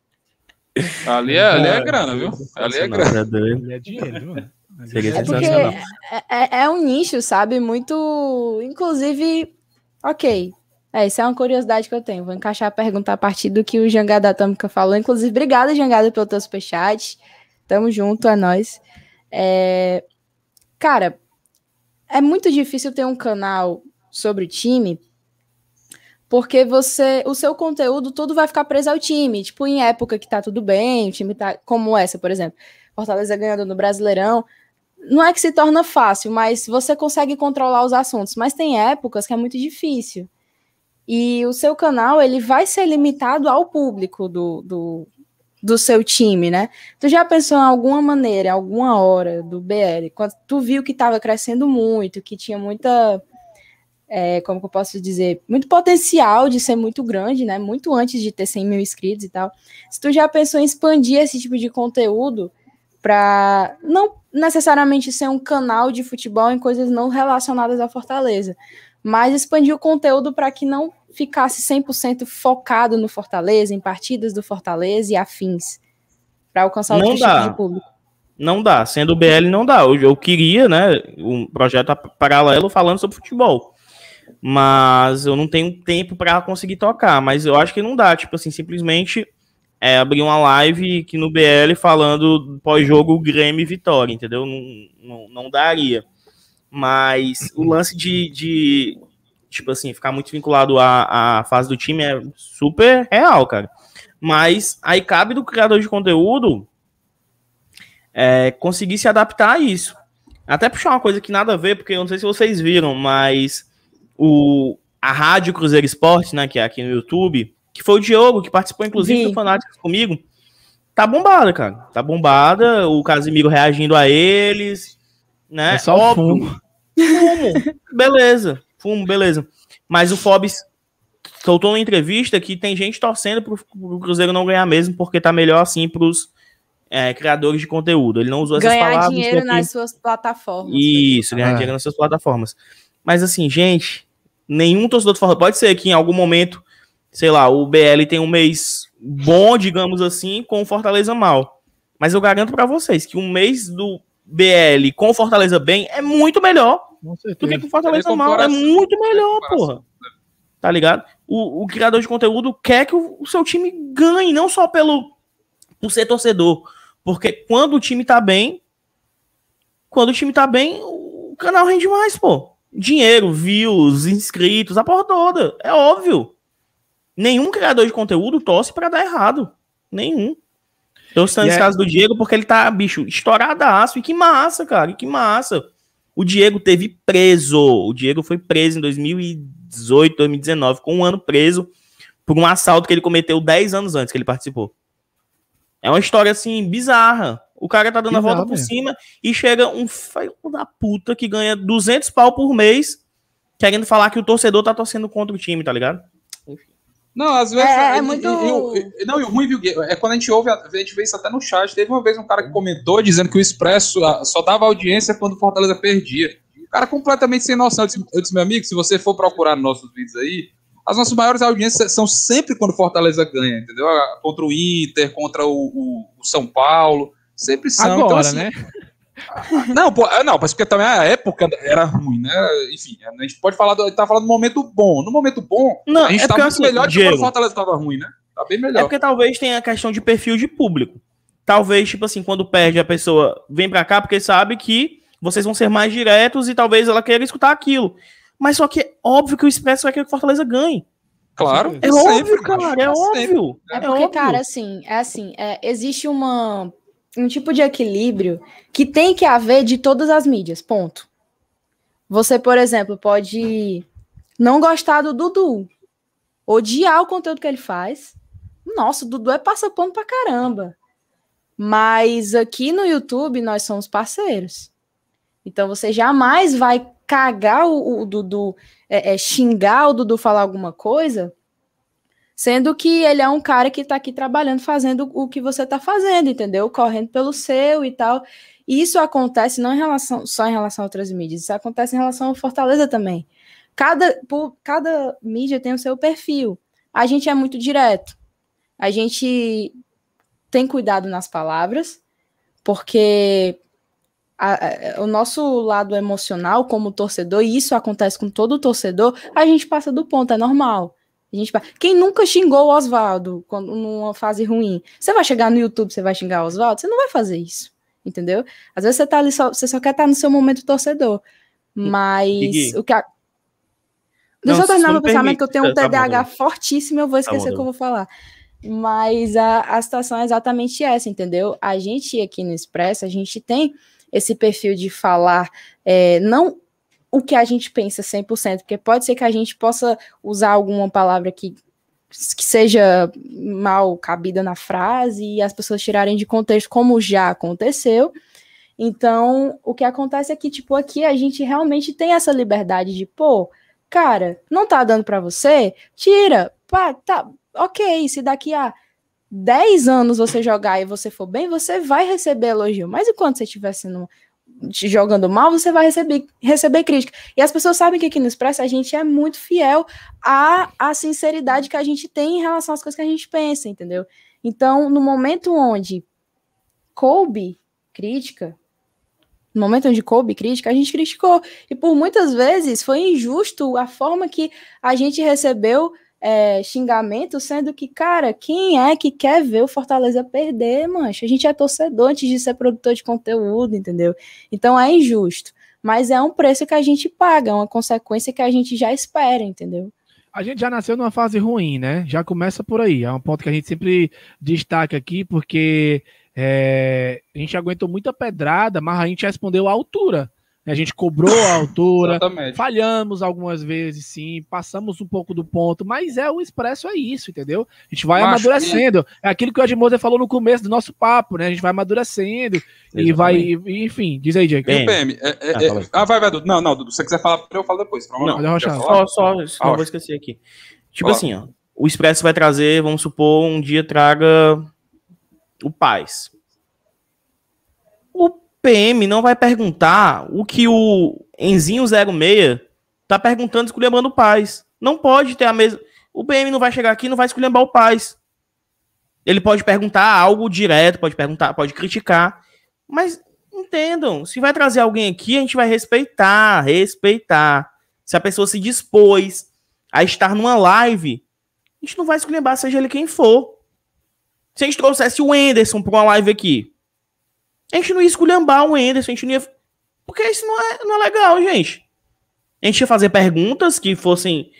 ali, é, ali é grana, viu? Ali é grana. Ali é dinheiro, mano. Seria é porque é, é, é, um nicho, sabe? Muito. Inclusive, ok. É, isso é uma curiosidade que eu tenho. Vou encaixar a pergunta a partir do que o Jangada Atômica falou. Inclusive, obrigada, Jangada, pelo teu superchat. Tamo junto, é nóis. É... Cara, é muito difícil ter um canal sobre o time, porque você, o seu conteúdo todo vai ficar preso ao time, tipo em época que tá tudo bem, o time tá como essa, por exemplo, Fortaleza ganhando no Brasileirão, não é que se torna fácil, mas você consegue controlar os assuntos, mas tem épocas que é muito difícil. E o seu canal, ele vai ser limitado ao público do, do, do seu time, né? Tu já pensou em alguma maneira, alguma hora do BL, quando tu viu que tava crescendo muito, que tinha muita é, como que eu posso dizer, muito potencial de ser muito grande, né? Muito antes de ter 100 mil inscritos e tal. Se tu já pensou em expandir esse tipo de conteúdo para não necessariamente ser um canal de futebol em coisas não relacionadas à Fortaleza, mas expandir o conteúdo para que não ficasse 100% focado no Fortaleza, em partidas do Fortaleza e afins, para alcançar não outro dá. tipo de público. Não dá, sendo o BL não dá. Eu, eu queria, né, um projeto paralelo falando sobre futebol mas eu não tenho tempo para conseguir tocar. Mas eu acho que não dá, tipo assim, simplesmente é, abrir uma live aqui no BL falando pós-jogo Grêmio e Vitória, entendeu? Não, não, não daria. Mas o lance de, de, tipo assim, ficar muito vinculado à, à fase do time é super real, cara. Mas aí cabe do criador de conteúdo é, conseguir se adaptar a isso. Até puxar uma coisa que nada a ver, porque eu não sei se vocês viram, mas o, a Rádio Cruzeiro Esporte, né, que é aqui no YouTube, que foi o Diogo, que participou inclusive Sim. do Fanáticos comigo, tá bombada, cara. Tá bombada, o Casimiro reagindo a eles, né? É só Óbvio. fumo. Fumo, beleza. Fumo, beleza. Mas o Forbes soltou uma entrevista que tem gente torcendo pro, pro Cruzeiro não ganhar mesmo, porque tá melhor assim pros é, criadores de conteúdo. Ele não usou ganhar essas palavras. Ganhar dinheiro nas suas plataformas. Isso, ganhar ah. dinheiro nas suas plataformas. Mas assim, gente, nenhum torcedor do Fortaleza. Pode ser que em algum momento, sei lá, o BL tem um mês bom, digamos assim, com o Fortaleza mal. Mas eu garanto para vocês que um mês do BL com o Fortaleza bem é muito melhor do que com o Fortaleza mal. É muito melhor, porra. Tá ligado? O, o, criador de conteúdo quer que o, o seu time ganhe, não só pelo por ser torcedor. Porque quando o time tá bem, quando o time tá bem, o canal rende mais, pô dinheiro, views, inscritos, a porra toda. É óbvio. Nenhum criador de conteúdo torce para dar errado. Nenhum. Eu estou nesse é... caso do Diego porque ele tá, bicho, estouradaço. E que massa, cara. E que massa. O Diego teve preso. O Diego foi preso em 2018, 2019, com um ano preso por um assalto que ele cometeu 10 anos antes que ele participou. É uma história assim bizarra. O cara tá dando Exato, a volta por cima e chega um filho da puta que ganha 200 pau por mês querendo falar que o torcedor tá torcendo contra o time, tá ligado? Não, às vezes. É, é, muito. E, e, não, e o ruim, viu, é quando a gente ouve, a gente vê isso até no chat. Teve uma vez um cara que comentou dizendo que o Expresso ah, só dava audiência quando o Fortaleza perdia. O cara completamente sem noção. Eu disse, eu disse, meu amigo, se você for procurar nossos vídeos aí, as nossas maiores audiências são sempre quando o Fortaleza ganha, entendeu? Ah, contra o Inter, contra o, o, o São Paulo. Sempre são. Então, Agora, então, assim, né? Não, pô, é, não, mas porque também a época era ruim, né? Enfim, a gente pode falar, do, tá falando do momento bom. No momento bom, não, a gente é tá muito assim, melhor Diego, que quando o Fortaleza tava ruim, né? Tá bem melhor. É porque talvez tenha a questão de perfil de público. Talvez, tipo assim, quando perde a pessoa, vem pra cá porque sabe que vocês vão ser mais diretos e talvez ela queira escutar aquilo. Mas só que é óbvio que o Expresso vai é querer que o Fortaleza ganhe. Claro. É sempre, óbvio, cara, é, é, é óbvio. É porque, cara, assim, é assim, é, existe uma um tipo de equilíbrio que tem que haver de todas as mídias, ponto. Você, por exemplo, pode não gostar do Dudu, odiar o conteúdo que ele faz. Nossa, o Dudu é passapano pra caramba. Mas aqui no YouTube nós somos parceiros. Então você jamais vai cagar o, o Dudu, é, é, xingar o Dudu falar alguma coisa Sendo que ele é um cara que está aqui trabalhando, fazendo o que você está fazendo, entendeu? Correndo pelo seu e tal. E isso acontece não em relação, só em relação a outras mídias, isso acontece em relação ao Fortaleza também. Cada, por, cada mídia tem o seu perfil. A gente é muito direto. A gente tem cuidado nas palavras, porque a, a, o nosso lado emocional como torcedor, e isso acontece com todo torcedor, a gente passa do ponto, é normal. A gente... Quem nunca xingou o Oswaldo quando, numa fase ruim? Você vai chegar no YouTube, você vai xingar o Oswaldo? Você não vai fazer isso, entendeu? Às vezes você tá ali, só, você só quer estar tá no seu momento torcedor. Mas o que a... Deixa não, eu terminar meu permite. pensamento, que eu tenho um tá TDAH tá bom, fortíssimo, eu vou tá esquecer tá que eu vou falar. Mas a, a situação é exatamente essa, entendeu? A gente aqui no Expresso, a gente tem esse perfil de falar é, não o que a gente pensa 100%, porque pode ser que a gente possa usar alguma palavra que, que seja mal cabida na frase e as pessoas tirarem de contexto, como já aconteceu. Então, o que acontece é que, tipo, aqui a gente realmente tem essa liberdade de, pô, cara, não tá dando para você? Tira, pá, tá, ok, se daqui a 10 anos você jogar e você for bem, você vai receber elogio. Mas enquanto você estiver sendo jogando mal, você vai receber, receber crítica. E as pessoas sabem que aqui no Expresso a gente é muito fiel à, à sinceridade que a gente tem em relação às coisas que a gente pensa, entendeu? Então, no momento onde coube crítica, no momento onde coube crítica, a gente criticou. E por muitas vezes foi injusto a forma que a gente recebeu é, xingamento, sendo que, cara, quem é que quer ver o Fortaleza perder, mancha? A gente é torcedor antes de ser produtor de conteúdo, entendeu? Então é injusto. Mas é um preço que a gente paga, é uma consequência que a gente já espera, entendeu? A gente já nasceu numa fase ruim, né? Já começa por aí. É um ponto que a gente sempre destaca aqui, porque é, a gente aguentou muita pedrada, mas a gente respondeu à altura. A gente cobrou a altura, falhamos algumas vezes, sim, passamos um pouco do ponto, mas é o expresso, é isso, entendeu? A gente vai Macho amadurecendo. É, é aquilo que o Edmundo falou no começo do nosso papo, né? A gente vai amadurecendo Exatamente. e vai, e, enfim, diz aí, Jake. PM, é, é, ah, é... ah, vai, vai, Dudu. Não, não, Dudu, se você quiser falar, eu falo depois. Não, não, só, só, só vou esquecer aqui. Tipo Olá. assim, ó, o expresso vai trazer, vamos supor, um dia traga o paz. O PM não vai perguntar o que o Enzinho 06 tá perguntando, esculhambando o Paz. Não pode ter a mesma. O PM não vai chegar aqui e não vai esculhambar o Paz. Ele pode perguntar algo direto, pode perguntar, pode criticar. Mas entendam, se vai trazer alguém aqui, a gente vai respeitar, respeitar. Se a pessoa se dispôs a estar numa live, a gente não vai esculhambar, seja ele quem for. Se a gente trouxesse o Enderson para uma live aqui, a gente não ia esculhambar o Anderson, a gente não ia. Porque isso não é, não é legal, gente. A gente ia fazer perguntas que fossem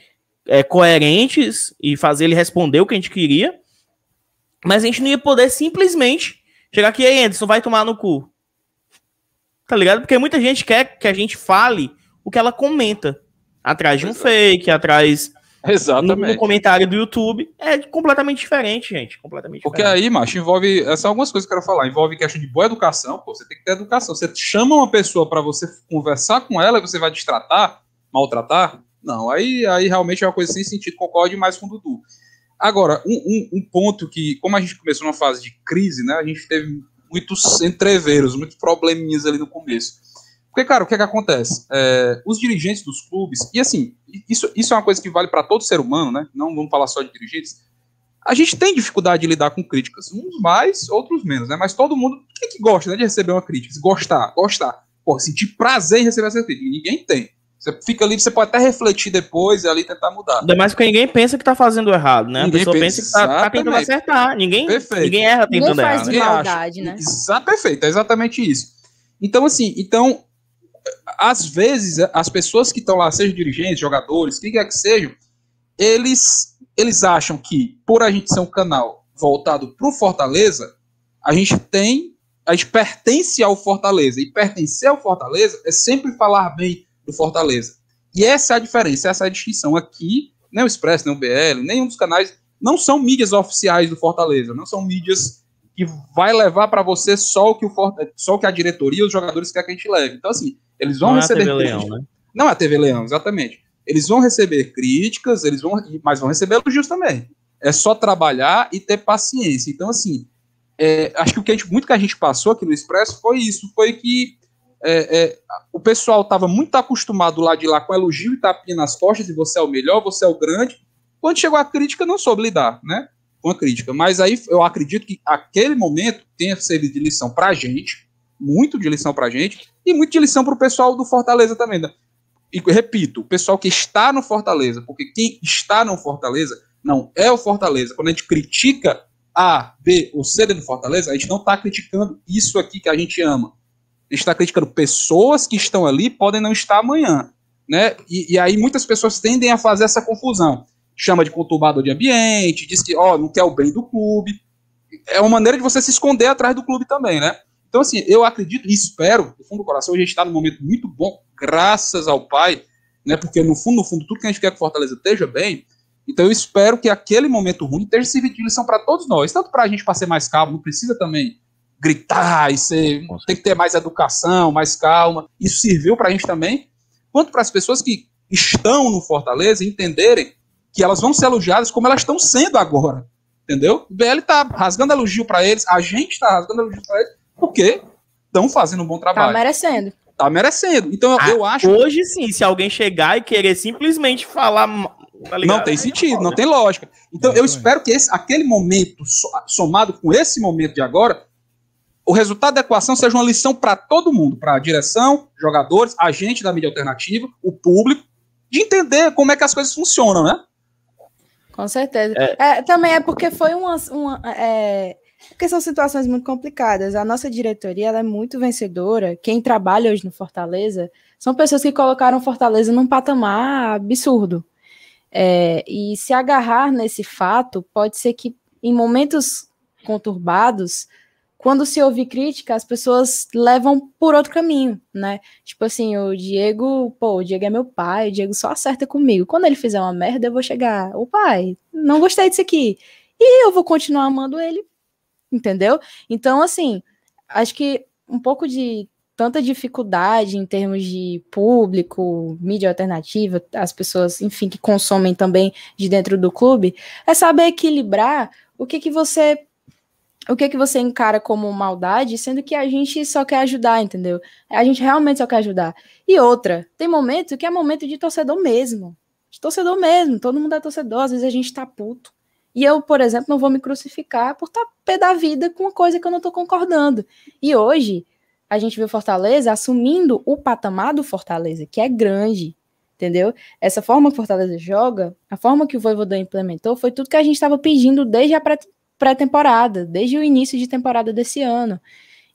é, coerentes e fazer ele responder o que a gente queria. Mas a gente não ia poder simplesmente chegar aqui, aí, Anderson, vai tomar no cu. Tá ligado? Porque muita gente quer que a gente fale o que ela comenta. Atrás de um é. fake, atrás Exatamente. No, no, comentário do YouTube é completamente diferente, gente. Completamente Porque diferente. aí, macho, envolve. É São algumas coisas que eu quero falar. Envolve questão de boa educação. Pô, você tem que ter educação. Você chama uma pessoa para você conversar com ela e você vai destratar, maltratar. Não, aí, aí realmente é uma coisa sem sentido. Concordo demais com o Dudu. Agora, um, um, um ponto que, como a gente começou numa fase de crise, né? A gente teve muitos entreveros, muitos probleminhas ali no começo porque, cara, o que é que acontece? É, os dirigentes dos clubes, e assim, isso, isso é uma coisa que vale para todo ser humano, né? Não vamos falar só de dirigentes. A gente tem dificuldade de lidar com críticas, uns mais, outros menos, né? Mas todo mundo, quem que gosta né, de receber uma crítica? Gostar, gostar. Pô, sentir prazer em receber essa crítica. Ninguém tem. Você fica ali, você pode até refletir depois e ali tentar mudar. Ainda mais porque ninguém pensa que tá fazendo errado, né? Ninguém a pessoa pensa, pensa que tá, tá, tentando acertar. Ninguém, ninguém erra tentando ninguém faz errar. de né? maldade, né? né? Exato, perfeito, é exatamente isso. Então, assim, então às vezes, as pessoas que estão lá, sejam dirigentes, jogadores, quem quer que sejam, eles, eles acham que, por a gente ser um canal voltado para o Fortaleza, a gente tem, a gente pertence ao Fortaleza. E pertencer ao Fortaleza é sempre falar bem do Fortaleza. E essa é a diferença, essa é a distinção. Aqui, nem né, o Expresso, nem né, o BL, nenhum dos canais não são mídias oficiais do Fortaleza, não são mídias que vai levar para você só o que o só o que a diretoria e os jogadores querem que a gente leve. Então, assim, eles vão não receber. É a TV Leão, né? Não é a TV Leão, exatamente. Eles vão receber críticas, eles vão, mas vão receber elogios também. É só trabalhar e ter paciência. Então, assim, é, acho que o que a gente, muito que a gente passou aqui no Expresso foi isso, foi que é, é, o pessoal estava muito acostumado lá de lá com elogio e tapinha nas costas, e você é o melhor, você é o grande. Quando chegou a crítica, não soube lidar, né? com a crítica. Mas aí eu acredito que aquele momento tenha servido de lição para a gente, muito de lição para a gente, e muito de lição para o pessoal do Fortaleza também. Né? E repito, o pessoal que está no Fortaleza, porque quem está no Fortaleza não é o Fortaleza. Quando a gente critica A, B ou C do Fortaleza, a gente não está criticando isso aqui que a gente ama. A gente está criticando pessoas que estão ali podem não estar amanhã. Né? E, e aí muitas pessoas tendem a fazer essa confusão chama de conturbador de ambiente, diz que ó, não quer o bem do clube. É uma maneira de você se esconder atrás do clube também, né? Então, assim, eu acredito e espero, do fundo do coração, a gente está num momento muito bom, graças ao Pai, né? Porque no fundo, no fundo, tudo que a gente quer que Fortaleza esteja bem. Então, eu espero que aquele momento ruim esteja servido de lição para todos nós, tanto para a gente para ser mais calmo, não precisa também gritar e ser, tem que ter mais educação, mais calma. Isso serviu para a gente também, quanto para as pessoas que estão no Fortaleza entenderem que elas vão ser elogiadas como elas estão sendo agora. Entendeu? O BL tá rasgando elogio para eles, a gente tá rasgando elogio para eles, porque estão fazendo um bom tá trabalho. Tá merecendo. Tá merecendo. Então ah, eu acho. Hoje sim, se alguém chegar e querer simplesmente falar. Tá não tem sentido, não tem lógica. Então é, eu é. espero que esse, aquele momento, somado com esse momento de agora, o resultado da equação seja uma lição para todo mundo, para a direção, jogadores, agente da mídia alternativa, o público, de entender como é que as coisas funcionam, né? Com certeza. É. É, também é porque foi uma. uma é, é porque são situações muito complicadas. A nossa diretoria é muito vencedora. Quem trabalha hoje no Fortaleza são pessoas que colocaram Fortaleza num patamar absurdo. É, e se agarrar nesse fato, pode ser que em momentos conturbados quando se ouve crítica, as pessoas levam por outro caminho, né? Tipo assim, o Diego, pô, o Diego é meu pai, o Diego só acerta comigo. Quando ele fizer uma merda, eu vou chegar, O pai, não gostei disso aqui. E eu vou continuar amando ele, entendeu? Então, assim, acho que um pouco de tanta dificuldade em termos de público, mídia alternativa, as pessoas, enfim, que consomem também de dentro do clube, é saber equilibrar o que que você o que que você encara como maldade, sendo que a gente só quer ajudar, entendeu? A gente realmente só quer ajudar. E outra, tem momento que é momento de torcedor mesmo. De torcedor mesmo, todo mundo é torcedor, às vezes a gente tá puto. E eu, por exemplo, não vou me crucificar por estar tá pé da vida com uma coisa que eu não tô concordando. E hoje, a gente viu Fortaleza assumindo o patamar do Fortaleza, que é grande, entendeu? Essa forma que o Fortaleza joga, a forma que o Voivodan implementou, foi tudo que a gente estava pedindo desde a pré-temporada, desde o início de temporada desse ano.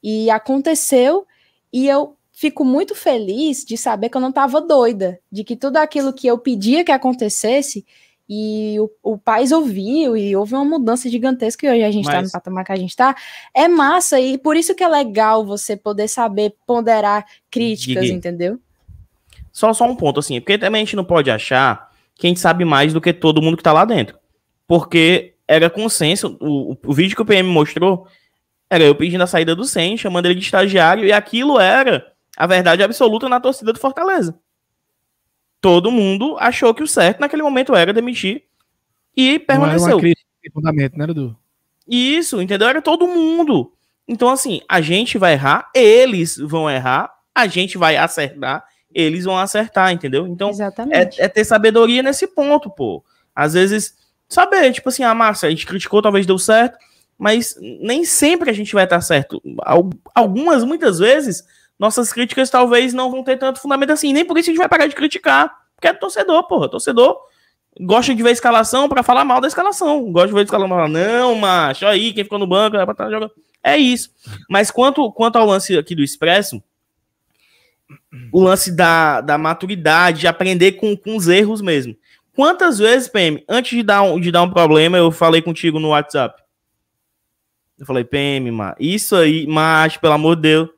E aconteceu, e eu fico muito feliz de saber que eu não estava doida, de que tudo aquilo que eu pedia que acontecesse, e o, o país ouviu, e houve uma mudança gigantesca, e hoje a gente está Mas... no patamar que a gente está, é massa, e por isso que é legal você poder saber ponderar críticas, Gigi. entendeu? Só, só um ponto, assim, porque também a gente não pode achar que a gente sabe mais do que todo mundo que está lá dentro. Porque era consenso. O, o vídeo que o PM mostrou era eu pedindo a saída do Sen, chamando ele de estagiário, e aquilo era a verdade absoluta na torcida do Fortaleza. Todo mundo achou que o certo naquele momento era demitir e permaneceu. Não era uma crise de fundamento, né, Edu? Isso, entendeu? Era todo mundo. Então, assim, a gente vai errar, eles vão errar, a gente vai acertar, eles vão acertar, entendeu? Então, é, é ter sabedoria nesse ponto, pô. Às vezes saber, tipo assim, a ah, massa, a gente criticou, talvez deu certo, mas nem sempre a gente vai estar certo. Algumas, muitas vezes, nossas críticas talvez não vão ter tanto fundamento assim, nem por isso a gente vai parar de criticar, porque é torcedor, porra, torcedor gosta de ver a escalação para falar mal da escalação, gosta de ver a escalação pra falar, não, macho, aí, quem ficou no banco, vai pra estar jogando. É isso. Mas quanto, quanto ao lance aqui do Expresso, o lance da, da maturidade, de aprender com, com os erros mesmo. Quantas vezes, PM, antes de dar um, de dar um problema, eu falei contigo no WhatsApp? Eu falei, PM, ma, isso aí, mas pelo amor de Deus.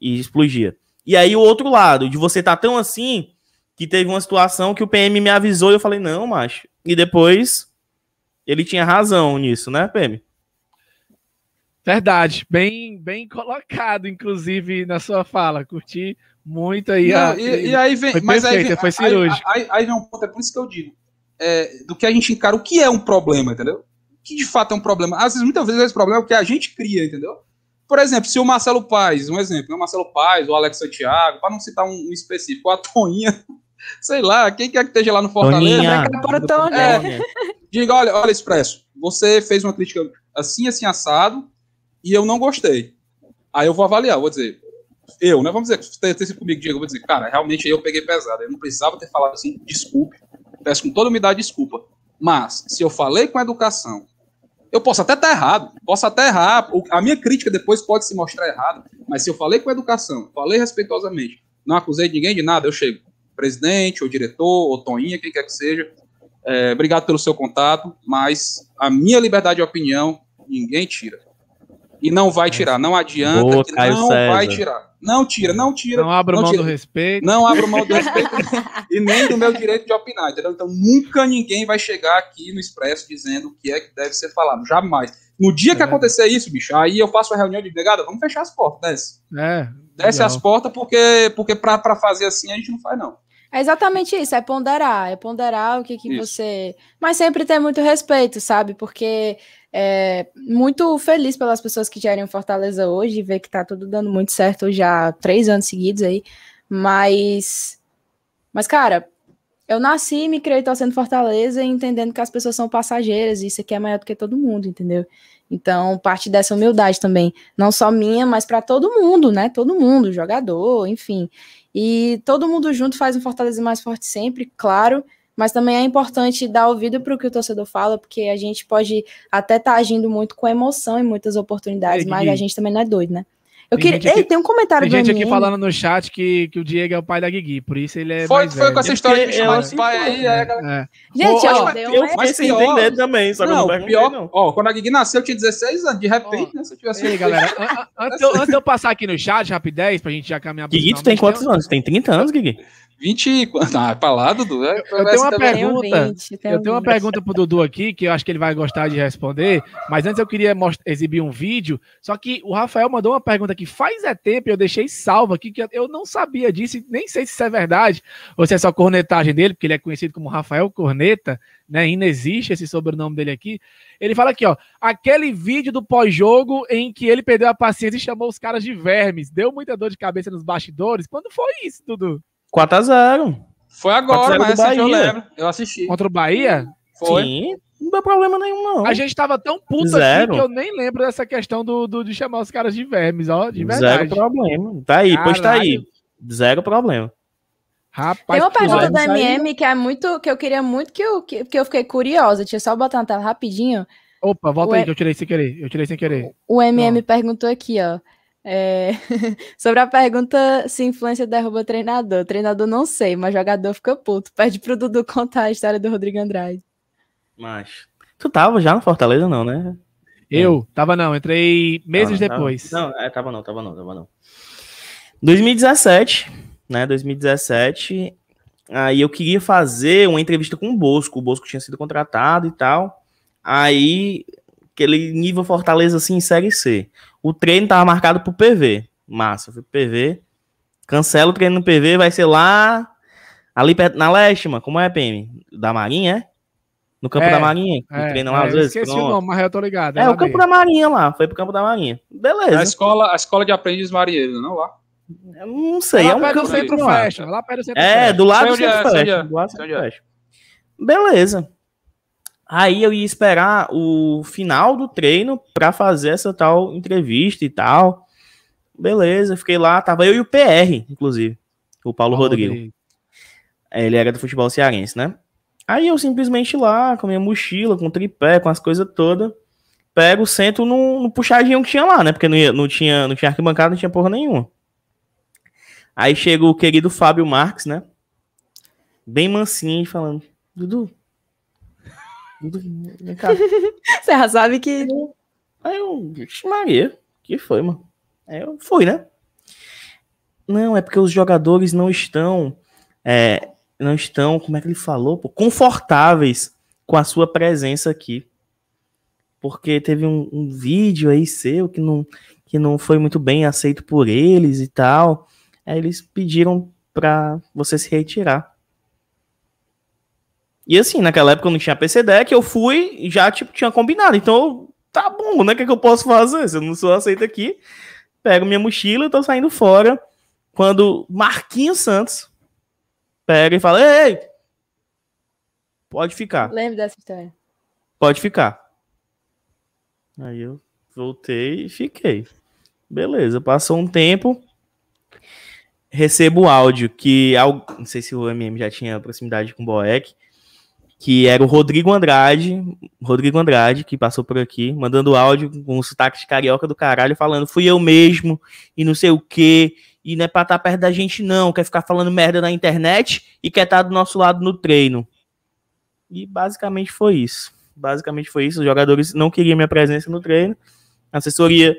E explodia. E aí o outro lado, de você tá tão assim, que teve uma situação que o PM me avisou e eu falei, não, macho. E depois ele tinha razão nisso, né, PM? Verdade, bem, bem colocado, inclusive, na sua fala. Curti muito aí. Não, a, ah, e, e, aí vem, foi mas perfeita, aí vem, foi cirúrgico. Aí, aí, aí, vem um ponto, é por isso que eu digo, é, do que a gente encara o que é um problema, entendeu? Que de fato é um problema. Às vezes, muitas vezes, esse problema é o que a gente cria, entendeu? Por exemplo, se o Marcelo Paz, um exemplo, né, o Marcelo Paz, o Alex Santiago, para não citar um, um específico, a Toninha, sei lá, quem quer que esteja lá no Fortaleza. Toninha. Para né, Toninha. É, diga, olha, olha, Expresso, você fez uma crítica assim, assim, assado, e eu não gostei. Aí eu vou avaliar, vou dizer, eu, né? Vamos dizer, ter, ter sido comigo, Diego, vou dizer, cara, realmente eu peguei pesado. Eu não precisava ter falado assim, desculpe. Peço com toda humildade desculpa. Mas, se eu falei com educação, eu posso até estar errado, posso até errar. A minha crítica depois pode se mostrar errada, mas se eu falei com educação, falei respeitosamente, não acusei ninguém de nada, eu chego. Presidente, ou diretor, ou Toninha, quem quer que seja, é, obrigado pelo seu contato, mas a minha liberdade de opinião ninguém tira. E não vai tirar. Não adianta Boa, que Caio não César. vai tirar. Não tira, não tira. Não abro não mão tira. do respeito. Não abro mão do respeito e nem do meu direito de opinar, entendeu? Então nunca ninguém vai chegar aqui no Expresso dizendo o que é que deve ser falado. Jamais. No dia é. que acontecer isso, bicho, aí eu faço a reunião de negada, vamos fechar as portas, desce. Né? É. Desce as portas, porque, porque pra, fazer assim a gente não faz, não. É exatamente isso, é ponderar, é ponderar o que, que você. Mas sempre ter muito respeito, sabe? Porque é, muito feliz pelas pessoas que gerem Fortaleza hoje, ver que tá tudo dando muito certo já três anos seguidos aí. Mas, mas cara, eu nasci e me criei torcendo Fortaleza e entendendo que as pessoas são passageiras e isso aqui é maior do que todo mundo, entendeu? Então, parte dessa humildade também, não só minha, mas para todo mundo, né? Todo mundo, jogador, enfim. E todo mundo junto faz um Fortaleza mais forte sempre, claro mas também é importante dar ouvido para o que o torcedor fala, porque a gente pode até estar tá agindo muito com emoção em muitas oportunidades, mas a gente também não é doido, né? Eu tem queria. Aqui, Ei, tem um comentário tem do gente MN. aqui falando no chat que, que o Diego é o pai da Gigi, por isso ele é. Foi, foi velho. com essa história de me chamar de pai aí. Né? É, é. Gente, ó, ó, eu, eu fiquei sem entender também, sabe? Não, não pior, não. Ó, quando a Gigi nasceu, eu tinha 16 anos, de repente, ó, né? Se eu tivesse. Aí, galera, antes, eu, eu passar aqui no chat, rapidez, pra gente já caminhar Gigi tu tem quantos anos? Tem 30 anos, Gigi. 20 Ah, pra lá, Dudu. É, eu, eu tenho uma pergunta. 20, eu tenho uma pergunta pro Dudu aqui, que eu acho que ele vai gostar de responder. Mas antes eu queria exibir um vídeo. Só que o Rafael mandou uma pergunta que faz é tempo, eu deixei salvo aqui, que eu não sabia disso, nem sei se isso é verdade, ou se é só cornetagem dele, porque ele é conhecido como Rafael Corneta, né? ainda existe esse sobrenome dele aqui. Ele fala aqui, ó, aquele vídeo do pós-jogo em que ele perdeu a paciência e chamou os caras de vermes. Deu muita dor de cabeça nos bastidores. Quando foi isso, Dudu? 4x0. Foi agora, mas essa eu lembro. Eu assisti. Contra o Bahia? Foi. Sim, não deu problema nenhum, não. A gente tava tão puto assim Zero. Assim que eu nem lembro dessa questão do, do, de chamar os caras de vermes, ó, de verdade. Zero problema. Tá aí, Caralho. pois tá aí. Zero problema. Rapaz, Tem uma pergunta da MM que é muito, que eu queria muito que eu, que, que eu fiquei curiosa. Deixa eu só botar na tela rapidinho. Opa, volta o aí, que eu tirei sem querer. Eu tirei sem querer. O MM perguntou aqui, ó. É... Sobre a pergunta se influência derruba treinador. Treinador não sei, mas jogador fica puto. Pede pro Dudu contar a história do Rodrigo Andrade. Mas. Tu tava já no Fortaleza, não, né? Eu? É. Tava não, entrei meses depois. Tava, não, é, tava não, tava não, tava não. 2017, né? 2017. Aí eu queria fazer uma entrevista com o Bosco. O Bosco tinha sido contratado e tal. Aí, aquele nível Fortaleza assim, Série C. O treino tava marcado pro PV. Massa, fui pro PV. Cancela o treino no PV, vai ser lá. Ali perto, na leste, mano. Como é, PM? Da Marinha, é? No campo é, da Marinha. É, treino é, lá é, às vezes. Esqueci pronto. o nome, mas eu tô ligado. É, é o campo da Marinha lá. Foi pro campo da Marinha. Beleza. A escola, a escola de aprendiz marinheiro, não lá? Eu não sei. Lá é um campo lá. Fecha, lá perto do centro É, do lado do centro é, fecha. É, do lado do centro fecha. Beleza. Aí eu ia esperar o final do treino para fazer essa tal entrevista e tal. Beleza, fiquei lá, tava eu e o PR, inclusive, o Paulo, Rodrigo. Rodrigo. É, ele era do futebol cearense, né? Aí eu simplesmente lá, com minha mochila, com tripé, com as coisas todas, pego, sento no, no puxadinho que tinha lá, né? Porque não, ia, não, tinha, não tinha arquibancada, não tinha porra nenhuma. Aí chega o querido Fábio Marques, né? Bem mansinho, falando: Dudu, Vem cá. Serra sabe que. Aí eu. Maria, que foi, mano? Aí eu fui, né? Não, é porque os jogadores não estão. É, não estão, como é que ele falou? Pô, confortáveis com a sua presença aqui. Porque teve um, um vídeo aí seu que não, que não foi muito bem aceito por eles e tal. Aí eles pediram para você se retirar. E assim, naquela época eu não tinha PC deck, eu fui já, tipo, tinha combinado. Então, tá bom, né? O que, é que eu posso fazer? Se eu não sou aceito aqui, pego minha mochila e tô saindo fora. Quando Marquinhos Santos pega e fala: Ei, pode ficar. Lembro dessa história. Pode ficar. Aí eu voltei e fiquei. Beleza, passou um tempo. Recebo o áudio que. Não sei se o MM já tinha proximidade com o Boeck que era o Rodrigo Andrade, Rodrigo Andrade, que passou por aqui, mandando áudio com um sotaque de carioca do caralho, falando, fui eu mesmo, e não sei o quê, e não é pra estar tá perto da gente não, quer ficar falando merda na internet e quer estar tá do nosso lado no treino. E basicamente foi isso. Basicamente foi isso, os jogadores não queriam minha presença no treino, a assessoria,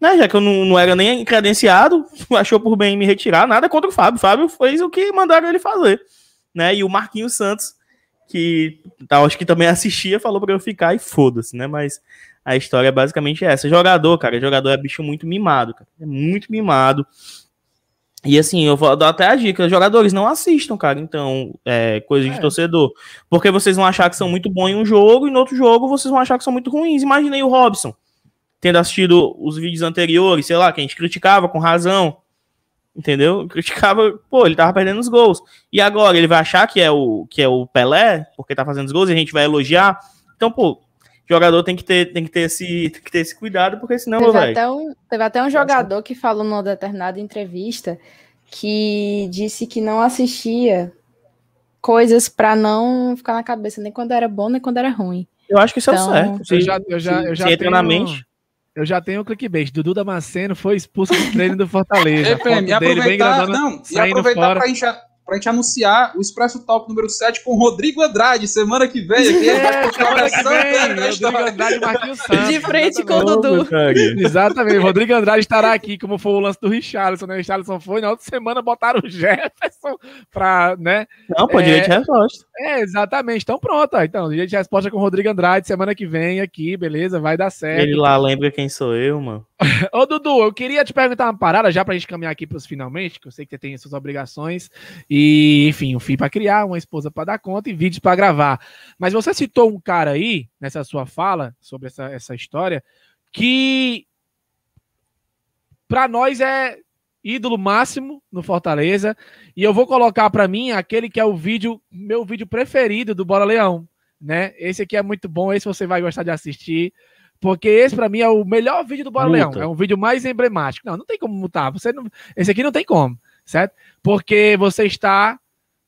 né, já que eu não, não era nem credenciado, achou por bem me retirar, nada contra o Fábio, o Fábio fez o que mandaram ele fazer, né, e o Marquinhos Santos que tá, acho que também assistia, falou para eu ficar e foda-se, né? Mas a história é basicamente essa. Jogador, cara, jogador é bicho muito mimado, cara. É muito mimado. E assim, eu vou dar até a dica, jogadores não assistam, cara, então, é, coisa é. de torcedor. Porque vocês vão achar que são muito bons em um jogo, e no outro jogo vocês vão achar que são muito ruins. Imaginei o Robson, tendo assistido os vídeos anteriores, sei lá, que a gente criticava com razão entendeu? Criticava, pô, ele tava perdendo os gols. E agora ele vai achar que é o que é o Pelé, porque tá fazendo os gols e a gente vai elogiar. Então, pô, jogador tem que ter, tem que ter esse, que ter esse cuidado, porque senão, teve véio, até um, teve até um jogador que falou numa determinada entrevista que disse que não assistia coisas para não ficar na cabeça nem quando era bom nem quando era ruim. Eu acho que isso então, é o então, certo. Eu já, eu já, eu já tenho... Eu já tenho o clickbait. Dudu Damasceno foi expulso do treino do Fortaleza. É, PM, dele bem engraçado, não, e aproveitar fora. pra inchar pra gente anunciar o Expresso Talk número 7 com Rodrigo Andrade, semana que vem. Aqui é, a gente vai Rodrigo Andrade Marquinhos De frente exatamente. com o Dudu. Exatamente, Rodrigo Andrade estará aqui, como foi o lance do Richarlison, né? O Richarlison foi, na outra semana botaram o Jefferson pra, né? Não, pô, é, direito de é, resposta. É, exatamente. Então pronto, então, direito de resposta com o Rodrigo Andrade, semana que vem aqui, beleza? Vai dar certo. Ele lá lembra quem sou eu, mano. Ô, Dudu, eu queria te perguntar uma parada já pra gente caminhar aqui pros finalmente, que eu sei que você tem suas obrigações e, enfim, um filho para criar, uma esposa para dar conta e vídeos para gravar. Mas você citou um cara aí, nessa sua fala, sobre essa, essa história, que para nós é ídolo máximo no Fortaleza. E eu vou colocar para mim aquele que é o vídeo, meu vídeo preferido do Bora Leão, né? Esse aqui é muito bom, esse você vai gostar de assistir. Porque esse, para mim, é o melhor vídeo do Bora Leão. É um vídeo mais emblemático. Não, não tem como mutar. Você não... Esse aqui não tem como, certo? Porque você está,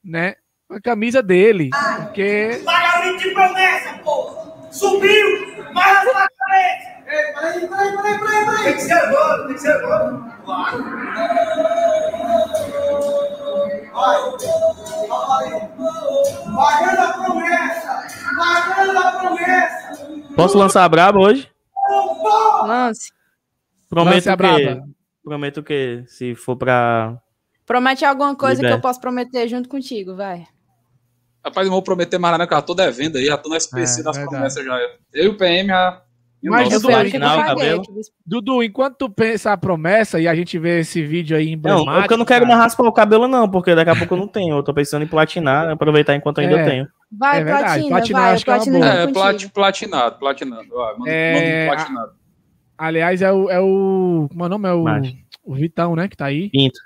né, com a camisa dele. Ai, porque. Pagarinho de promessa, pô! Subiu! Vai na cabeça! Ei, peraí, peraí, peraí, peraí, Tem que ser agora, tem que ser agora. Vai. Vai. Pagando a promessa. Pagando a promessa. Posso lançar a braba hoje? Lance. Prometo Lance que. Prometo que se for pra. Promete alguma coisa que eu posso prometer junto contigo, vai. Rapaz, não vou prometer mais nada, porque eu já tô devendo aí, já tô na SPC é, das verdade. promessas já. Eu e o PM já. Mas, Dudu, final, cabelo. Dudu, enquanto tu pensa a promessa e a gente vê esse vídeo aí em Não, é eu não quero mais raspar o cabelo não, porque daqui a pouco eu não tenho. Eu tô pensando em platinar, aproveitar enquanto ainda é. tenho. Vai, é verdade. platina, platina vai, acho platina que é, é plat, platinado, platinado. é... platinado. Aliás, é o, é o. Meu é nome é o, o Vitão, né? Que tá aí. Pinto.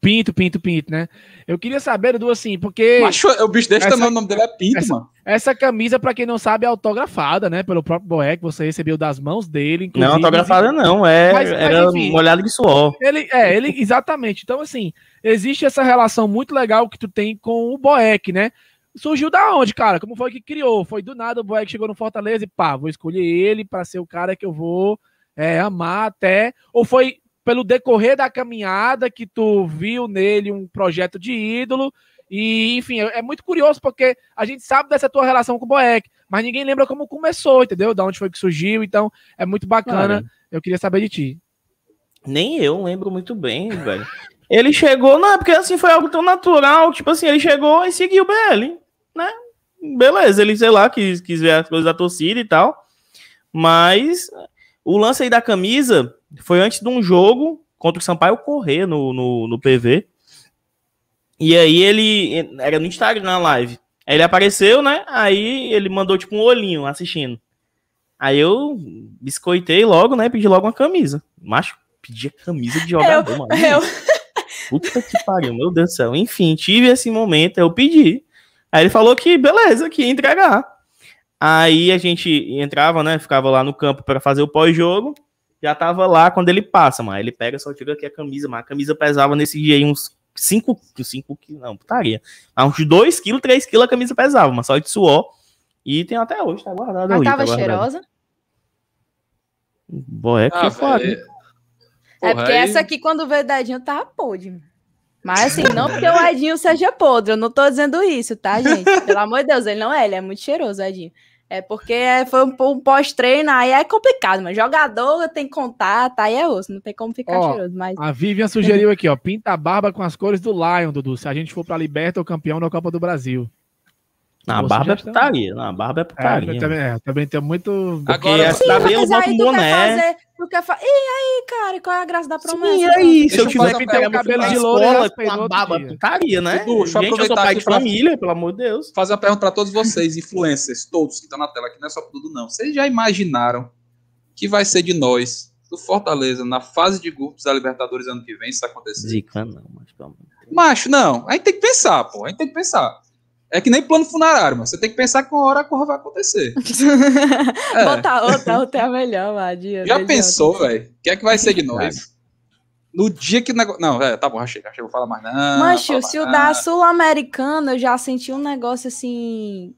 Pinto, Pinto, Pinto, né? Eu queria saber, Edu, assim, porque. Macho, o bicho desse essa, tamanho, o nome dele é Pinto, essa, mano. Essa camisa, pra quem não sabe, é autografada, né? Pelo próprio Boeck, você recebeu das mãos dele. É inclusive, não, autografada não, é. Mas, era molhado de suor. Ele, é, ele, exatamente. Então, assim, existe essa relação muito legal que tu tem com o Boeck, né? surgiu da onde, cara? Como foi que criou? Foi do nada o Boeck chegou no Fortaleza e pá, vou escolher ele para ser o cara que eu vou é, amar até. Ou foi pelo decorrer da caminhada que tu viu nele um projeto de ídolo? E, enfim, é, é, muito curioso porque a gente sabe dessa tua relação com o Boeck, mas ninguém lembra como começou, entendeu? Da onde foi que surgiu. Então, é muito bacana. Cara, eu queria saber de ti. Nem eu lembro muito bem, velho. Ele chegou, não, é porque assim foi algo tão natural, tipo assim, ele chegou e seguiu o BL né? Beleza, ele, sei lá, quis, quis ver as coisas da torcida e tal. Mas o lance aí da camisa foi antes de um jogo contra o Sampaio correr no, no, no PV. E aí ele. Era no Instagram na live. Aí ele apareceu, né? Aí ele mandou tipo um olhinho assistindo. Aí eu biscoitei logo, né? Pedi logo uma camisa. Macho, pedi a camisa de jogador, eu, mano. Eu... Puta que pariu, meu Deus do céu. Enfim, tive esse momento, eu pedi. Aí ele falou que beleza, que ia entregar. Aí a gente entrava, né? Ficava lá no campo para fazer o pós-jogo. Já tava lá quando ele passa, mano. Ele pega só tira aqui a camisa, mas a camisa pesava nesse dia aí uns 5 5 quilos, não, putaria. uns 2 quilos, 3 quilos a camisa pesava, mas só de suor. E tem até hoje, tá guardado. Mas aí, tava tá cheirosa? Boa, é que ah, foi. É porque aí... essa aqui, quando veio dadinho, tava podre. Mas assim, não porque o Edinho seja podre, eu não tô dizendo isso, tá, gente? Pelo amor de Deus, ele não é, ele é muito cheiroso, Edinho. É porque foi um, um pós-treino, aí é complicado, mas jogador tem contato, tá, aí é osso, não tem como ficar ó, cheiroso. Mas... A Vivian sugeriu aqui, ó, pinta a barba com as cores do Lion, Dudu, se a gente for pra Liberta ou campeão na Copa do Brasil. Na é barba é, é putaria, na é, barba é putaria. É, também, é, também tem muito. Aqui Sim, mas eu boto um boné. tu quer E aí, cara, qual é a graça da promessa? e aí, se eu, eu tiver que pegar meu cabelo de lola, com a barba, putaria, né? Edu, Gente, eu sou pai de família, pelo amor de Deus. Fazer a pergunta pra todos vocês, influencers, todos que estão tá na tela aqui, não é só pro Dudu, não. Vocês já imaginaram que vai ser de nós, do Fortaleza, na fase de grupos da Libertadores ano que vem, se acontecer? Zica, não, mas Macho, não. A gente tem que pensar, pô. A gente tem que pensar. É que nem plano funerário, mas você tem que pensar que uma hora a corra vai acontecer. é. Botar outra, outra é a melhor, Madia. Já pensou, velho? O que é que vai ser de nós? No dia que. negócio. Não, é, tá bom, achei, achei, vou falar mais. Não, Mancho, se o da Sul-Americana eu já senti um negócio assim.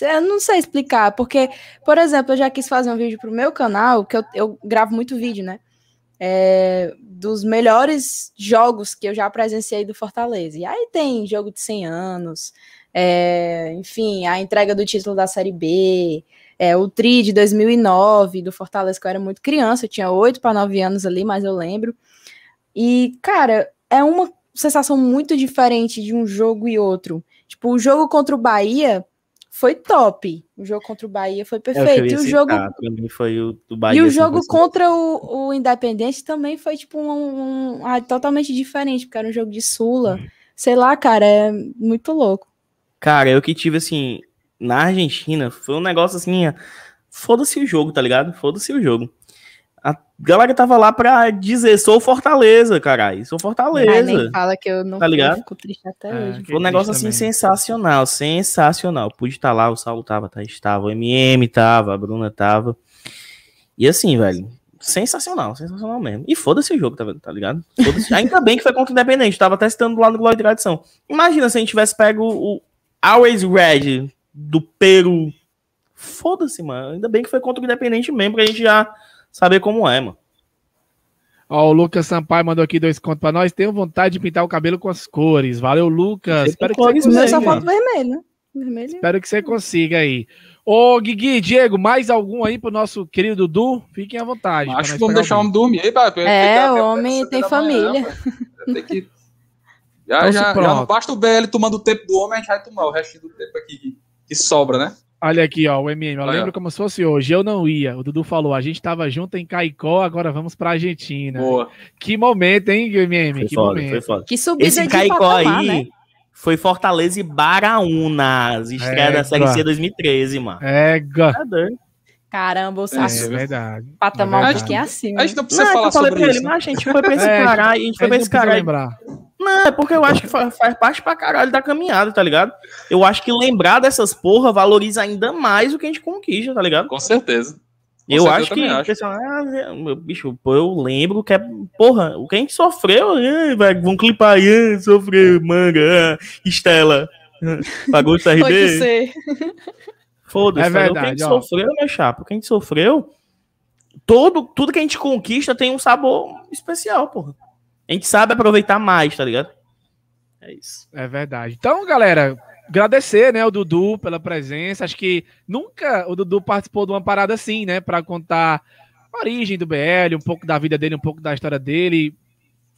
Eu não sei explicar, porque, por exemplo, eu já quis fazer um vídeo pro meu canal, que eu, eu gravo muito vídeo, né? é, dos melhores jogos que eu já presenciei do Fortaleza. E aí tem jogo de 100 anos, é, enfim, a entrega do título da Série B, é, o Tri de 2009 do Fortaleza, que eu era muito criança, eu tinha 8 para 9 anos ali, mas eu lembro. E, cara, é uma sensação muito diferente de um jogo e outro. Tipo, o jogo contra o Bahia foi top. O jogo contra o Bahia foi perfeito. É, o e o jogo. foi o do Bahia. E o jogo contra o, o Independente também foi, tipo, um, um, ah, totalmente diferente, porque era um jogo de Sula. Uhum. Sei lá, cara, é muito louco. Cara, eu que tive, assim, na Argentina, foi um negócio assim. É, foda-se o jogo, tá ligado? Foda-se o jogo. A galera tava lá pra dizer, sou Fortaleza, caralho, sou Fortaleza. Mas fala que eu não tá ligado? fico triste até é, hoje. Foi um negócio assim também. sensacional, sensacional. Pude estar tá lá, o Saulo tava, tá, estava, o MM tava, a Bruna tava. E assim, velho, sensacional, sensacional mesmo. E foda-se o jogo, tá, tá ligado? Ainda bem que foi contra o Independente, tava testando lá no Glória de Tradição. Imagina se a gente tivesse pego o Always Red do Peru. Foda-se, mano. Ainda bem que foi contra o Independente mesmo, pra gente já saber como é, mano. Ó, o Lucas Sampaio mandou aqui dois contos pra nós. Tenho vontade de pintar o cabelo com as cores. Valeu, Lucas. Espero que, cores, consiga, só falta vermelho, Espero que você consiga aí. Ô, Guigui, Diego, mais algum aí pro nosso querido Dudu? Fiquem à vontade. Acho que vamos deixar algum. o homem dormir aí, papai. É, o homem tem família. Manhã, tem que... É, já, então, já, já, basta o BL tomando o tempo do homem, a gente vai tomar o resto do tempo aqui que sobra, né? Olha aqui, ó, o MM. Eu lembro como se fosse hoje. Eu não ia. O Dudu falou, a gente tava junto em Caicó, agora vamos pra Argentina. Boa. Que momento, hein, MM? Foi que foda, momento. Foi foda. Que subida Esse de Caicó patamar, aí né? foi Fortaleza e Baraúna, estreia é, da Série C 2013, mano. É, é Caramba, o Sassi. É, verdade. É patamar é que é assim. A né? gente não precisa não, é falar é sobre isso. Ele, né? a gente foi pra esse é, a gente foi pra esse caralho. Lembrar. Não, é porque eu acho que faz, faz parte pra caralho da caminhada, tá ligado? Eu acho que lembrar dessas porra valoriza ainda mais o que a gente conquista, tá ligado? Com certeza. Com eu acho eu que acho. Pessoal, ah, é, bicho, pô, eu lembro que é. Porra, o que a gente sofreu, é, velho, vão clipar aí, sofreu, manga, ah, Estela. Pagou o CRB. Pode ser. Foda-se, é verdade, quem ó. sofreu, né, chapa? Quem sofreu, todo, tudo que a gente conquista tem um sabor especial, porra. A gente sabe aproveitar mais, tá ligado? É isso. É verdade. Então, galera, agradecer, né, o Dudu pela presença. Acho que nunca o Dudu participou de uma parada assim, né, para contar a origem do BL, um pouco da vida dele, um pouco da história dele,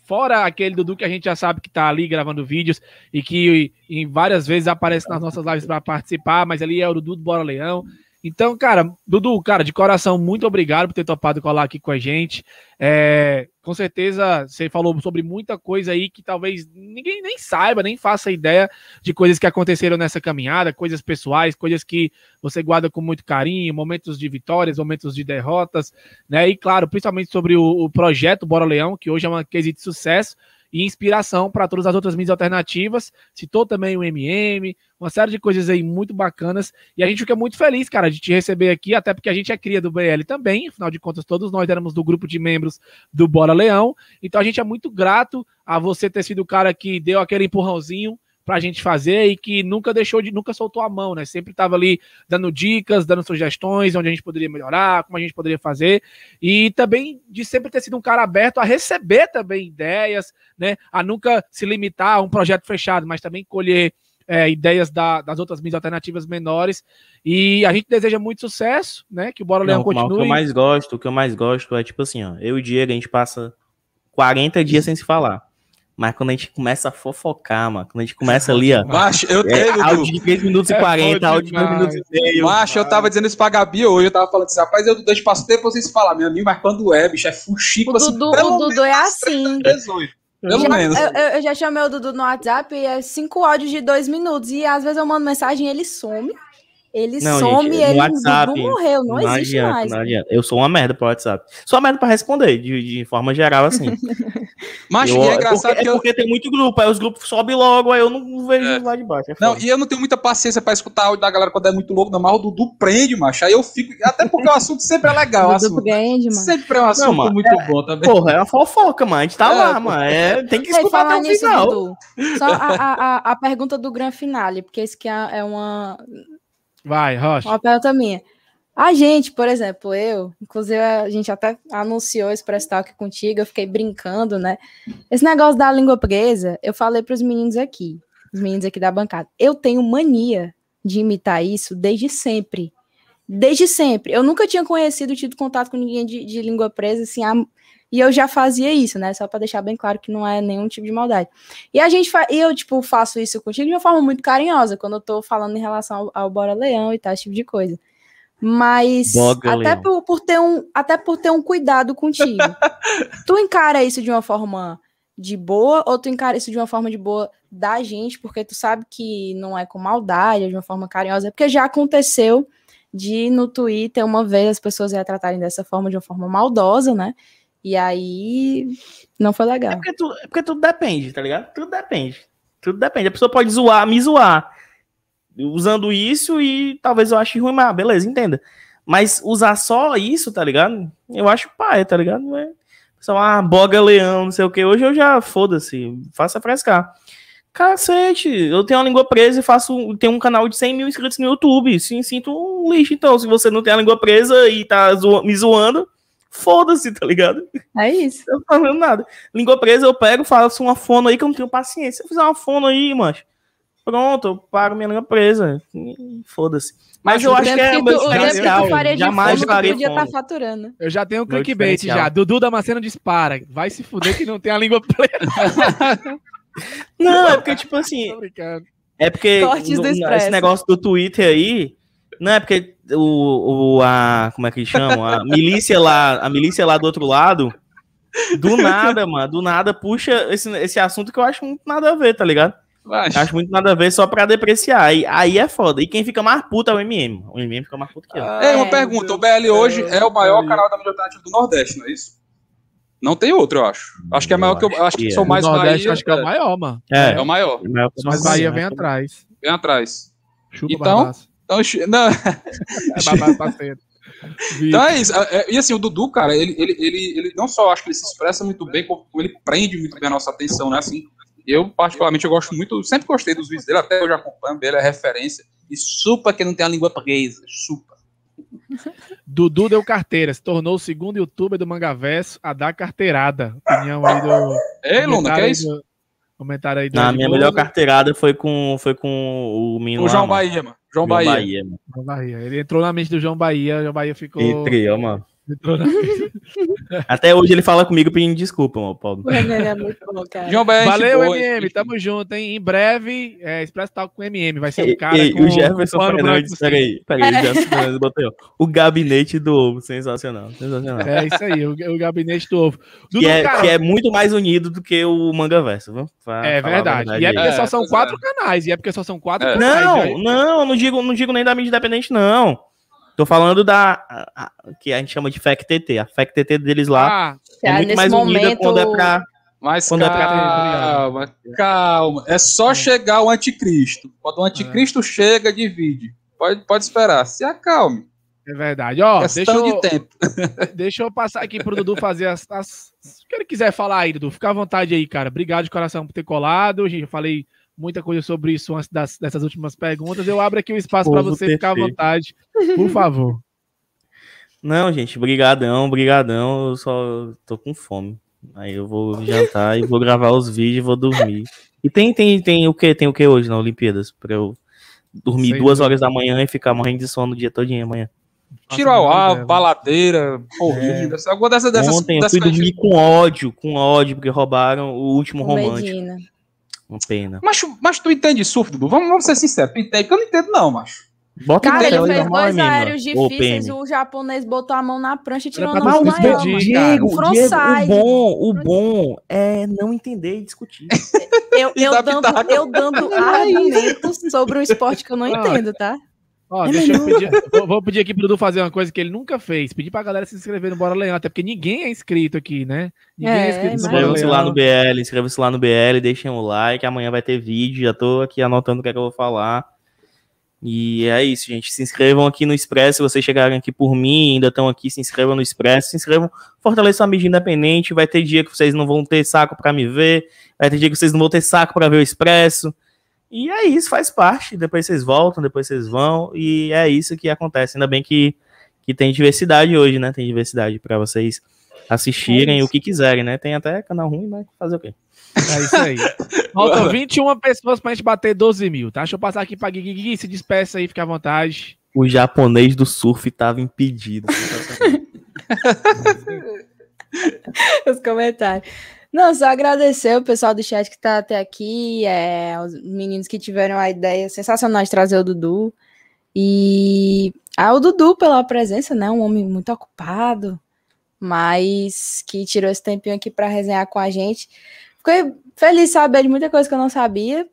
Fora aquele Dudu que a gente já sabe que tá ali gravando vídeos e que em várias vezes aparece nas nossas lives para participar, mas ali é o Dudu do Bora Leão. Então, cara, Dudu, cara, de coração, muito obrigado por ter topado colar aqui com a gente. É, com certeza você falou sobre muita coisa aí que talvez ninguém nem saiba, nem faça ideia de coisas que aconteceram nessa caminhada, coisas pessoais, coisas que você guarda com muito carinho, momentos de vitórias, momentos de derrotas, né? E claro, principalmente sobre o, o projeto Bora Leão, que hoje é uma case de sucesso e inspiração para todas as outras mídias alternativas. Citou também o MM, uma série de coisas aí muito bacanas. E a gente fica muito feliz, cara, de te receber aqui, até porque a gente é cria do BL também, afinal de contas, todos nós éramos do grupo de membros do Bora Leão. Então a gente é muito grato a você ter sido o cara que deu aquele empurrãozinho para a gente fazer e que nunca deixou de, nunca soltou a mão, né? Sempre estava ali dando dicas, dando sugestões, onde a gente poderia melhorar, como a gente poderia fazer, e também de sempre ter sido um cara aberto a receber também ideias, né? A nunca se limitar a um projeto fechado, mas também colher é, ideias da, das outras mídias alternativas menores. E a gente deseja muito sucesso, né? Que o Bora Não, Leão continue. o que eu mais gosto, o que eu mais gosto é tipo assim, ó, eu e o Diego, a gente passa 40 dias sem se falar. Mas quando a gente começa a fofocar, mano, quando a gente começa ali, ó. Macho, eu é, tenho. Áudio de 3 minutos e 40, é áudio de 2 minutos e meio. Macho, eu tava dizendo isso pra Gabi hoje, eu tava falando assim, rapaz, eu deixo passo tempo vocês falar, meu amigo, mas quando é, bicho, é fuxico assim. o Dudu é assim. Pelo menos. Eu, eu, já chamei o Dudu no WhatsApp e é cinco áudios de dois minutos. E às vezes eu mando mensagem e ele some. Ele não, some, gente, ele WhatsApp, morreu, não, não existe adianta, mais. Não adianta. Eu sou uma merda pro WhatsApp. Sou uma merda pra responder, de, de forma geral, assim. Mas eu, é, é engraçado porque, que é eu... é porque tem muito grupo, aí os grupos sobem logo, aí eu não vejo é. lá de baixo. É não, e eu não tenho muita paciência pra escutar áudio da galera quando é muito louco, não, mas o Dudu prende, macho. Aí eu fico, até porque o assunto sempre é legal. o assunto. Né? Prende, Sempre é um assunto não, muito é, bom também. Tá porra, é uma fofoca, mano. A gente tá é, lá, mano. É, tem que escutar até o nisso, final. Só a, pergunta do Gran Finale, porque esse que é uma Vai, Rocha. Uma pergunta minha. A gente, por exemplo, eu, inclusive a gente até anunciou esse press talk contigo, eu fiquei brincando, né? Esse negócio da língua presa, eu falei para os meninos aqui, os meninos aqui da bancada. Eu tenho mania de imitar isso desde sempre. Desde sempre. Eu nunca tinha conhecido, tido contato com ninguém de, de língua presa, assim, há e eu já fazia isso, né? Só para deixar bem claro que não é nenhum tipo de maldade. E a gente e eu, tipo, faço isso contigo de uma forma muito carinhosa, quando eu tô falando em relação ao, ao Bora Leão e tal, esse tipo de coisa. Mas Boga, até por, por ter um, até por ter um cuidado contigo. tu encara isso de uma forma de boa ou tu encara isso de uma forma de boa da gente, porque tu sabe que não é com maldade, é de uma forma carinhosa, é porque já aconteceu de no Twitter uma vez as pessoas tratarem dessa forma, de uma forma maldosa, né? E aí não foi legal. É porque, tu, é porque tudo depende, tá ligado? Tudo depende. Tudo depende. A pessoa pode zoar, me zoar. Usando isso e talvez eu ache ruim, mas ah, beleza, entenda. Mas usar só isso, tá ligado? Eu acho paia, tá ligado? Não é só uma ah, boga leão, não sei o que. Hoje eu já foda-se, faça frescar. Cacete, eu tenho a língua presa e faço. Tenho um canal de 100 mil inscritos no YouTube. Sim, sinto um lixo, então. Se você não tem a língua presa e tá zo me zoando, foda-se, tá ligado? É isso. Eu não tô fazendo nada. Língua presa, eu pego, faço uma fono aí que eu não tenho paciência. Se eu fizer uma fono aí, mancha. pronto, eu paro minha língua presa. Foda-se. Mas, Mas eu acho que é meu diferencial. Jamais faria podia tá faturando. Eu já tenho o clickbait já. Dudu da Macena dispara. Vai se fuder que não tem a língua presa. não, é porque, tipo assim. É porque no, esse negócio do Twitter aí. Não, é porque o, o a como é que chama A milícia lá, a milícia lá do outro lado, do nada, mano, do nada puxa esse, esse assunto que eu acho muito nada a ver, tá ligado? Mas... Acho muito nada a ver só pra depreciar. Aí, aí é foda. E quem fica mais puto é o MM. O MM fica mais puto que eu. Ah, é, uma pergunta. O BL hoje é, o maior canal da mídia alternativa do Nordeste, não é isso? Não tem outro, eu acho. Acho que é maior que eu. Acho, acho que, que sou é. mais Bahia. acho que é o é. maior, mano. É, é o maior. É Mas Bahia vem né? atrás. Vem atrás. Chupa então, barraço. Então, não, não. É então é isso. É, é, e assim, o Dudu, cara, ele, ele, ele, ele não só acho que ele se expressa muito bem, como ele prende muito bem a nossa atenção, né? Assim, eu, particularmente, eu gosto muito, sempre gostei dos vídeos dele, até hoje acompanho dele é referência. E supa que não tem a língua presa, supa. Dudu deu carteira, se tornou o segundo youtuber do verso a dar carteirada. Opinião aí do. Ei, Luna, que é isso? Do, comentário aí do. Na minha melhor carteirada foi com, foi com o menino. O João lá, Bahia, mano. João, João Bahia. Bahia João Bahia. Ele entrou na mente do João Bahia, João Bahia ficou. Entrei, ó, mano. Entrou na Até hoje ele fala comigo pedindo desculpa, meu Paulo. é muito bom, cara. João Baiano, é Valeu, boa, MM. Tamo junto, hein? Em breve, é, Expresso Talk com o MM. Vai ser o cara. Ei, com o Jefferson um Fernandes. Peraí, peraí. O Jefferson Fernandes O gabinete do ovo. Sensacional. Sensacional. É isso aí, o, o gabinete do ovo. Dudu, que, é, que, é, muito mais unido do que o manga verso, vamos. é verdade. verdade. E é porque é, só são é, quatro é. canais. E é porque só são quatro canais. Não, não, não digo, não digo nem da mídia independente, não. Tô falando da a, a, que a gente chama de Fectt, A Fectt deles lá ah, é, é muito mais momento... unida quando é pra. Mas quando calma, é pra... calma. É só é. chegar o anticristo. Quando o anticristo é. chega, divide. Pode, pode esperar. Se acalme. É verdade. Ó, Questão deixa eu, de tempo. deixa eu passar aqui pro Dudu fazer as, as. Se ele quiser falar aí, Dudu, fica à vontade aí, cara. Obrigado de coração por ter colado. Gente, eu falei muita coisa sobre isso antes das, dessas últimas perguntas. Eu abro aqui o um espaço para você perfeito. ficar à vontade, por favor. Não, gente, brigadão, brigadão. Eu só tô com fome. Aí eu vou jantar e vou gravar os vídeos e vou dormir. E tem, tem, tem o que? Tem o que hoje na Olimpíadas? para eu dormir Sei duas bem. horas da manhã e ficar morrendo de sono o dia dia amanhã. Tiro ao ar, baladeira, corrida, é. alguma dessas coisas. Ontem eu fui dormir com ódio, com ódio, porque roubaram o último romântico. Medina. Uma pena. Mas, tu entende surf, Dudu? Vamos, vamos ser sinceros. Tu entende? Eu não entendo, não, macho. Bota Cara, ele fez dois aéreos difíceis, o, o, japonês botou a mão na prancha e tirou o maior. Digo, Diego, o bom, o bom é não entender e discutir. Eu, eu, dando, tá. eu dando é argumentos sobre um esporte que eu não entendo, tá? Ó, é deixa eu pedir. Vou, vou, pedir aqui pro Dudu fazer uma coisa que ele nunca fez. Pedir pra galera se inscrever no Bora Leão, até porque ninguém é inscrito aqui, né? Ninguém é, é inscrito no é. se lá no BL, inscreva se lá no BL, deixem o like. Amanhã vai ter vídeo, já tô aqui anotando o que é que eu vou falar. E é isso, gente. Se inscrevam aqui no Expresso. Se vocês chegarem aqui por mim, ainda estão aqui, se inscrevam no Expresso. Se inscrevam, fortaleçam a mídia independente. Vai ter dia que vocês não vão ter saco para me ver. Vai ter dia que vocês não vão ter saco para ver o Expresso. E é isso, faz parte. Depois vocês voltam, depois vocês vão, e é isso que acontece. Ainda bem que, que tem diversidade hoje, né? Tem diversidade para vocês assistirem é o que quiserem, né? Tem até canal ruim, mas fazer o quê? É isso aí. Faltam 21 pessoas pra gente bater 12 mil, tá? Deixa eu passar aqui pra Gui. Gui, se despeça aí, fica à vontade. O japonês do surf tava impedido. Os comentários. Não, só agradecer o pessoal do chat que está até aqui, é, os meninos que tiveram a ideia sensacional de trazer o Dudu. E ao ah, Dudu pela presença, né? Um homem muito ocupado, mas que tirou esse tempinho aqui para resenhar com a gente. Fiquei feliz de saber de muita coisa que eu não sabia,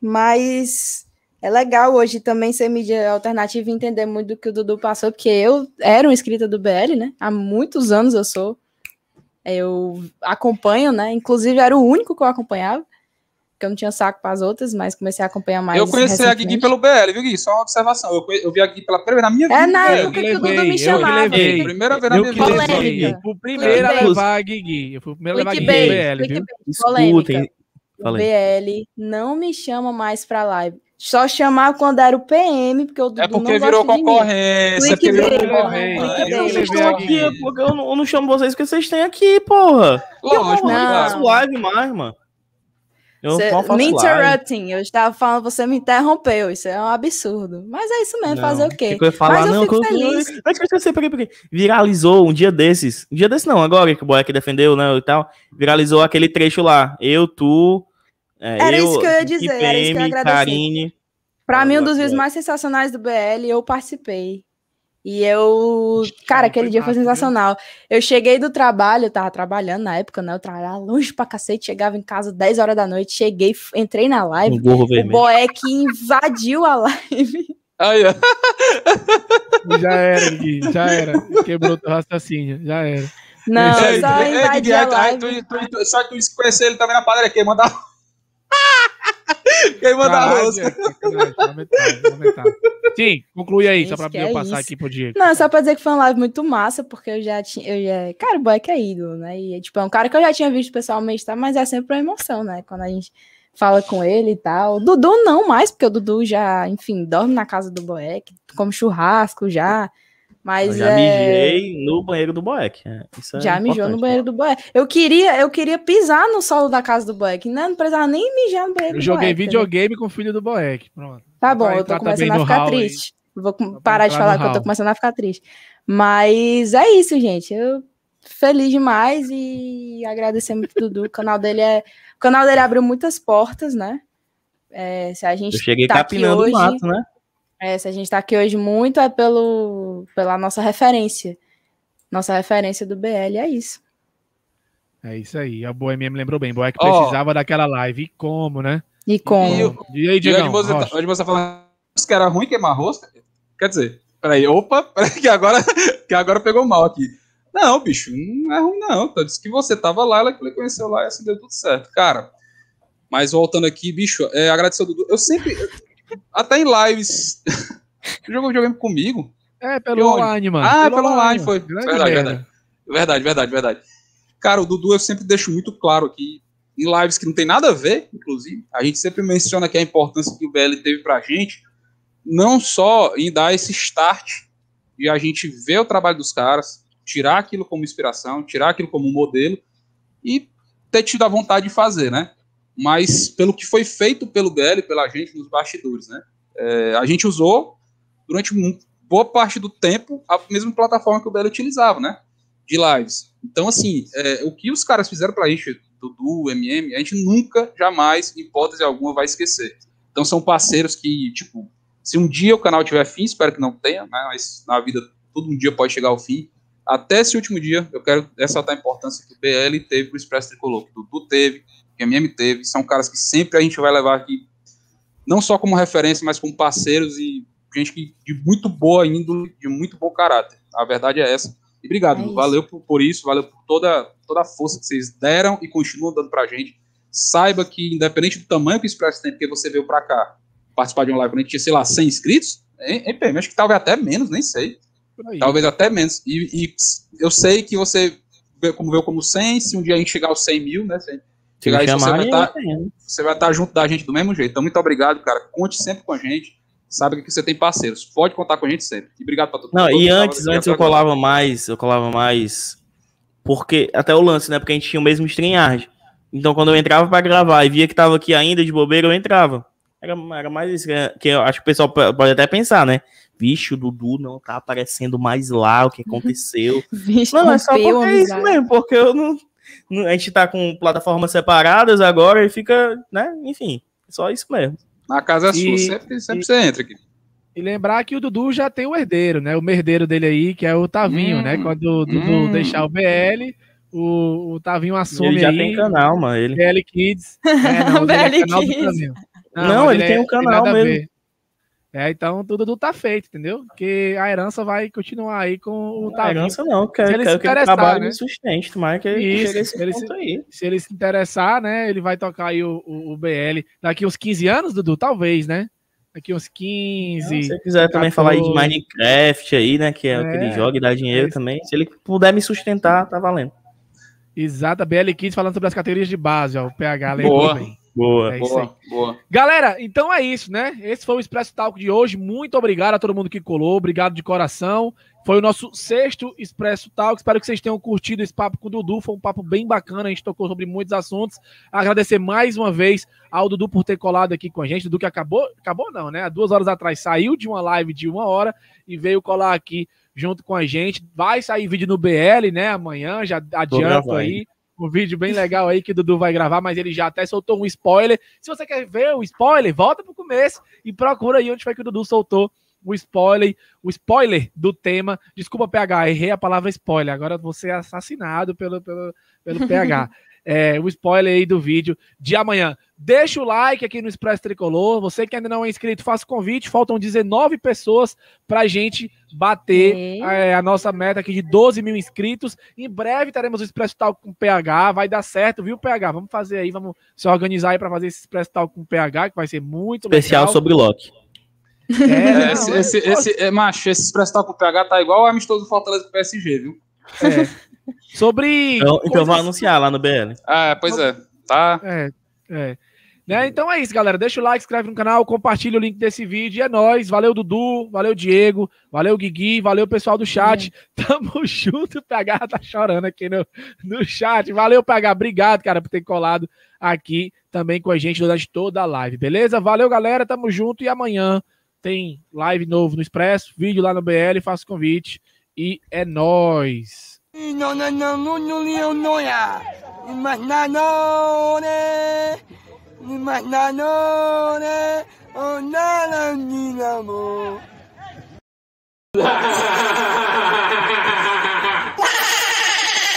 mas é legal hoje também ser mídia alternativa e entender muito do que o Dudu passou, porque eu era um escrita do BL, né? Há muitos anos eu sou. Eu acompanho, né? Inclusive era o único que eu acompanhava, porque eu não tinha saco para as outras, mas comecei a acompanhar mais. Eu conheci a Gigi pelo BL, viu, Gui? Só uma observação. Eu, eu vi a Gigi pela primeira na minha é, vida. É na época que o Dudu me chamava. Eu levei. Primeira vez na eu minha vida. Eu o primeiro a levar a Gigi. Eu fui o primeiro a levar a Gigi BL, viu? Escutem. O BL não me chama mais para live. Só chamar quando era o PM, porque o é Dudu é porque não virou concorrência. porque virou concorrência. Eu, vocês estão aqui, porque eu não, eu não, chamo vocês porque vocês têm aqui, porra. Lógico, não faço live mais, mano. Eu me interrupting, live. eu estava falando, você me interrompeu, isso é um absurdo. Mas é isso mesmo, não, fazer o quê? Que eu falar, Mas eu não, fico feliz. Antes que eu esqueci, peraí, peraí. Viralizou um dia desses, um dia desses não, agora que o Boeck defendeu, né, e tal, viralizou aquele trecho lá, eu, tu, é, era eu, isso que eu ia dizer, IPM, era isso que eu agradeci. Karine, pra mim, um dos vídeos mais sensacionais do BL, eu participei. E eu, cara, aquele dia foi sensacional. Eu cheguei do trabalho, eu tava trabalhando na época, né? Eu trabalhava longe pra cacete, chegava em casa 10 horas da noite, cheguei, entrei na live. Um gorro vermelho. o Boeck invadiu a live. Aí, Já era, Gui, já era. Quebrou teu raciocínio, já era. Não, é, só é, é, a live. Aí, tu, tu, tu, só tu conhecer ele também na padaria aqui, mandar Queima a rosca. Sim, conclui aí, Gente, só pra eu é passar isso. aqui pro Diego. Não, é só pra dizer que foi um live muito massa, porque eu já tinha. Eu já... Cara, o Boeck é ídolo, né? E, tipo, é um cara que eu já tinha visto pessoalmente, tá? mas é sempre uma emoção, né? Quando a gente fala com ele e tal. Dudu não mais, porque o Dudu já, enfim, dorme na casa do Boeck, come churrasco já. Mas eu já é... mijei no banheiro do Boeck. É, isso é já mijou no né? banheiro do Boeck. Eu queria, eu queria pisar no solo da casa do Boeck. Não, né? não precisava nem mijar no banheiro eu do Joguei né? videogame com o filho do Boeck. Pronto. Tá bom, eu tô começando a ficar triste. Aí. Vou parar de falar que hall. eu tô começando a ficar triste. Mas é isso, gente. Eu feliz demais e agradecer muito o Dudu. O canal dele é. O canal dele abriu muitas portas, né? É, se a gente. Eu cheguei tá capinando hoje... o mato, né? É, se a gente está aqui hoje muito é pelo, pela nossa referência. Nossa referência do BL é isso. É isso aí. A Boemia me lembrou bem. Boa é que oh. precisava daquela live. E como, né? E como. E, e aí, Diego? hoje você falou falando que era ruim queimar rosca. Quer dizer, peraí, opa, peraí, que agora, que agora pegou mal aqui. Não, bicho, não é ruim não. Então, disse que você tava lá, ela que conheceu lá e assim deu tudo certo. Cara, mas voltando aqui, bicho, é, agradecer ao Dudu. Eu sempre. Até em lives. jogou videogame comigo. É, pelo online, mano. Ah, pelo, pelo online, online foi. Verdade, verdade. Verdade, verdade, verdade. Cara, o Dudu eu sempre deixo muito claro aqui, em lives que não tem nada a ver, inclusive, a gente sempre menciona que a importância que o BL teve pra gente, não só em dar esse start de a gente ver o trabalho dos caras, tirar aquilo como inspiração, tirar aquilo como modelo e ter tido a vontade de fazer, né? mas pelo que foi feito pelo BL pela gente nos bastidores, né? É, a gente usou durante boa parte do tempo a mesma plataforma que o BL utilizava, né? De lives. Então, assim, é, o que os caras fizeram pra gente, Dudu, MM, a gente nunca, jamais, em hipótese alguma, vai esquecer. Então, são parceiros que, tipo, se um dia o canal tiver fim, espero que não tenha, né? mas na vida todo um dia pode chegar ao fim. Até esse último dia, eu quero ressaltar a importância que o BL teve para o Expresso Tricolor, que o Dudu teve, que a MM teve, são caras que sempre a gente vai levar aqui, não só como referência, mas como parceiros e gente que, de muito boa índole, de muito bom caráter. A verdade é essa. E obrigado, é valeu por, por, isso, valeu por toda, toda a força que vocês deram e continuam dando pra gente. Saiba que, independente do tamanho que o Expresso tem, porque você veio pra cá participar de um live quando a gente tinha, sei lá, 100 inscritos, em, em PM, acho que talvez até menos, nem sei. Talvez até menos. E, e, eu sei que você, como veio como 100, se um dia a gente chegar aos 100 mil, né, se a gente Chegar tá- aí, você vai vai tá estar junto da gente do mesmo jeito. Então, muito obrigado, cara. Conte sempre com a gente. Sabe que você tem parceiros. Pode contar com a gente sempre. E obrigado pra todo mundo. Não, e antes, antes eu colava agora. mais, eu colava mais. Porque, até o lance, né? Porque a gente tinha o mesmo StreamYard. Então, quando eu entrava para gravar e via que tava aqui ainda de bobeira, eu entrava. Era, era mais isso que eu acho que o pessoal pode até pensar, né? Vixe, o Dudu não tá aparecendo mais lá, o que aconteceu. Vixe, não, é só porque é isso mesmo, porque eu não a gente tá com plataformas separadas agora e fica, né? Enfim, só isso mesmo. Na casa é e, sua, sempre, sempre e, você entra aqui. E lembrar que o Dudu já tem o herdeiro, né? O merdeiro dele aí, que é o Tavinho, né? hum, né? Quando o Dudu hum. deixar o BL, o, o Tavinho assume ele já aí. tem canal, mano. Ele. BL Kids. É, não, BL é Kids. Não, não, ele, ele é- tem um canal mesmo. É, então tudo, tudo tá feito, entendeu? Porque a herança vai continuar aí com o Tavinho. A herança não, quero, é- se quero é que ele trabalhe né? e sustente, mas que ele chegue esse ponto se, aí. Se ele se interessar, né, ele vai tocar aí o, o, o BL daqui uns 15 anos, Dudu, talvez, né? Daqui uns 15. Não, se ele quiser 14. também falar aí de Minecraft aí, né, que é, é o que ele é, joga e dá dinheiro é também, se ele puder me sustentar, tá valendo. Exata, bl Kids falando sobre as categorias de base, ó, o PH lembra bem. Boa, é boa, boa. Galera, então é isso, né? Esse foi o Expresso Talk de hoje. Muito obrigado a todo mundo que colou. Obrigado de coração. Foi o nosso sexto Expresso Talk. Espero que vocês tenham curtido esse papo com o Dudu. Foi um papo bem bacana. A gente tocou sobre muitos assuntos. Agradecer mais uma vez ao Dudu por ter colado aqui com a gente. Dudu que acabou, acabou não, né? Há duas horas atrás saiu de uma live de uma hora e veio colar aqui junto com a gente. Vai sair vídeo no BL, né? Amanhã, já adianta aí um vídeo bem legal aí que o Dudu vai gravar, mas ele já até soltou um spoiler. Se você quer ver o spoiler, volta pro começo e procura aí onde foi que o Dudu soltou o spoiler, o spoiler do tema. Desculpa, PH, errei a palavra spoiler. Agora você é assassinado pelo, pelo, pelo PH. é, o spoiler aí do vídeo de amanhã. Deixa o like aqui no Expresso Tricolor. Você que ainda não é inscrito, faça o convite. Faltam 19 pessoas para a gente bater é, a nossa meta aqui de 12 mil inscritos. Em breve teremos o Expresso Talk com PH. Vai dar certo, viu, PH? Vamos fazer aí, vamos se organizar aí para fazer esse Expresso Talk com PH, que vai ser muito Especial legal. sobre Loki. É, é esse, esse, é esse, é, macho, esse Expresso Talk com PH tá igual o amistoso Fortaleza com PSG, viu? É. Sobre. Então, então vou anunciar lá no BL. Ah, é, pois é. Tá. É, é. Né? Então é isso, galera. Deixa o like, inscreve no canal, compartilha o link desse vídeo. E é nóis. Valeu, Dudu. Valeu, Diego. Valeu, Guigui. Valeu, pessoal do chat. É. Tamo junto. O PH tá chorando aqui no, no chat. Valeu, PH. Obrigado, cara, por ter colado aqui também com a gente durante toda a live. Beleza? Valeu, galera. Tamo junto. E amanhã tem live novo no Expresso, vídeo lá no BL. Faço convite e é nós. Não, não, não, não, não, não, não, não, não, não, né? Mas não, não, né? Oh, não, não, não, amor.